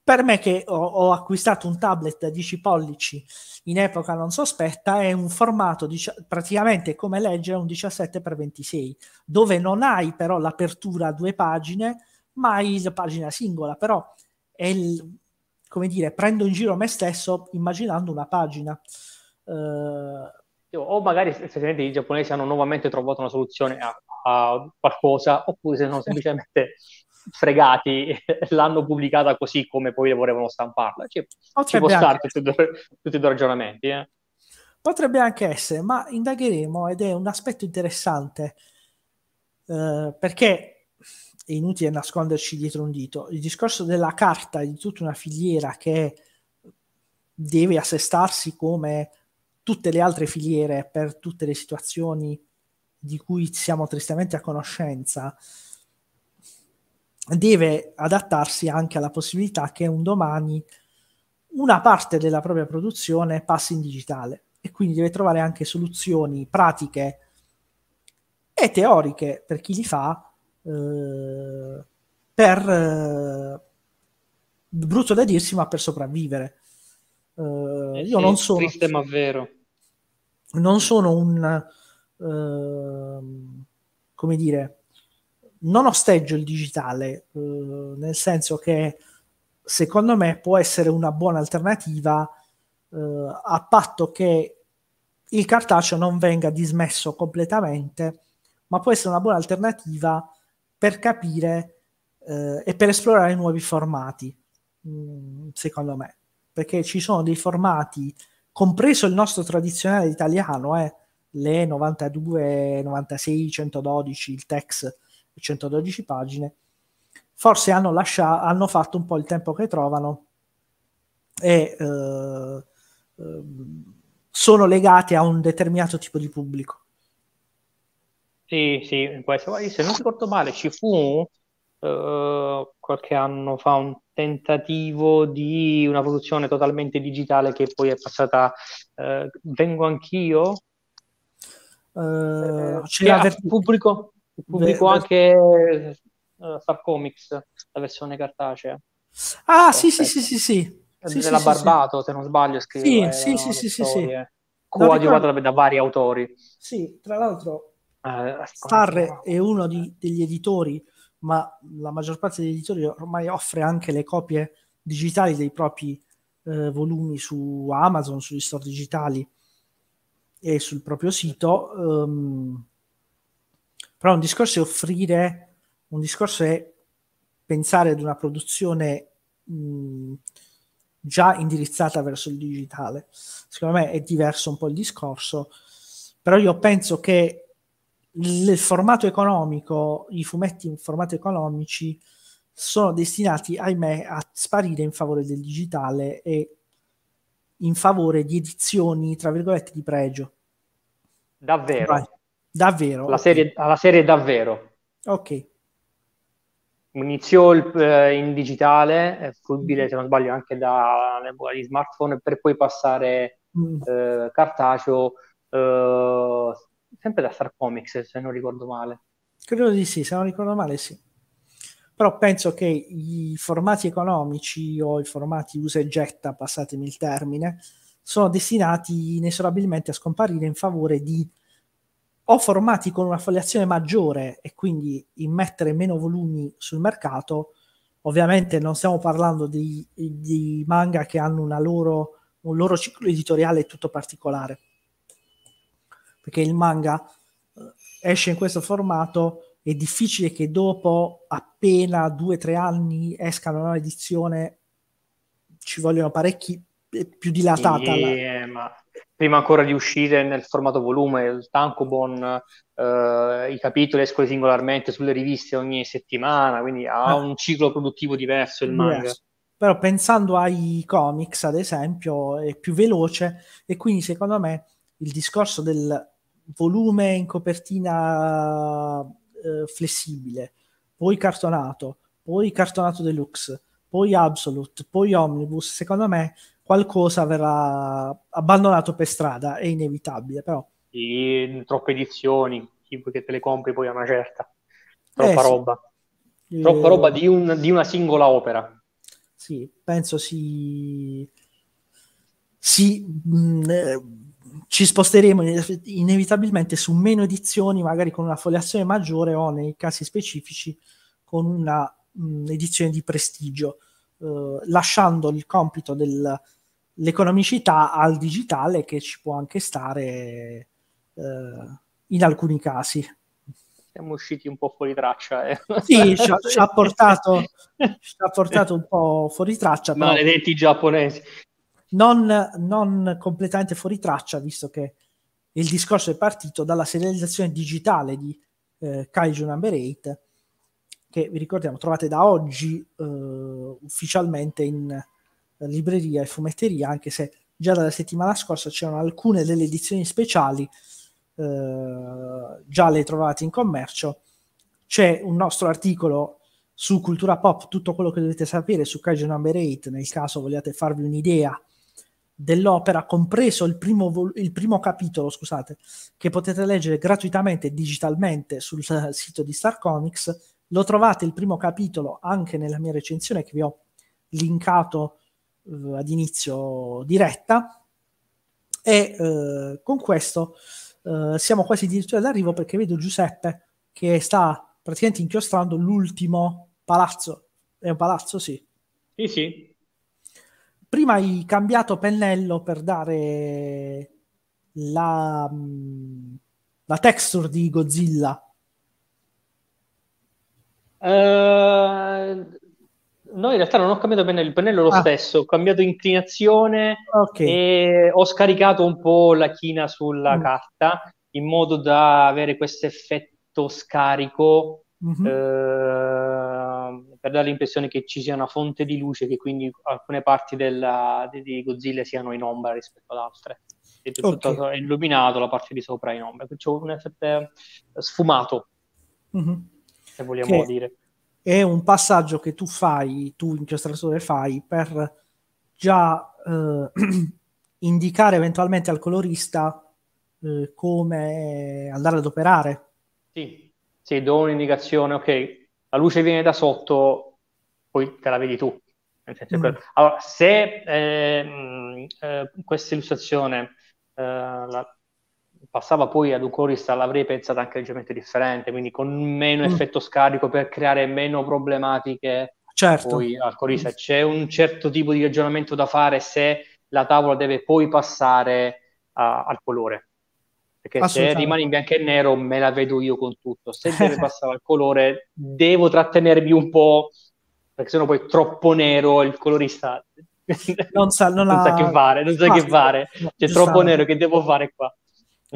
Per me che ho, ho, acquistato un tablet da 10 pollici in epoca non sospetta, è un formato dici- praticamente come leggere un 17x26, dove non hai però l'apertura a due pagine, ma hai la pagina singola, però è il, come dire, prendo in giro me stesso immaginando una pagina. Uh, o magari effettivamente i giapponesi hanno nuovamente trovato una soluzione a, a qualcosa, oppure se no semplicemente fregati l'hanno pubblicata così come poi volevano stamparla. Cioè, ci può stare tutti, tutti, i due ragionamenti. Eh? Potrebbe anche essere, ma indagheremo ed è un aspetto interessante eh, perché è inutile nasconderci dietro un dito. Il discorso della carta di tutta una filiera che deve assestarsi come tutte le altre filiere per tutte le situazioni di cui siamo tristemente a conoscenza deve adattarsi anche alla possibilità che un domani una parte della propria produzione passi in digitale e quindi deve trovare anche soluzioni pratiche e teoriche per chi li fa eh, per eh, brutto da dirsi ma per sopravvivere eh, eh io sì, non sono triste ma vero non sono un eh, come dire non osteggio il digitale, eh, nel senso che secondo me può essere una buona alternativa eh, a patto che il cartaceo non venga dismesso completamente, ma può essere una buona alternativa per capire eh, e per esplorare nuovi formati, mh, mm, secondo me, perché ci sono dei formati, compreso il nostro tradizionale italiano, eh, le 92, 96, 112, il TEX, 112 pagine, forse hanno, lasciato, hanno fatto un po' il tempo che trovano e eh, eh sono legate a un determinato tipo di pubblico. Sì, sì, se non ricordo male ci fu eh, qualche anno fa un tentativo di una produzione totalmente digitale che poi è passata eh, vengo anch'io uh, eh, eh c'era avver- pubblico Pubblico Beh, anche eh, Star Comics, la versione cartacea. Ah, sì, sì, sì, sì, sì. Sì, della sì, Barbato, sì. se non sbaglio, scrive sì, eh, sì, sì, sì, sì. coadiuvata da, da vari autori. Sì, tra l'altro eh, ecco, Starre è uno di, degli editori, ma la maggior parte degli editori ormai offre anche le copie digitali dei propri eh, volumi su Amazon, sugli store digitali e sul proprio sito. Um, però un discorso è offrire, un discorso è pensare ad una produzione mh, già indirizzata verso il digitale. Secondo me è diverso un po' il discorso, però io penso che il formato economico, i fumetti in formato economici sono destinati, ahimè, a sparire in favore del digitale e in favore di edizioni, tra virgolette, di pregio. Davvero? Vai. Davvero? La serie, Alla serie davvero. Ok. Iniziò il, eh, in digitale, fruibile se non sbaglio anche dall'epoca di smartphone, per poi passare mm. eh, cartaceo, eh, sempre da Star Comics se non ricordo male. Credo di sì, se non ricordo male sì. Però penso che i formati economici o i formati usa e getta, passatemi il termine, sono destinati inesorabilmente a scomparire in favore di o formati con una foliazione maggiore e quindi immettere meno volumi sul mercato, ovviamente non stiamo parlando di, di manga che hanno loro, un loro ciclo editoriale tutto particolare, perché il manga eh, esce in questo formato, è difficile che dopo appena due o tre anni esca una nuova edizione, ci vogliono parecchi più dilatata. Yeah, la... prima ancora di uscire nel formato volume, il Tankobon, eh, i capitoli escono singolarmente sulle riviste ogni settimana, quindi ha ah. un ciclo produttivo diverso il manga. Diverso. Però pensando ai comics, ad esempio, è più veloce e quindi secondo me il discorso del volume in copertina eh, flessibile, poi cartonato, poi cartonato deluxe, poi Absolute, poi Omnibus, secondo me qualcosa verrà abbandonato per strada, è inevitabile però. Sì, troppe edizioni, chi che te le compri poi a una certa, troppa eh, roba. Sì. Eh, troppa eh... roba di, un, di, una singola opera. Sì, penso si... si mh, mm, eh, ci sposteremo inevitabilmente su meno edizioni, magari con una foliazione maggiore o nei casi specifici con una mh, mm, edizione di prestigio, eh, lasciando il compito del, l'economicità al digitale che ci può anche stare eh, in alcuni casi. Siamo usciti un po' fuori traccia. Eh. Sì, ci ha, ci, ha portato, ci ha, portato, un po' fuori traccia. Maledetti giapponesi. Non, non completamente fuori traccia, visto che il discorso è partito dalla serializzazione digitale di eh, Kaiju Number 8, che vi ricordiamo trovate da oggi eh, ufficialmente in, libreria e fumetteria, anche se già dalla settimana scorsa c'erano alcune delle edizioni speciali, eh, già le trovate in commercio. C'è un nostro articolo su Cultura Pop, tutto quello che dovete sapere su Kaiju Number 8, nel caso vogliate farvi un'idea dell'opera, compreso il primo, vol- il primo capitolo, scusate, che potete leggere gratuitamente digitalmente sul sito di Star Comics. Lo trovate il primo capitolo anche nella mia recensione che vi ho linkato eh, ad inizio diretta e eh, con questo eh, siamo quasi addirittura all'arrivo perché vedo Giuseppe che sta praticamente inchiostrando l'ultimo palazzo. È un palazzo, sì. Sì, sì. Prima hai cambiato pennello per dare la, mm, la texture di Godzilla. Eh, No, in realtà non ho cambiato pennello, il pennello è lo ah. stesso, ho cambiato inclinazione okay. e ho scaricato un po' la china sulla mm. carta in modo da avere questo effetto scarico mm-hmm. eh, per dare l'impressione che ci sia una fonte di luce che quindi alcune parti della, di Godzilla siano in ombra rispetto ad altre. E tutto okay. è illuminato, la parte di sopra è in ombra, perciò un effetto eh, sfumato, mm-hmm. se vogliamo che... dire è un passaggio che tu fai, tu incastratore fai per già eh, indicare eventualmente al colorista eh, come andare ad operare. Sì, sì, do un'indicazione, ok, la luce viene da sotto, poi te la vedi tu. Mm. Allora, se eh, mh, mm, eh, questa illustrazione eh, la, passava poi ad un Ucorista l'avrei pensata anche leggermente differente, quindi con meno mm. effetto scarico per creare meno problematiche certo. poi al Corisa. C'è un certo tipo di ragionamento da fare se la tavola deve poi passare a, al colore. Perché se rimane in bianco e nero me la vedo io con tutto. Se deve passare al colore devo trattenermi un po', perché sennò poi troppo nero il colorista non sa, non non la... sa che fare, non sa ah, che fare. C'è cioè, troppo esatto. nero che devo fare qua.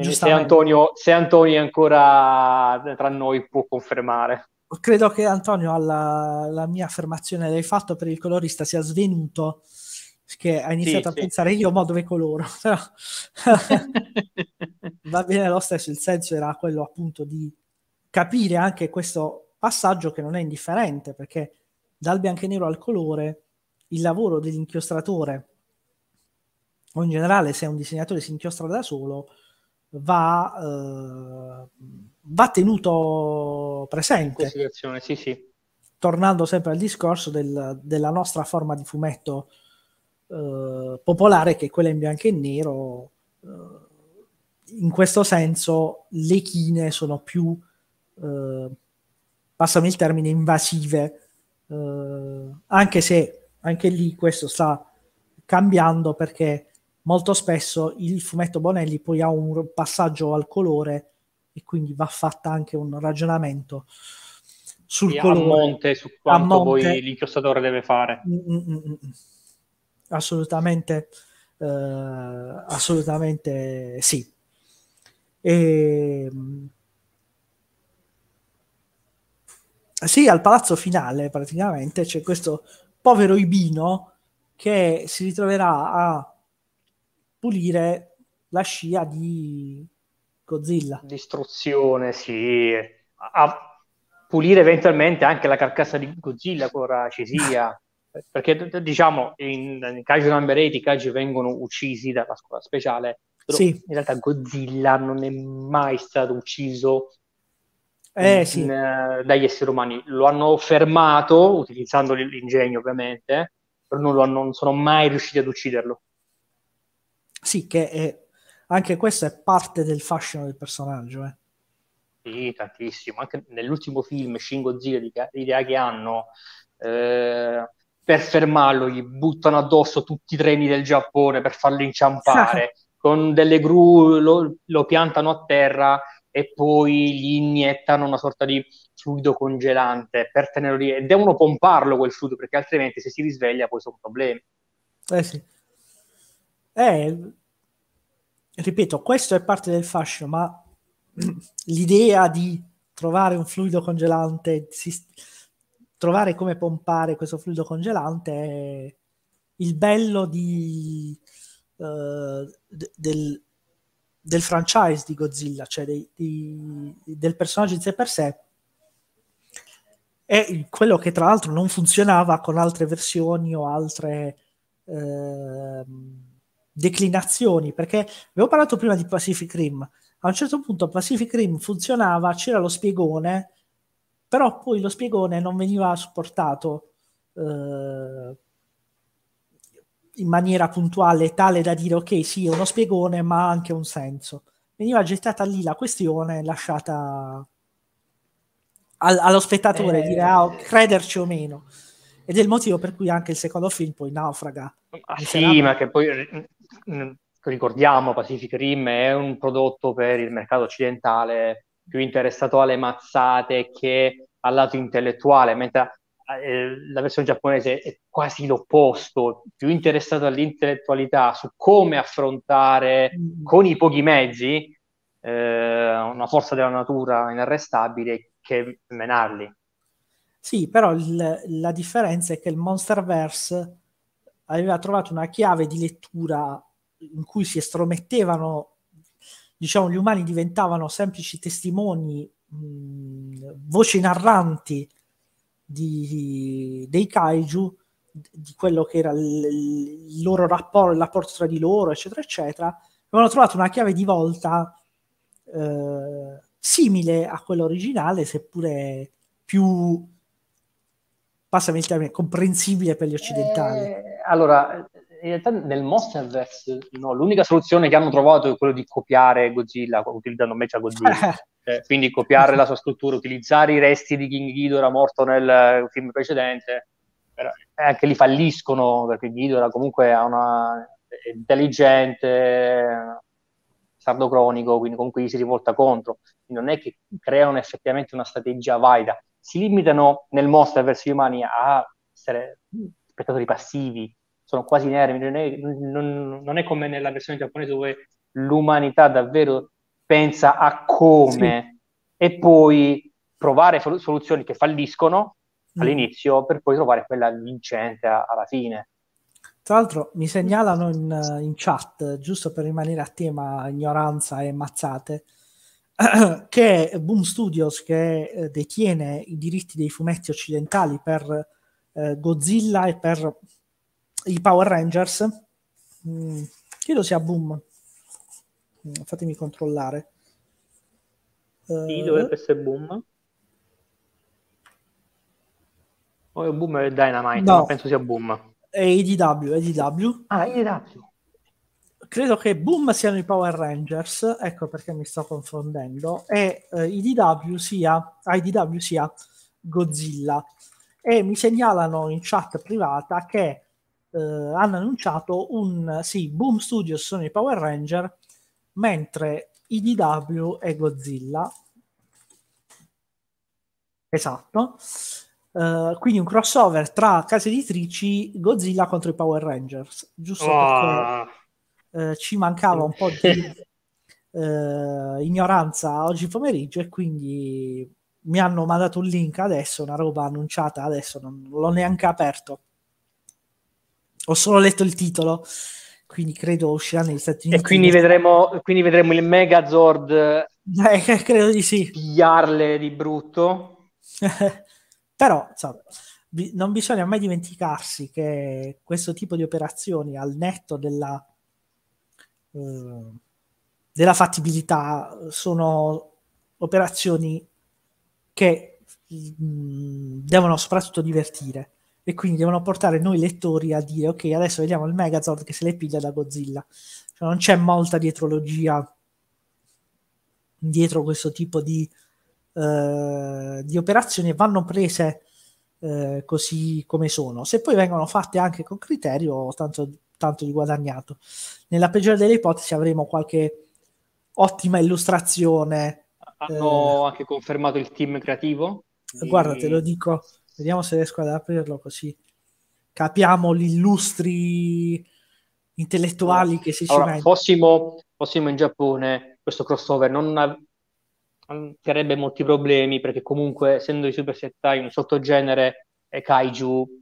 Se Antonio, se Antonio è ancora tra noi può confermare. Credo che Antonio alla, la mia affermazione l'hai fatto per il colorista sia svenuto che ha iniziato sì, a sì. pensare io ma dove coloro va bene lo stesso il senso era quello appunto di capire anche questo passaggio che non è indifferente perché dal bianco e nero al colore il lavoro dell'inchiostratore o in generale se un disegnatore si inchiostra da solo va, eh, va tenuto presente. Sì, sì. Tornando sempre al discorso del, della nostra forma di fumetto eh, popolare, che è quella in bianco e nero, eh, in questo senso le chine sono più, eh, passami il termine, invasive, eh, anche se anche lì questo sta cambiando perché molto spesso il fumetto Bonelli poi ha un passaggio al colore e quindi va fatta anche un ragionamento sul e colore. A monte, su quanto monte, poi l'inchiostratore deve fare. Mm, mm, mm, assolutamente, eh, assolutamente sì. E, sì, al palazzo finale praticamente c'è questo povero Ibino che si ritroverà a pulire la scia di Godzilla. Distruzione, sì. A pulire eventualmente anche la carcassa di Godzilla con la cesia. Perché diciamo in, in Kaiju Number 8 i Kaiju vengono uccisi dalla scuola speciale, però sì. in realtà Godzilla non è mai stato ucciso eh, in, sì. in, eh, dagli esseri umani. Lo hanno fermato utilizzando l'ingegno ovviamente, però non, hanno, non sono mai riusciti ad ucciderlo. Sì, che è, anche questo è parte del fascino del personaggio. Eh. Sì, tantissimo. Anche nell'ultimo film, Shin Godzilla, l'idea che hanno... Eh per fermarlo gli buttano addosso tutti i treni del Giappone per farlo inciampare, con delle gru lo, lo, piantano a terra e poi gli iniettano una sorta di fluido congelante per tenerlo lì e devono pomparlo quel fluido perché altrimenti se si risveglia poi sono problemi. Eh sì. Eh, ripeto, questo è parte del fascino, ma l'idea di trovare un fluido congelante, si, trovare come pompare questo fluido congelante è il bello di, uh, del, del, franchise di Godzilla, cioè dei, di, del personaggio in sé per sé. È quello che tra l'altro non funzionava con altre versioni o altre... Uh, declinazioni, perché avevo parlato prima di Pacific Rim, a un certo punto Pacific Rim funzionava, c'era lo spiegone, però poi lo spiegone non veniva supportato eh, in maniera puntuale, tale da dire ok sì è uno spiegone ma ha anche un senso. Veniva gettata lì la questione, lasciata al, allo spettatore eh... dire ah, crederci o meno ed è il motivo per cui anche il secondo film poi naufraga. Ah, sì, ma che poi mh, mm, ricordiamo Pacific Rim è un prodotto per il mercato occidentale più interessato alle mazzate che al lato intellettuale, mentre eh, la versione giapponese è quasi l'opposto, più interessato all'intellettualità, su come affrontare con i pochi mezzi eh, una forza della natura inarrestabile che menarli. Sì, però il, la differenza è che il Monsterverse aveva trovato una chiave di lettura in cui si estromettevano, diciamo, gli umani diventavano semplici testimoni, mh, voci narranti di, dei kaiju, di quello che era il, loro rapporto, il rapporto tra di loro, eccetera, eccetera, avevano trovato una chiave di volta eh, simile a quella originale, seppure più, passami il termine, comprensibile per gli occidentali. Eh, allora, in realtà nel Monsterverse no, l'unica soluzione che hanno trovato è quello di copiare Godzilla, utilizzando invece Godzilla. Eh, quindi copiare la sua struttura, utilizzare i resti di King Ghidorah morto nel eh, film precedente. Però, eh, anche lì falliscono perché Ghidorah comunque è, una, è intelligente, sardocronico, quindi comunque gli si rivolta contro. Quindi non è che creano effettivamente una strategia valida. Si limitano nel Monsterverse gli umani a essere spettatori passivi sono quasi inermi, non è, non, non è, come nella versione giapponese dove l'umanità davvero pensa a come sì. e poi provare sol- soluzioni che falliscono mm. all'inizio per poi trovare quella vincente a- alla fine. Tra l'altro mi segnalano in, in, chat, giusto per rimanere a tema ignoranza e mazzate, che Boom Studios, che eh, detiene i diritti dei fumetti occidentali per eh, Godzilla e per i Power Rangers. Mm, credo sia Boom. Mm, fatemi controllare. Sì, uh, dovrebbe eh. essere Boom. O oh, è Boom e Dynamite, no. penso sia Boom. È IDW, è IDW. Ah, IDW. Credo che Boom siano i Power Rangers, ecco perché mi sto confondendo, e eh, IDW sia, IDW sia Godzilla. E mi segnalano in chat privata che eh, hanno annunciato un sì, Boom Studios sono i Power Ranger, mentre IDW è Godzilla. Esatto. Uh, quindi un crossover tra case editrici Godzilla contro i Power Rangers, giusto oh. perché uh, ci mancava un po' di uh, ignoranza oggi pomeriggio e quindi mi hanno mandato un link adesso, una roba annunciata adesso, non l'ho neanche aperto. Ho solo letto il titolo, quindi credo uscirà negli Stati Uniti. E quindi vedremo, quindi vedremo il Megazord eh, credo di sì. pigliarle di brutto. Però, insomma, bi- non bisogna mai dimenticarsi che questo tipo di operazioni, al netto della, eh, della fattibilità, sono operazioni che mh, mm, devono soprattutto divertire e quindi devono portare noi lettori a dire ok adesso vediamo il Megazord che se le piglia da Godzilla cioè, non c'è molta dietrologia dietro questo tipo di, eh, di operazioni vanno prese eh, così come sono se poi vengono fatte anche con criterio tanto, tanto di guadagnato nella peggiore delle ipotesi avremo qualche ottima illustrazione hanno eh, anche confermato il team creativo di... guarda te lo dico Vediamo se riesco ad aprirlo così capiamo gli illustri intellettuali che si allora, ci fossimo, fossimo in Giappone, questo crossover non avrebbe molti problemi perché comunque essendo i Super Sentai un sottogenere e kaiju...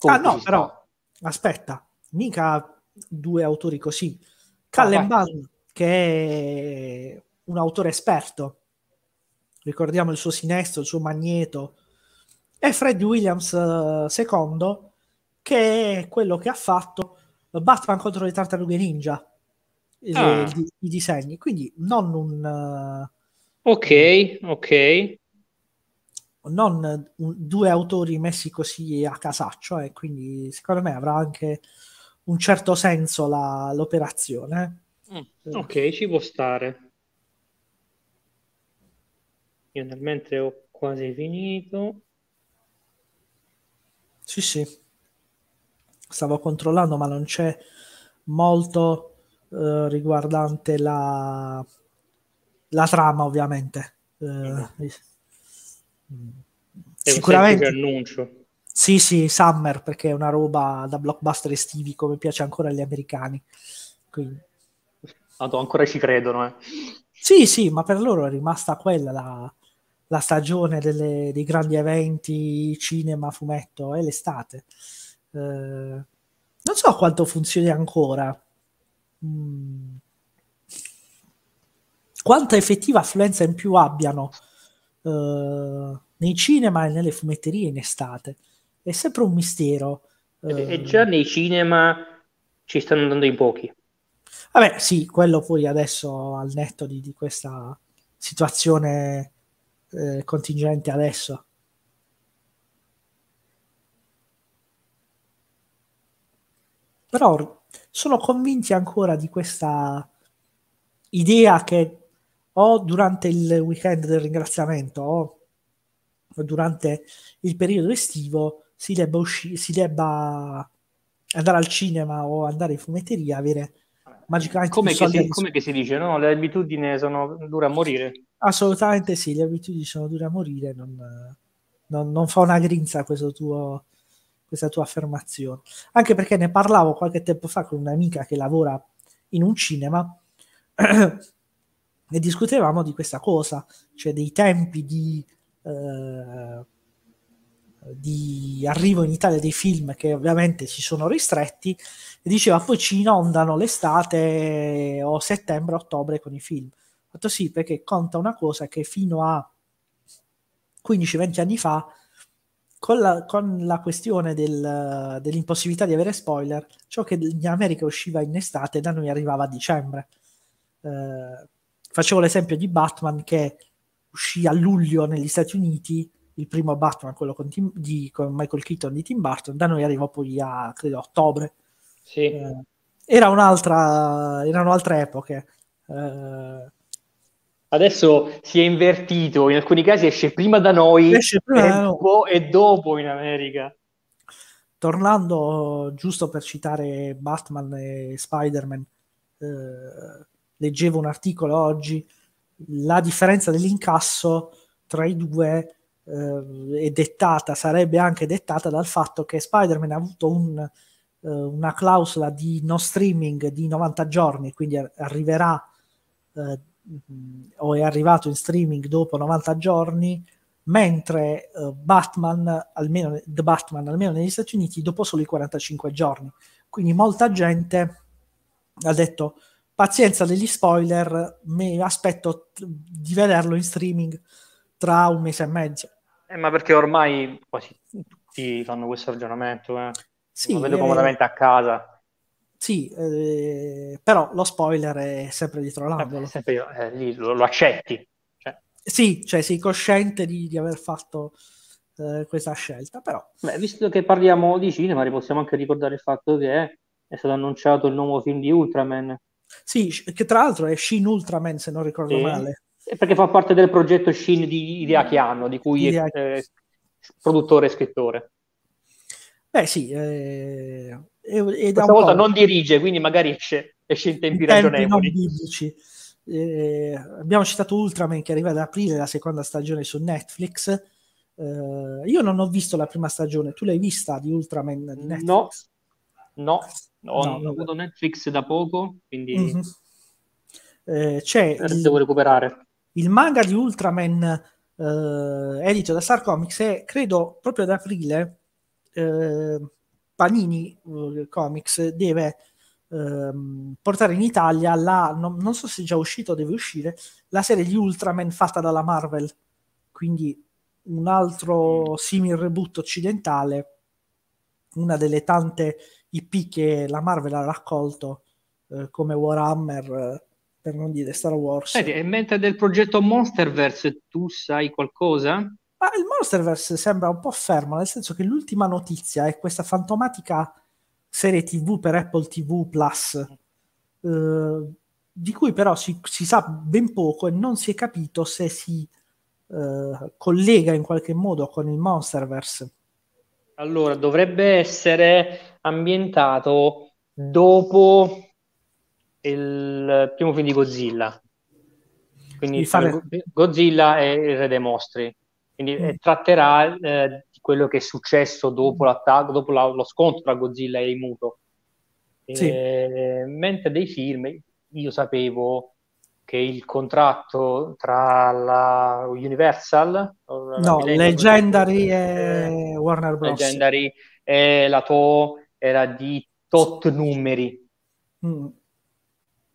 Ah no, però, sta. aspetta, mica due autori così. Kallenban, ah, che è un autore esperto, ricordiamo il suo sinestro, il suo magneto, e Fred Williams II, eh, che è quello che ha fatto Batman contro le tartarughe ninja, ah. i, i, i, disegni. Quindi non un... Eh, ok, ok. Non un, due autori messi così a casaccio, e eh, quindi secondo me avrà anche un certo senso la, l'operazione. Eh. Mm, ok, ci può stare. Io nel mentre ho quasi finito. Sì, sì. Stavo controllando, ma non c'è molto eh, riguardante la, la, trama, ovviamente. Eh, mm. sicuramente. annuncio. Sì, sì, Summer, perché è una roba da blockbuster estivi, come piace ancora agli americani. Quindi... Tanto ancora ci credono, eh. Sì, sì, ma per loro è rimasta quella la, la stagione delle, dei grandi eventi cinema, fumetto, è l'estate. Eh, non so quanto funzioni ancora. Mm. Quanta effettiva affluenza in più abbiano eh, nei cinema e nelle fumetterie in estate. È sempre un mistero. Eh. E già nei cinema ci stanno andando in pochi. Vabbè, sì, quello poi adesso al netto di, di questa situazione eh, contingente adesso. Però sono convinti ancora di questa idea che o durante il weekend del ringraziamento o durante il periodo estivo si debba, usci- si debba andare al cinema o andare in fumetteria, avere magicamente come che, si, come che si dice, no? Le abitudini sono dure a morire. Assolutamente sì, le abitudini sono dure a morire, non, non, non fa una grinza tuo, questa tua affermazione. Anche perché ne parlavo qualche tempo fa con un'amica che lavora in un cinema e discutevamo di questa cosa, cioè dei tempi di, eh, di arrivo in Italia dei film che ovviamente si sono ristretti e diceva poi ci inondano l'estate o settembre-ottobre con i film. Ho detto sì, perché conta una cosa che fino a 15-20 anni fa, con la, con la questione del, dell'impossibilità di avere spoiler, ciò che in America usciva in estate da noi arrivava a dicembre. Eh, facevo l'esempio di Batman che uscì a luglio negli Stati Uniti, il primo Batman, quello con, Tim, di, con Michael Keaton di Tim Burton, da noi arrivò poi a, credo, ottobre. Sì. Eh, era un'altra, erano altre epoche. Eh, Adesso si è invertito, in alcuni casi esce prima da noi esce prima e, dopo, e dopo in America. Tornando, giusto per citare Batman e Spider-Man, eh, leggevo un articolo oggi, la differenza dell'incasso tra i due eh, è dettata, sarebbe anche dettata dal fatto che Spider-Man ha avuto un, eh, una clausola di no streaming di 90 giorni, quindi arriverà eh, o è arrivato in streaming dopo 90 giorni, mentre uh, Batman, almeno, The Batman, almeno negli Stati Uniti, dopo soli 45 giorni. Quindi molta gente ha detto pazienza degli spoiler, mi aspetto t- di vederlo in streaming tra un mese e mezzo. Eh, ma perché ormai quasi tutti fanno questo ragionamento, eh? sì, lo vedo eh, comodamente eh, a casa. Sì, eh, però lo spoiler è sempre dietro eh, l'angolo. Sempre io, eh, lo, lo, accetti. Cioè. Sì, cioè sei cosciente di, di aver fatto eh, questa scelta, però... Beh, visto che parliamo di cinema, possiamo anche ricordare il fatto che è stato annunciato il nuovo film di Ultraman. Sì, che tra l'altro è Shin Ultraman, se non ricordo sì. male. È perché fa parte del progetto Shin di Hideaki Anno, di cui Hideaki... è eh, produttore e scrittore. Beh sì, eh, e, da Questa volta non dirige, quindi magari esce, esce in tempi, in tempi ragionevoli. Eh, abbiamo citato Ultraman che arriva ad aprile la seconda stagione su Netflix. Eh, io non ho visto la prima stagione, tu l'hai vista di Ultraman? Di Netflix? No, no, no, ho no, avuto Netflix da poco, quindi mm-hmm. eh, c'è il, devo recuperare. Il manga di Ultraman eh, edito da Star Comics è credo proprio ad aprile eh, Panini uh, Comics deve uh, portare in Italia la, non, non so se è già uscito o deve uscire, la serie di Ultraman fatta dalla Marvel, quindi un altro mm. simile reboot occidentale, una delle tante IP che la Marvel ha raccolto eh, come Warhammer, eh, per non dire Star Wars. Senti, e mentre del progetto Monsterverse tu sai qualcosa? Ma il Monsterverse sembra un po' fermo, nel senso che l'ultima notizia è questa fantomatica serie TV per Apple TV Plus, eh, di cui però si, si, sa ben poco e non si è capito se si eh, collega in qualche modo con il Monsterverse. Allora, dovrebbe essere ambientato dopo il primo film di Godzilla. Quindi fare... Godzilla è il re dei mostri. Quindi mm. eh, tratterà eh, di quello che è successo dopo mm. l'attacco, dopo la, lo scontro tra Godzilla e Imuto. Eh, sì. mentre dei film io sapevo che il contratto tra la Universal, no, la Legendary e eh, Warner Bros. Legendary e la Toho era di tot numeri. Mm.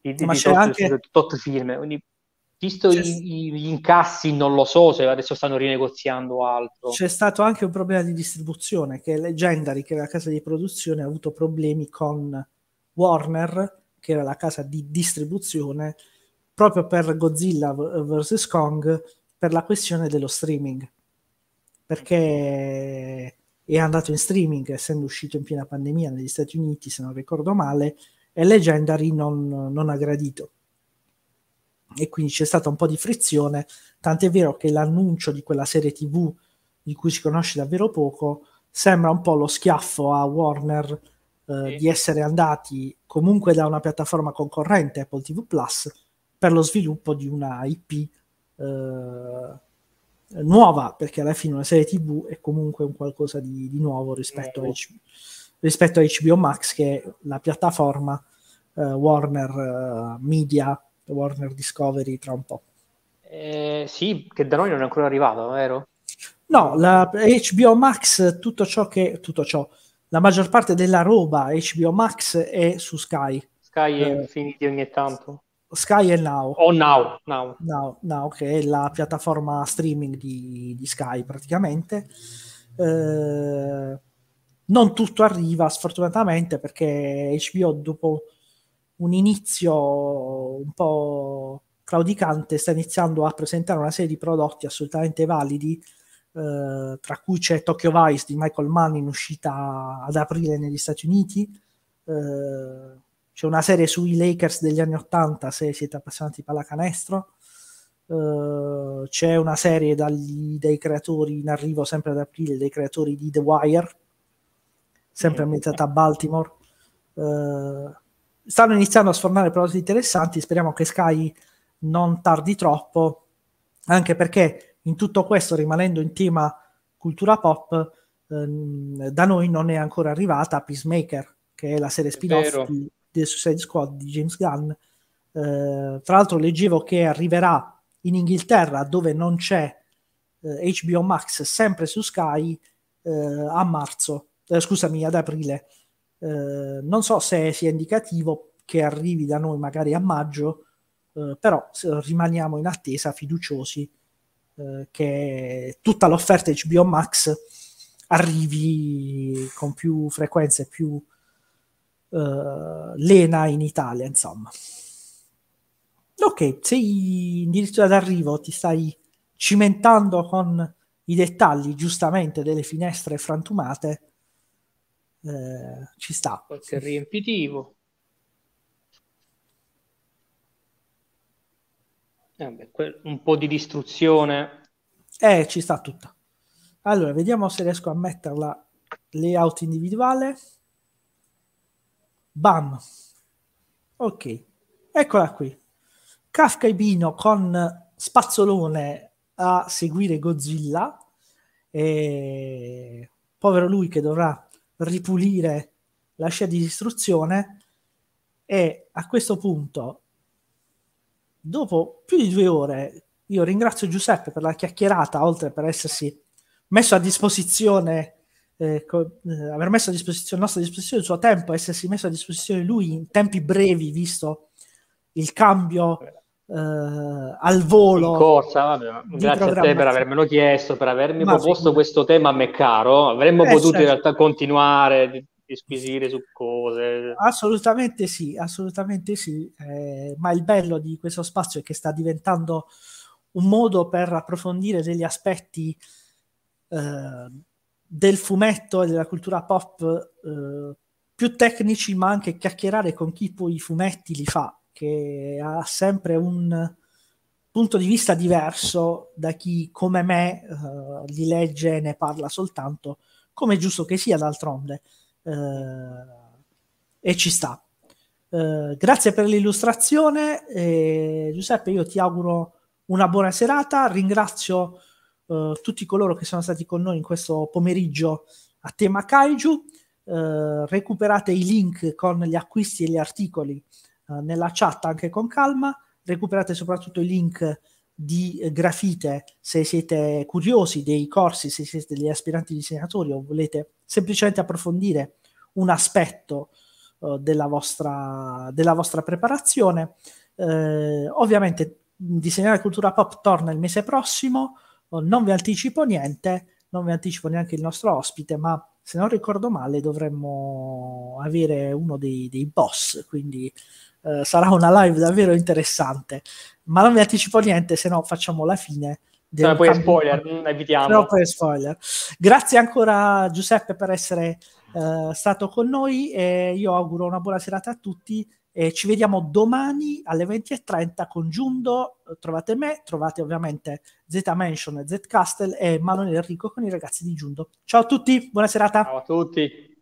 Di, di, Ma di c'è tot, anche... tot film, quindi Visto gli, incassi, non lo so se adesso stanno rinegoziando altro. C'è stato anche un problema di distribuzione che Legendary, che era la casa di produzione, ha avuto problemi con Warner, che era la casa di distribuzione, proprio per Godzilla vs. Kong, per la questione dello streaming. Perché è andato in streaming, essendo uscito in piena pandemia negli Stati Uniti, se non ricordo male, e Legendary non, non ha gradito e quindi c'è stata un po' di frizione, tant'è vero che l'annuncio di quella serie TV di cui si conosce davvero poco sembra un po' lo schiaffo a Warner eh, sì. di essere andati comunque da una piattaforma concorrente Apple TV Plus per lo sviluppo di una IP eh, nuova, perché alla fine una serie TV è comunque un qualcosa di, di nuovo rispetto, no. a eh, rispetto, a HBO Max che è la piattaforma eh, Warner eh, Media Warner Discovery tra un po'. Eh, sì, che da noi non è ancora arrivato, vero? No, la HBO Max, tutto ciò che... Tutto ciò, la maggior parte della roba HBO Max è su Sky. Sky è eh, infiniti ogni tanto. Sky e Now. Oh, Now, Now. Now, Now che è la piattaforma streaming di, di Sky praticamente. Eh, non tutto arriva, sfortunatamente, perché HBO dopo un inizio un po' claudicante, sta iniziando a presentare una serie di prodotti assolutamente validi, eh, tra cui c'è Tokyo Vice di Michael Mann in uscita ad aprile negli Stati Uniti, eh, c'è una serie sui Lakers degli anni 80 se siete appassionati di pallacanestro, eh, c'è una serie dagli, dai creatori in arrivo sempre ad aprile, dei creatori di The Wire, sempre ambientata a Baltimore. Uh, stanno iniziando a sfornare prodotti interessanti, speriamo che Sky non tardi troppo, anche perché in tutto questo, rimanendo in tema cultura pop, ehm, da noi non è ancora arrivata Peacemaker, che è la serie spin-off di, di Suicide Squad di James Gunn. Eh, tra l'altro leggevo che arriverà in Inghilterra, dove non c'è eh, HBO Max, sempre su Sky, eh, a marzo, eh, scusami, ad aprile. Eh, non so se sia indicativo che arrivi da noi magari a maggio, eh, però rimaniamo in attesa fiduciosi eh, che tutta l'offerta HBO Max arrivi con più frequenza e più eh, lena in Italia, insomma. Ok, sei in dirittura d'arrivo, ti stai cimentando con i dettagli giustamente delle finestre frantumate eh, ci sta. Qualche riempitivo. Eh beh, un po' di distruzione. Eh, ci sta tutta. Allora, vediamo se riesco a metterla layout individuale. Bam. Ok, eccola qui. Kafka e Bino con Spazzolone a seguire Godzilla. E... Povero lui che dovrà ripulire la scia di distruzione e a questo punto, dopo più di due ore, io ringrazio Giuseppe per la chiacchierata, oltre per essersi messo a disposizione, eh, co- eh, aver messo a disposizione, nostra disposizione il suo tempo, essersi messo a disposizione lui in tempi brevi, visto il cambio eh, eh, al volo. In corsa, grazie a te per avermelo chiesto, per avermi Ma proposto sì. questo tema a me caro. Avremmo eh, potuto certo. in realtà continuare disquisire su cose. Assolutamente sì, assolutamente sì. Eh, ma il bello di questo spazio è che sta diventando un modo per approfondire degli aspetti eh, del fumetto e della cultura pop eh, più tecnici, ma anche chiacchierare con chi poi i fumetti li fa che ha sempre un punto di vista diverso da chi come me uh, li legge e ne parla soltanto, come è giusto che sia d'altronde. Uh, e ci sta. Uh, grazie per l'illustrazione, eh, Giuseppe. Io ti auguro una buona serata. Ringrazio uh, tutti coloro che sono stati con noi in questo pomeriggio a tema Kaiju. Uh, recuperate i link con gli acquisti e gli articoli eh, nella chat anche con calma, recuperate soprattutto i link di grafite se siete curiosi dei corsi, se siete degli aspiranti disegnatori o volete semplicemente approfondire un aspetto eh, della, vostra, della, vostra, preparazione. Eh, ovviamente disegnare cultura pop torna il mese prossimo, eh, non vi anticipo niente, non vi anticipo neanche il nostro ospite, ma se non ricordo male dovremmo avere uno dei, dei boss, quindi eh, sarà una live davvero interessante. Ma non vi anticipo niente, se no facciamo la fine. Del no, poi spoiler, evitiamo. No, poi spoiler. Grazie ancora Giuseppe per essere eh, stato con noi e io auguro una buona serata a tutti e ci vediamo domani alle 20.30 con Giundo, trovate me, trovate ovviamente Z Mansion, e Z Castle e Manuel Enrico con i ragazzi di Giundo. Ciao a tutti, buona serata. Ciao a tutti.